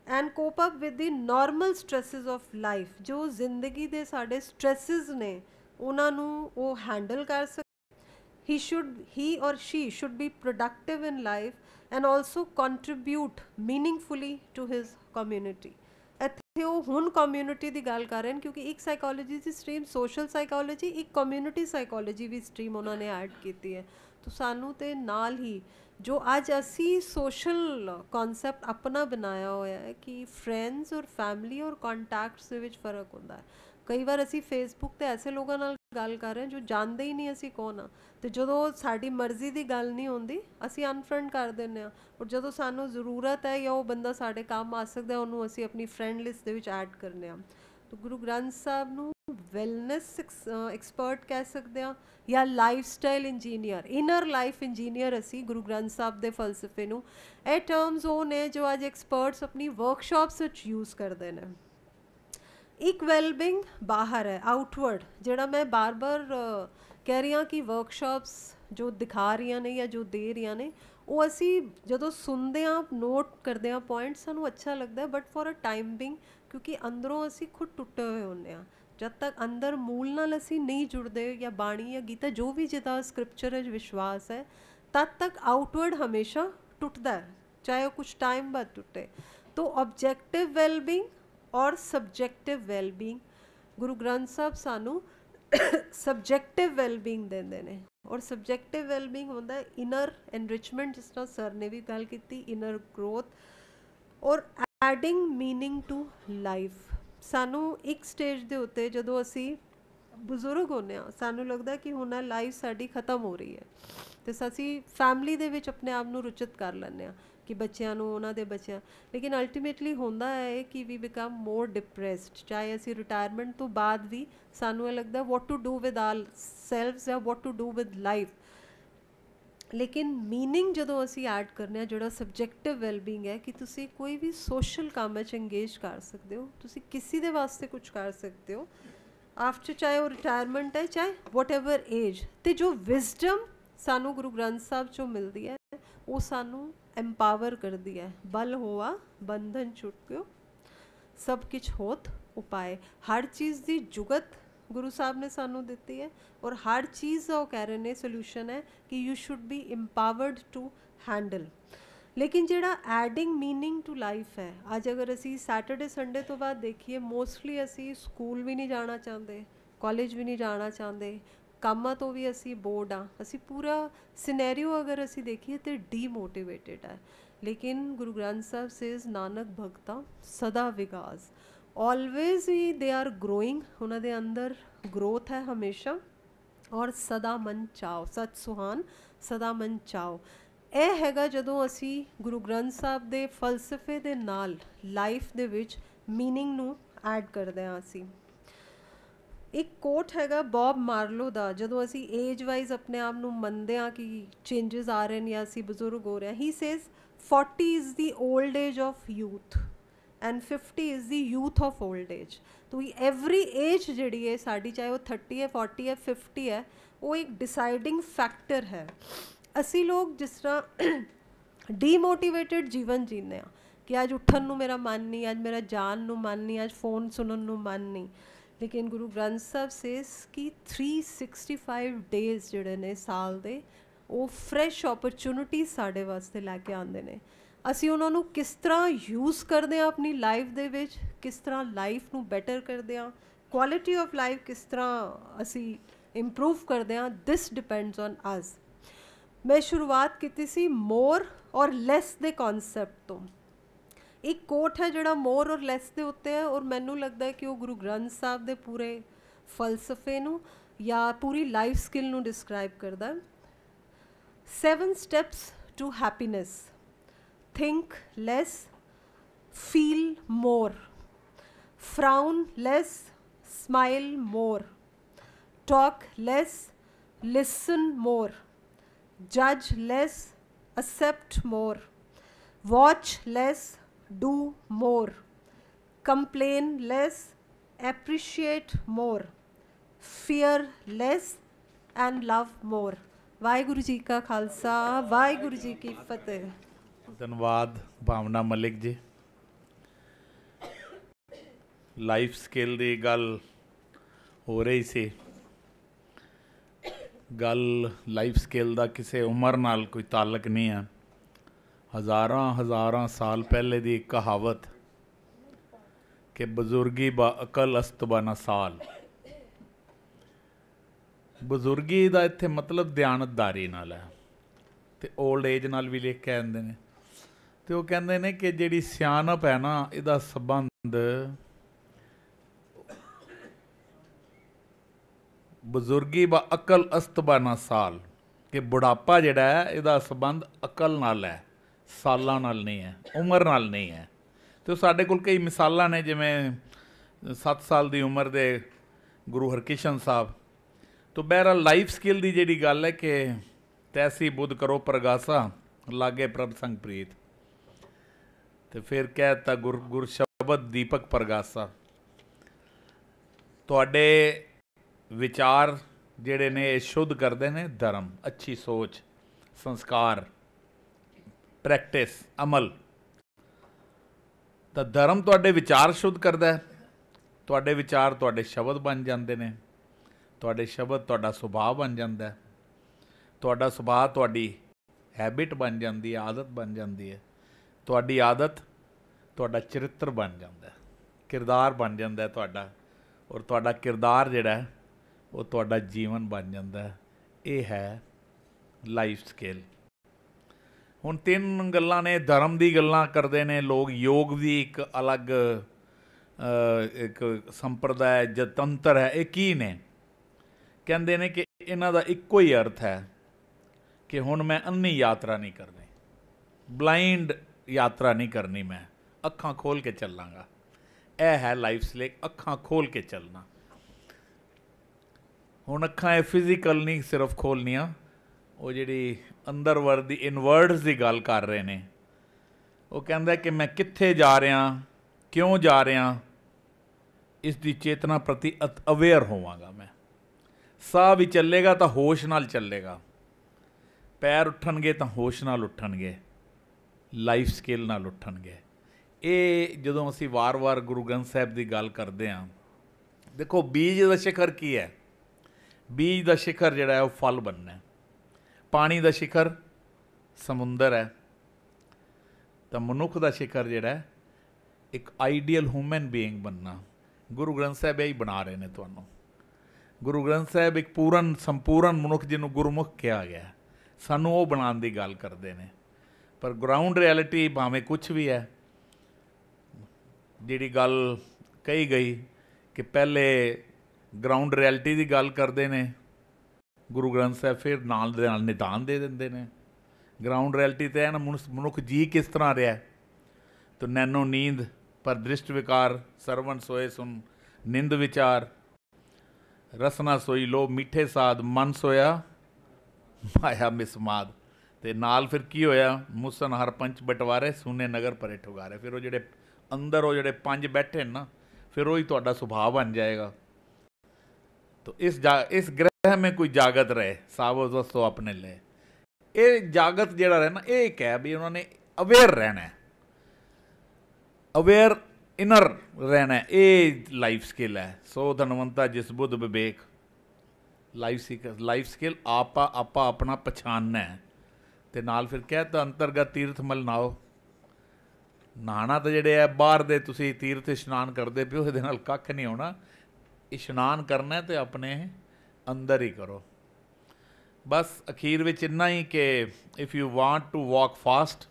and cope up with the normal stresses of life ਜੋ ਜ਼ਿੰਦਗੀ ਦੇ ਸਾਡੇ ਸਟ्रेसेस ਨੇ ਉਹਨਾਂ ਨੂੰ ਉਹ ਹੈਂਡਲ ਕਰ ਸਕੇ he should he or she should be productive in life and also contribute meaningfully to his community ਇੱਥੇ ਉਹ ਹੁਣ ਕਮਿਊਨਿਟੀ ਦੀ ਗੱਲ ਕਰ ਰਹੇ ਨੇ ਕਿਉਂਕਿ ਇੱਕ ਸਾਈਕੋਲੋਜੀ ਦੀ ਸਟ੍ਰੀਮ ਸੋਸ਼ਲ ਸਾਈਕੋਲੋਜੀ ਇੱਕ ਕਮਿਊਨਿਟੀ ਸਾਈਕੋਲੋਜੀ ਵੀ ਸਟ੍ਰੀਮ ਉਹਨਾਂ ਨੇ ਐਡ ਕੀਤੀ ਹੈ ਤੋ ਸਾਨੂੰ ਤੇ ਨਾਲ ਹੀ ਜੋ ਅੱਜ ਅਸੀਂ ਸੋਸ਼ਲ ਕਨਸੈਪਟ ਆਪਣਾ ਬਣਾਇਆ ਹੋਇਆ ਹੈ ਕਿ ਫਰੈਂਡਸ ਔਰ ਫੈਮਿਲੀ ਔਰ ਕੰਟੈਕਟਸ ਦੇ ਵਿੱਚ ਫਰਕ ਹੁੰਦਾ ਹੈ ਕਈ ਵਾਰ ਅਸੀਂ ਫੇਸਬੁੱਕ ਤੇ ਐਸੇ ਲੋਕਾਂ ਨਾਲ ਗੱਲ ਕਰ ਰਹੇ ਜੋ ਜਾਣਦੇ ਹੀ ਨਹੀਂ ਅਸੀਂ ਕੌਣ ਆ ਤੇ ਜਦੋਂ ਸਾਡੀ ਮਰਜ਼ੀ ਦੀ ਗੱਲ ਨਹੀਂ ਹੁੰਦੀ ਅਸੀਂ ਅਨਫਰੈਂਡ ਕਰ ਦਿੰਨੇ ਆ ਔਰ ਜਦੋਂ ਸਾਨੂੰ ਜ਼ਰੂਰਤ ਹੈ ਜਾਂ ਉਹ ਬੰਦਾ ਸਾਡੇ ਕੰਮ ਆ ਸਕਦਾ ਉਹਨੂੰ ਅਸੀਂ ਆਪਣੀ ਫਰੈਂਡ ਲਿਸਟ ਦੇ ਵਿੱਚ ਐਡ ਕਰਨੇ ਆ ਤਾਂ ਗੁਰੂ ਗ੍ਰੰਥ ਸਾਹਿਬ ਨੂੰ ਵੈਲਨੈਸ ਐਕਸਪਰਟ ਕਹਿ ਸਕਦੇ ਆ ਜਾਂ lifestyle engineer inner life engineer ਅਸੀਂ ਗੁਰੂ ਗ੍ਰੰਥ ਸਾਹਿਬ ਦੇ ਫਲਸਫੇ ਨੂੰ ਇਹ ਟਰਮਸ ਉਹ ਨੇ ਜੋ ਅੱਜ ਐਕਸਪਰਟਸ ਆਪਣੀ ਵਰਕਸ਼ਾਪਸ ਵਿੱਚ ਯੂਜ਼ ਕਰਦੇ ਨੇ ਇੱਕ ਵੈਲਬਿੰਗ ਬਾਹਰ ਹੈ ਆਊਟਵਰਡ ਜਿਹੜਾ ਮੈਂ ਬਾਰ-ਬਾਰ ਕਹਿ ਰਹੀ ਹਾਂ ਕਿ ਵਰਕਸ਼ਾਪਸ ਜੋ ਦਿਖਾ ਰਹੀਆਂ ਨੇ ਜਾਂ ਜੋ ਦੇ ਰਹੀਆਂ ਨੇ ਉਹ ਅਸੀਂ ਜਦੋਂ ਸੁਣਦੇ ਆ ਨੋਟ ਕਰਦੇ ਆ ਪੁਆਇੰਟਸ ਸਾਨੂੰ ਅੱਛਾ ਲੱਗਦਾ but for a time being ਕਿਉਂਕਿ ਅੰਦਰੋਂ ਅਸੀਂ ਖੁਦ ਟੁੱਟੇ ਹੋਏ ਹੁੰਦੇ ਆ ਜਦ ਤੱਕ ਅੰਦਰ ਮੂਲ ਨਾਲ ਅਸੀਂ ਨਹੀਂ ਜੁੜਦੇ ਜਾਂ ਬਾਣੀ ਜਾਂ ਗੀਤਾ ਜੋ ਵੀ ਜਿਹਦਾ ਸਕ੍ਰਿਪਚਰ ਵਿੱਚ ਵਿਸ਼ਵਾਸ ਹੈ ਤਦ ਤੱਕ ਆਊਟਵਰਡ ਹਮੇਸ਼ਾ ਟੁੱਟਦਾ ਹੈ ਚਾਹੇ ਉਹ ਕੁਝ ਟਾਈਮ ਬਾਅਦ ਟੁੱਟੇ ਤੋਂ ਆਬਜੈਕਟਿਵ ਵੈਲਬੀਂਗ ਔਰ ਸਬਜੈਕਟਿਵ ਵੈਲਬੀਂਗ ਗੁਰੂ ਗ੍ਰੰਥ ਸਾਹਿਬ ਸਾਨੂੰ ਸਬਜੈਕਟਿਵ ਵੈਲਬੀਂਗ ਦਿੰਦੇ ਨੇ ਔਰ ਸਬਜੈਕਟਿਵ ਵੈਲਬੀਂਗ ਹੁੰਦਾ ਇਨਰ ਐਨਰਿਚਮੈਂਟ ਜਿਸ ਤਰ੍ਹਾਂ ਸਰ ਨੇ ਵੀ ਗੱਲ ਕੀਤੀ ਇਨਰ ਗਰੋਥ ਔਰ ਐਡਿੰਗ ਮੀਨਿੰਗ ਟੂ ਲਾਈਫ ਸਾਨੂੰ ਇੱਕ ਸਟੇਜ ਦੇ ਉੱਤੇ ਜਦੋਂ ਅਸੀਂ ਬਜ਼ੁਰਗ ਹੋਨੇ ਆ ਸਾਨੂੰ ਲੱਗਦਾ ਕਿ ਹੁਣ ਆ ਲਾਈਫ ਸਾਡੀ ਖਤਮ ਹੋ ਰਹੀ ਹੈ ਤੇ ਅਸੀਂ ਫੈਮਿਲੀ ਦੇ ਵਿੱਚ ਆਪਣੇ ਆਪ ਨੂੰ ਰੁਚਿਤ ਕਰ ਲੈਂਦੇ ਆ ਕਿ ਬੱਚਿਆਂ ਨੂੰ ਉਹਨਾਂ ਦੇ ਬੱਚਿਆਂ ਲੇਕਿਨ ਅਲਟੀਮੇਟਲੀ ਹੁੰਦਾ ਹੈ ਕਿ ਵੀ ਬਿਕਮ ਮੋਰ ਡਿਪਰੈਸਡ ਚਾਹੇ ਅਸੀਂ ਰਿਟਾਇਰਮੈਂਟ ਤੋਂ ਬਾਅਦ ਵੀ ਸਾਨੂੰ ਇਹ ਲੱਗਦਾ what to do with all selfs ਜਾਂ what to do with life ਲੇਕਿਨ मीनिंग ਜਦੋਂ ਅਸੀਂ ਐਡ ਕਰਨੇ ਆ ਜਿਹੜਾ ਸਬਜੈਕਟਿਵ ਵੈਲਬੀਇੰਗ ਹੈ ਕਿ ਤੁਸੀਂ ਕੋਈ ਵੀ ਸੋਸ਼ਲ ਕੰਮ ਵਿੱਚ ਇੰਗੇਜ ਕਰ ਸਕਦੇ ਹੋ ਤੁਸੀਂ ਕਿਸੇ ਦੇ ਵਾਸਤੇ ਕੁਝ ਕਰ ਸਕਦੇ ਹੋ ਆਫਟਰ ਚਾਹੇ ਉਹ ਰਿਟਾਇਰਮੈਂਟ ਹੈ ਚਾਹੇ ਵਾਟਐਵਰ ਏਜ ਤੇ ਜੋ ਵਿਜ਼ਡਮ ਸਾਨੂੰ ਗੁਰੂ ਗ੍ਰੰਥ ਸਾਹਿਬ ਚੋਂ ਮਿਲਦੀ ਹੈ ਉਹ ਸਾਨੂੰ ਐਮਪਾਵਰ ਕਰਦੀ ਹੈ ਬਲ ਹੋਆ ਬੰਧਨ ਛੁਟਕਿਓ ਸਭ ਕੁਝ ਹੋਤ ਉਪਾਏ ਹਰ ਚੀਜ਼ ਦੀ ਜੁਗਤ ਗੁਰੂ ਸਾਹਿਬ ਨੇ ਸਾਨੂੰ ਦਿੱਤੀ ਹੈ ਔਰ ਹਰ ਚੀਜ਼ ਦਾ ਉਹ ਕਹਿ ਰਹੇ ਨੇ ਸੋਲੂਸ਼ਨ ਹੈ ਕਿ you should be empowered to handle ਲੇਕਿਨ ਜਿਹੜਾ ਐਡਿੰਗ मीनिंग ਟੂ ਲਾਈਫ ਹੈ ਅੱਜ ਅਗਰ ਅਸੀਂ ਸੈਟਰਡੇ ਸੰਡੇ ਤੋਂ ਬਾਅਦ ਦੇਖੀਏ ਮੋਸਟਲੀ ਅਸੀਂ ਸਕੂਲ ਵੀ ਨਹੀਂ ਜਾਣਾ ਚਾਹੁੰਦੇ ਕਾਲਜ ਵੀ ਨਹੀਂ ਜਾਣਾ ਚਾਹੁੰਦੇ ਕੰਮਾਂ ਤੋਂ ਵੀ ਅਸੀਂ ਬੋਰਡ ਆ ਅਸੀਂ ਪੂਰਾ ਸਿਨੈਰੀਓ ਅਗਰ ਅਸੀਂ ਦੇਖੀਏ ਤੇ ਡੀਮੋਟੀਵੇਟਿਡ ਹੈ ਲੇਕਿਨ ਗੁਰੂ ਗ੍ਰੰਥ ਸਾਹਿਬ ਸੇਜ਼ ਨਾਨਕ ਭਗਤਾ ਸਦਾ ਵਿਗਾਸ always he they are growing ਉਹਨਾਂ ਦੇ ਅੰਦਰ ਗਰੋਥ ਹੈ ਹਮੇਸ਼ਾ ਔਰ ਸਦਾ ਮਨ ਚਾਓ ਸਤ ਸੁਹਾਨ ਸਦਾ ਮਨ ਚਾਓ ਇਹ ਹੈਗਾ ਜਦੋਂ ਅਸੀਂ ਗੁਰੂ ਗ੍ਰੰਥ ਸਾਹਿਬ ਦੇ ਫਲਸਫੇ ਦੇ ਨਾਲ ਲਾਈਫ ਦੇ ਵਿੱਚ मीनिंग ਨੂੰ ਐਡ ਕਰਦੇ ਹਾਂ ਅਸੀਂ ਇੱਕ ਕੋਟ ਹੈਗਾ ਬੌਬ ਮਾਰਲੋ ਦਾ ਜਦੋਂ ਅਸੀਂ ਏਜ ਵਾਈਜ਼ ਆਪਣੇ ਆਪ ਨੂੰ ਮੰਨਦੇ ਆਂ ਕਿ ਚੇਂजेस ਆ ਰਹੇ ਨੇ ਜਾਂ ਅਸੀਂ ਬਜ਼ੁਰਗ ਹੋ ਰਹੇ he says 40 is the old age of youth and 50 is the youth of old age ਤੋ ਐਵਰੀ ਏਜ ਜਿਹੜੀ ਹੈ ਸਾਡੀ ਚਾਹੇ ਉਹ 30 ਹੈ 40 ਹੈ 50 ਹੈ ਉਹ ਇੱਕ ਡਿਸਾਈਡਿੰਗ ਫੈਕਟਰ ਹੈ ਅਸੀਂ ਲੋਕ ਜਿਸ ਤਰ੍ਹਾਂ ਡੀਮੋਟੀਵੇਟਿਡ ਜੀਵਨ ਜੀਨੇ ਆ ਕਿ ਅੱਜ ਉੱਠਣ ਨੂੰ ਮੇਰਾ ਮਨ ਨਹੀਂ ਅੱਜ ਮੇਰਾ ਜਾਣ ਨੂੰ ਮਨ ਨਹੀਂ ਅੱਜ ਫੋਨ ਸੁਣਨ ਨੂੰ ਮਨ ਨਹੀਂ ਲੇਕਿਨ ਗੁਰੂ ਗ੍ਰੰਥ ਸਾਹਿਬ ਸੇਸ ਕਿ 365 ਡੇਜ਼ ਜਿਹੜੇ ਨੇ ਸਾਲ ਦੇ ਉਹ ਫਰੈਸ਼ ਓਪਰਚੁਨਿਟੀ ਸਾਡੇ ਵਾਸਤੇ ਲੈ ਕੇ ਆਉਂਦੇ ਨੇ ਅਸੀਂ ਉਹਨਾਂ ਨੂੰ ਕਿਸ ਤਰ੍ਹਾਂ ਯੂਜ਼ ਕਰਦੇ ਆ ਆਪਣੀ ਲਾਈਫ ਦੇ ਵਿੱਚ ਕਿਸ ਤਰ੍ਹਾਂ ਲਾਈਫ ਨੂੰ ਬੈਟਰ ਕਰਦੇ ਆ ਕੁਆਲਿਟੀ ਆਫ ਲਾਈਫ ਕਿਸ ਤਰ੍ਹਾਂ ਅਸੀਂ ਇੰਪਰੂਵ ਕਰਦੇ ਆ ਦਿਸ ਡਿਪੈਂਡਸ ਔਨ ਅਸ ਮੈਂ ਸ਼ੁਰੂਆਤ ਕੀਤੀ ਸੀ ਮੋਰ ਔਰ ਲੈਸ ਦੇ ਕਨਸੈਪਟ ਤੋਂ ਇੱਕ ਕੋਟ ਹੈ ਜਿਹੜਾ ਮੋਰ ਔਰ ਲੈਸ ਦੇ ਉੱਤੇ ਹੈ ਔਰ ਮੈਨੂੰ ਲੱਗਦਾ ਹੈ ਕਿ ਉਹ ਗੁਰੂ ਗ੍ਰੰਥ ਸਾਹਿਬ ਦੇ ਪੂਰੇ ਫਲਸਫੇ ਨੂੰ ਜਾਂ ਪੂਰੀ ਲਾਈਫ ਸਕਿੱਲ ਨੂੰ ਡਿਸਕ੍ਰਾਈਬ ਕਰਦਾ ਹੈ 7 steps to happiness think less, feel more, frown less, smile more, talk less, listen more, judge less, accept more, watch less, do more, complain less, appreciate more, fear less, and love more. Waheguru ji ਕਾ ਖਾਲਸਾ ਵਾਹਿਗੁਰੂ ਜੀ ਕੀ ਫਤਿਹ ਧੰਨਵਾਦ ਭਾਵਨਾ ਮਲਿਕ ਜੀ life skill ਦੀ ਗੱਲ ਹੋ ਰਹੀ ਸੀ ਗੱਲ ਲਾਈਫ ਸਕਿੱਲ ਦਾ ਕਿਸੇ ਉਮਰ ਨਾਲ ਕੋਈ ਤਾਲਕ ਨਹੀਂ ਆ ਹਜ਼ਾਰਾਂ ਹਜ਼ਾਰਾਂ ਸਾਲ ਪਹਿਲੇ ਦੀ ਇੱਕ ਕਹਾਵਤ ਕਿ ਬਜ਼ੁਰਗੀ ਬਾ ਅਕਲ ਬਨਾ ਸਾਲ ਬਜ਼ੁਰਗੀ ਦਾ ਇੱਥੇ ਮਤਲਬ ਧਿਆਨਦਾਰੀ ਨਾਲ ਹੈ ਤੇ 올ਡ ਏਜ ਨਾਲ ਵੀ ਲਿਖ ਕੇ ਆਉਂਦੇ ਨੇ ਤੇ ਉਹ ਕਹਿੰਦੇ ਨੇ ਕਿ ਜਿਹੜੀ ਸਿਆਣਪ ਹੈ ਨਾ ਇਹਦਾ ਸਬੰਧ ਬਜ਼ੁਰਗੀ ਬਾ ਅਕਲ ਅਸਤਬਾਨਾ ਸਾਲ ਕਿ ਬੁਢਾਪਾ ਜਿਹੜਾ ਹੈ ਇਹਦਾ ਸਬੰਧ ਅਕਲ ਨਾਲ ਹੈ ਸਾਲਾਂ ਨਾਲ ਨਹੀਂ ਹੈ ਉਮਰ ਨਾਲ ਨਹੀਂ ਹੈ ਤੇ ਸਾਡੇ ਕੋਲ ਕਈ ਮਿਸਾਲਾਂ ਨੇ ਜਿਵੇਂ 7 ਸਾਲ ਦੀ ਉਮਰ ਦੇ ਗੁਰੂ ਹਰਕਿਸ਼ਨ ਸਾਹਿਬ ਤੋਂ ਬਹਿਰਾਲ ਲਾਈਫ ਸਕਿੱਲ ਦੀ ਜਿਹੜੀ ਗੱਲ ਹੈ ਕਿ ਤੈਸੀ ਬੁੱਧ ਕਰੋ ਪ੍ਰਗਾਸਾ ਲਾਗੇ ਪ੍ਰਭ ਸੰਗ ਪ੍ਰੀਤ ਤੇ ਫਿਰ ਕਹਿਤਾ ਗੁਰ ਗੁਰ ਸ਼ਬਦ ਦੀਪਕ ਪਰਗਾਸਾ ਤੁਹਾਡੇ ਵਿਚਾਰ ਜਿਹੜੇ ਨੇ ਇਹ ਸ਼ੁੱਧ ਕਰਦੇ ਨੇ ਧਰਮ ਅੱਛੀ ਸੋਚ ਸੰਸਕਾਰ ਪ੍ਰੈਕਟਿਸ ਅਮਲ ਤਾਂ ਧਰਮ ਤੁਹਾਡੇ ਵਿਚਾਰ ਸ਼ੁੱਧ ਕਰਦਾ ਹੈ ਤੁਹਾਡੇ ਵਿਚਾਰ ਤੁਹਾਡੇ ਸ਼ਬਦ ਬਣ ਜਾਂਦੇ ਨੇ ਤੁਹਾਡੇ ਸ਼ਬਦ ਤੁਹਾਡਾ ਸੁਭਾਅ ਬਣ ਜਾਂਦਾ ਤੁਹਾਡਾ ਸੁਭਾਅ ਤੁਹਾਡੀ ਹੈਬਿਟ ਬਣ ਜਾਂਦੀ ਹੈ ਆਦਤ ਬਣ ਜਾਂਦੀ ਹੈ ਤੁਹਾਡੀ ਆਦਤ ਤੁਹਾਡਾ ਚਰਿੱਤਰ ਬਣ ਜਾਂਦਾ ਹੈ ਕਿਰਦਾਰ ਬਣ ਜਾਂਦਾ ਹੈ ਤੁਹਾਡਾ ਔਰ ਤੁਹਾਡਾ ਕਿਰਦਾਰ ਜਿਹੜਾ ਉਹ ਤੁਹਾਡਾ ਜੀਵਨ ਬਣ ਜਾਂਦਾ ਹੈ ਇਹ ਹੈ ਲਾਈਫ ਸਕਿੱਲ ਹੁਣ ਤਿੰਨ ਗੱਲਾਂ ਨੇ ਧਰਮ ਦੀ ਗੱਲਾਂ ਕਰਦੇ ਨੇ ਲੋਕ ਯੋਗ ਵੀ ਇੱਕ ਅਲੱਗ ਇੱਕ ਸੰਪਰਦਾਇ ਜਤੰਤਰ ਹੈ ਇਹ ਕੀ ਨੇ ਕਹਿੰਦੇ ਨੇ ਕਿ ਇਹਨਾਂ ਦਾ ਇੱਕੋ ਹੀ ਅਰਥ ਹੈ ਕਿ ਹੁਣ ਮੈਂ ਅੰਨੀ ਯਾਤਰਾ ਨਹੀਂ ਕਰਨੀ ਬਲਾਈਂਡ ਯਾਤਰਾ ਨਹੀਂ ਕਰਨੀ ਮੈਂ ਅੱਖਾਂ ਖੋਲ ਕੇ ਚੱਲਾਂਗਾ ਇਹ ਹੈ ਲਾਈਫ ਸਲੇਕ ਅੱਖਾਂ ਖੋਲ ਕੇ ਚੱਲਣਾ ਹੁਣ ਅੱਖਾਂ ਇਹ ਫਿਜ਼ੀਕਲ ਨਹੀਂ ਸਿਰਫ ਖੋਲਨੀਆਂ ਉਹ ਜਿਹੜੀ ਅੰਦਰ ਵਰਦੀ ਇਨਵਰਡਸ ਦੀ ਗੱਲ ਕਰ ਰਹੇ ਨੇ ਉਹ ਕਹਿੰਦਾ ਕਿ ਮੈਂ ਕਿੱਥੇ ਜਾ ਰਿਹਾ ਕਿਉਂ ਜਾ ਰਿਹਾ ਇਸ ਦੀ ਚੇਤਨਾ ਪ੍ਰਤੀ ਅਵੇਅਰ ਹੋਵਾਂਗਾ ਮੈਂ ਸਾਹ ਵੀ ਚੱਲੇਗਾ ਤਾਂ ਹੋਸ਼ ਨਾਲ ਚੱਲੇਗਾ ਪੈਰ ਉੱਠਣਗੇ ਤਾਂ ਹੋਸ਼ ਨਾਲ ਉੱਠਣਗੇ ਲਾਈਫ ਸਕਿੱਲ ਨਾਲ ਉੱਠਣਗੇ ਇਹ ਜਦੋਂ ਅਸੀਂ ਵਾਰ-ਵਾਰ ਗੁਰੂ ਗ੍ਰੰਥ ਸਾਹਿਬ ਦੀ ਗੱਲ ਕਰਦੇ ਆਂ ਦੇਖੋ ਬੀਜ ਦਾ ਸਿਖਰ ਕੀ ਹੈ ਬੀਜ ਦਾ ਸਿਖਰ ਜਿਹੜਾ ਹੈ ਉਹ ਫਲ ਬਣਨਾ ਪਾਣੀ ਦਾ ਸਿਖਰ ਸਮੁੰਦਰ ਹੈ ਤਾਂ ਮਨੁੱਖ ਦਾ ਸਿਖਰ ਜਿਹੜਾ ਇੱਕ ਆਈਡੀਅਲ ਹਿਊਮਨ ਬੀਇੰਗ ਬਣਨਾ ਗੁਰੂ ਗ੍ਰੰਥ ਸਾਹਿਬ ਇਹ ਬਣਾ ਰਹੇ ਨੇ ਤੁਹਾਨੂੰ ਗੁਰੂ ਗ੍ਰੰਥ ਸਾਹਿਬ ਇੱਕ ਪੂਰਨ ਸੰਪੂਰਨ ਮਨੁੱਖ ਜਿਹਨੂੰ ਗੁਰਮੁਖ ਕਿਹਾ ਗਿਆ ਸਾਨੂੰ ਉਹ ਬਣਾਉਣ ਦੀ ਗੱਲ ਕਰਦੇ ਨੇ ਪਰ ਗਰਾਊਂਡ ਰਿਐਲਿਟੀ ਭਾਵੇਂ ਕੁਝ ਵੀ ਹੈ ਜਿਹੜੀ ਗੱਲ ਕਹੀ ਗਈ ਕਿ ਪਹਿਲੇ ਗਰਾਊਂਡ ਰਿਐਲਿਟੀ ਦੀ ਗੱਲ ਕਰਦੇ ਨੇ ਗੁਰੂ ਗ੍ਰੰਥ ਸਾਹਿਬ ਫਿਰ ਨਾਲ ਦੇ ਨਾਲ ਨਿਦਾਨ ਦੇ ਦਿੰਦੇ ਨੇ ਗਰਾਊਂਡ ਰਿਐਲਿਟੀ ਤੇ ਹੈ ਨਾ ਮਨੁੱਖ ਜੀ ਕਿਸ ਤਰ੍ਹਾਂ ਰਿਹਾ ਤੋ ਨੈਨੋ ਨੀਂਦ ਪਰ ਦ੍ਰਿਸ਼ਟ ਵਿਕਾਰ ਸਰਵਨ ਸੋਏ ਸੁਨ ਨਿੰਦ ਵਿਚਾਰ ਰਸਨਾ ਸੋਈ ਲੋ ਮਿੱਠੇ ਸਾਦ ਮਨ ਸੋਇਆ ਮਾਇਆ ਮਿਸਮਾਦ ਤੇ ਨਾਲ ਫਿਰ ਕੀ ਹੋਇਆ ਮੁਸਨ ਹਰਪੰਚ ਬਟਵਾਰੇ ਸੁਨੇ ਨਗਰ ਪਰੇ ਠੁਗਾਰੇ ਫਿਰ ਉਹ ਜਿਹੜੇ ਅੰਦਰ ਉਹ ਜਿਹੜੇ ਪੰਜ ਬੈਠੇ ਨਾ ਫਿਰ ਉਹ ਹੀ ਤੁਹਾਡਾ ਸੁਭਾਅ ਬਣ ਜਾਏਗਾ ਤੋਂ ਇਸ ਇਸ ਗ੍ਰਹਿ ਮੇ ਕੋਈ ਜਾਗਤ ਰਹੇ ਸਾਵਧ ਵਸਤੋ ਆਪਣੇ ਲੈ ਇਹ ਜਾਗਤ ਜਿਹੜਾ ਰਹਿਣਾ ਇਹ ਇੱਕ ਹੈ ਵੀ ਉਹਨਾਂ ਨੇ ਅਵੇਅਰ ਰਹਿਣਾ ਅਵੇਅਰ ਇਨਰ ਰਹਿਣਾ ਇਹ ਲਾਈਫ ਸਕਿੱਲ ਹੈ ਸੋ ਧਨਵੰਤਾ ਜਿਸ ਬੁੱਧ ਵਿਵੇਕ ਲਾਈਫ ਸਕਿੱਲ ਲਾਈਫ ਸਕਿੱਲ ਆਪਾ ਆਪਾ ਆਪਣਾ ਪਛਾਨਣਾ ਹੈ ਤੇ ਨਾਲ ਫਿਰ ਕਹਿ ਤਾ ਅੰਤਰਗਤ ਮਲ ਨਾਓ ਨਾਣਾ ਤਾਂ ਜਿਹੜੇ ਆ ਬਾਹਰ ਦੇ ਤੁਸੀਂ ਤੀਰਥ ਇਸ਼ਨਾਨ ਕਰਦੇ ਪਿਓ ਇਹਦੇ ਨਾਲ ਕੱਖ ਨਹੀਂ ਹੋਣਾ ਇਸ਼ਨਾਨ ਕਰਨਾ ਤੇ ਆਪਣੇ ਅੰਦਰ ਹੀ ਕਰੋ ਬਸ ਅਖੀਰ ਵਿੱਚ ਇੰਨਾ ਹੀ ਕਿ if you want to walk fast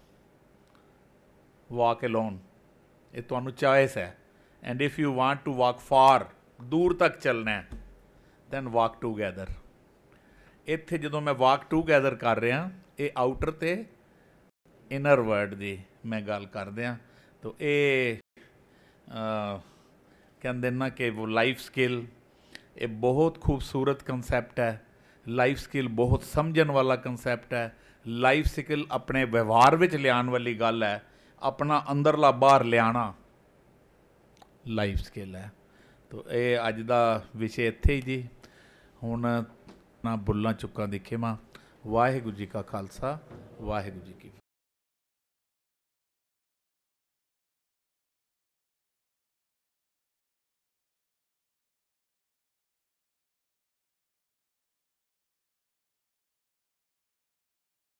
walk alone ਇਹ ਤੁਹਾਨੂੰ ਚੋਇਸ ਹੈ and if you want to walk far ਦੂਰ ਤੱਕ ਚੱਲਣਾ ਹੈ ਦੈਨ ਵਾਕ ਟੂਗੇਦਰ ਇੱਥੇ ਜਦੋਂ ਮੈਂ ਵਾਕ ਟੂਗੇਦਰ ਕਰ ਰਿਹਾ ਇਹ ਆਊਟਰ ਤੇ ਇਨਰ ਵਰਡ ਦੀ ਮੈਂ ਗੱਲ ਕਰਦੇ ਆ ਤਾਂ ਇਹ ਕਹਿੰਦੇ ਨਾ ਕਿ ਉਹ ਲਾਈਫ ਸਕਿੱਲ ਇਹ ਬਹੁਤ ਖੂਬਸੂਰਤ ਕਨਸੈਪਟ ਹੈ ਲਾਈਫ ਸਕਿੱਲ ਬਹੁਤ ਸਮਝਣ ਵਾਲਾ ਕਨਸੈਪਟ ਹੈ ਲਾਈਫ ਸਕਿੱਲ ਆਪਣੇ ਵਿਵਹਾਰ ਵਿੱਚ ਲਿਆਉਣ ਵਾਲੀ ਗੱਲ ਹੈ ਆਪਣਾ ਅੰਦਰਲਾ ਬਾਹਰ ਲਿਆਣਾ ਲਾਈਫ ਸਕਿੱਲ ਹੈ ਤਾਂ ਇਹ ਅੱਜ ਦਾ ਵਿਸ਼ੇ ਇੱਥੇ ਹੀ ਜੀ ਹੁਣ ਨਾ ਬੁੱਲਾਂ ਚੁੱਕਾਂ ਦੇਖੇ ਮਾਂ ਵਾਹਿਗੁਰੂ ਜੀ ਕਾ ਖਾਲਸਾ ਵਾਹਿਗੁਰੂ ਜੀ ਕੀ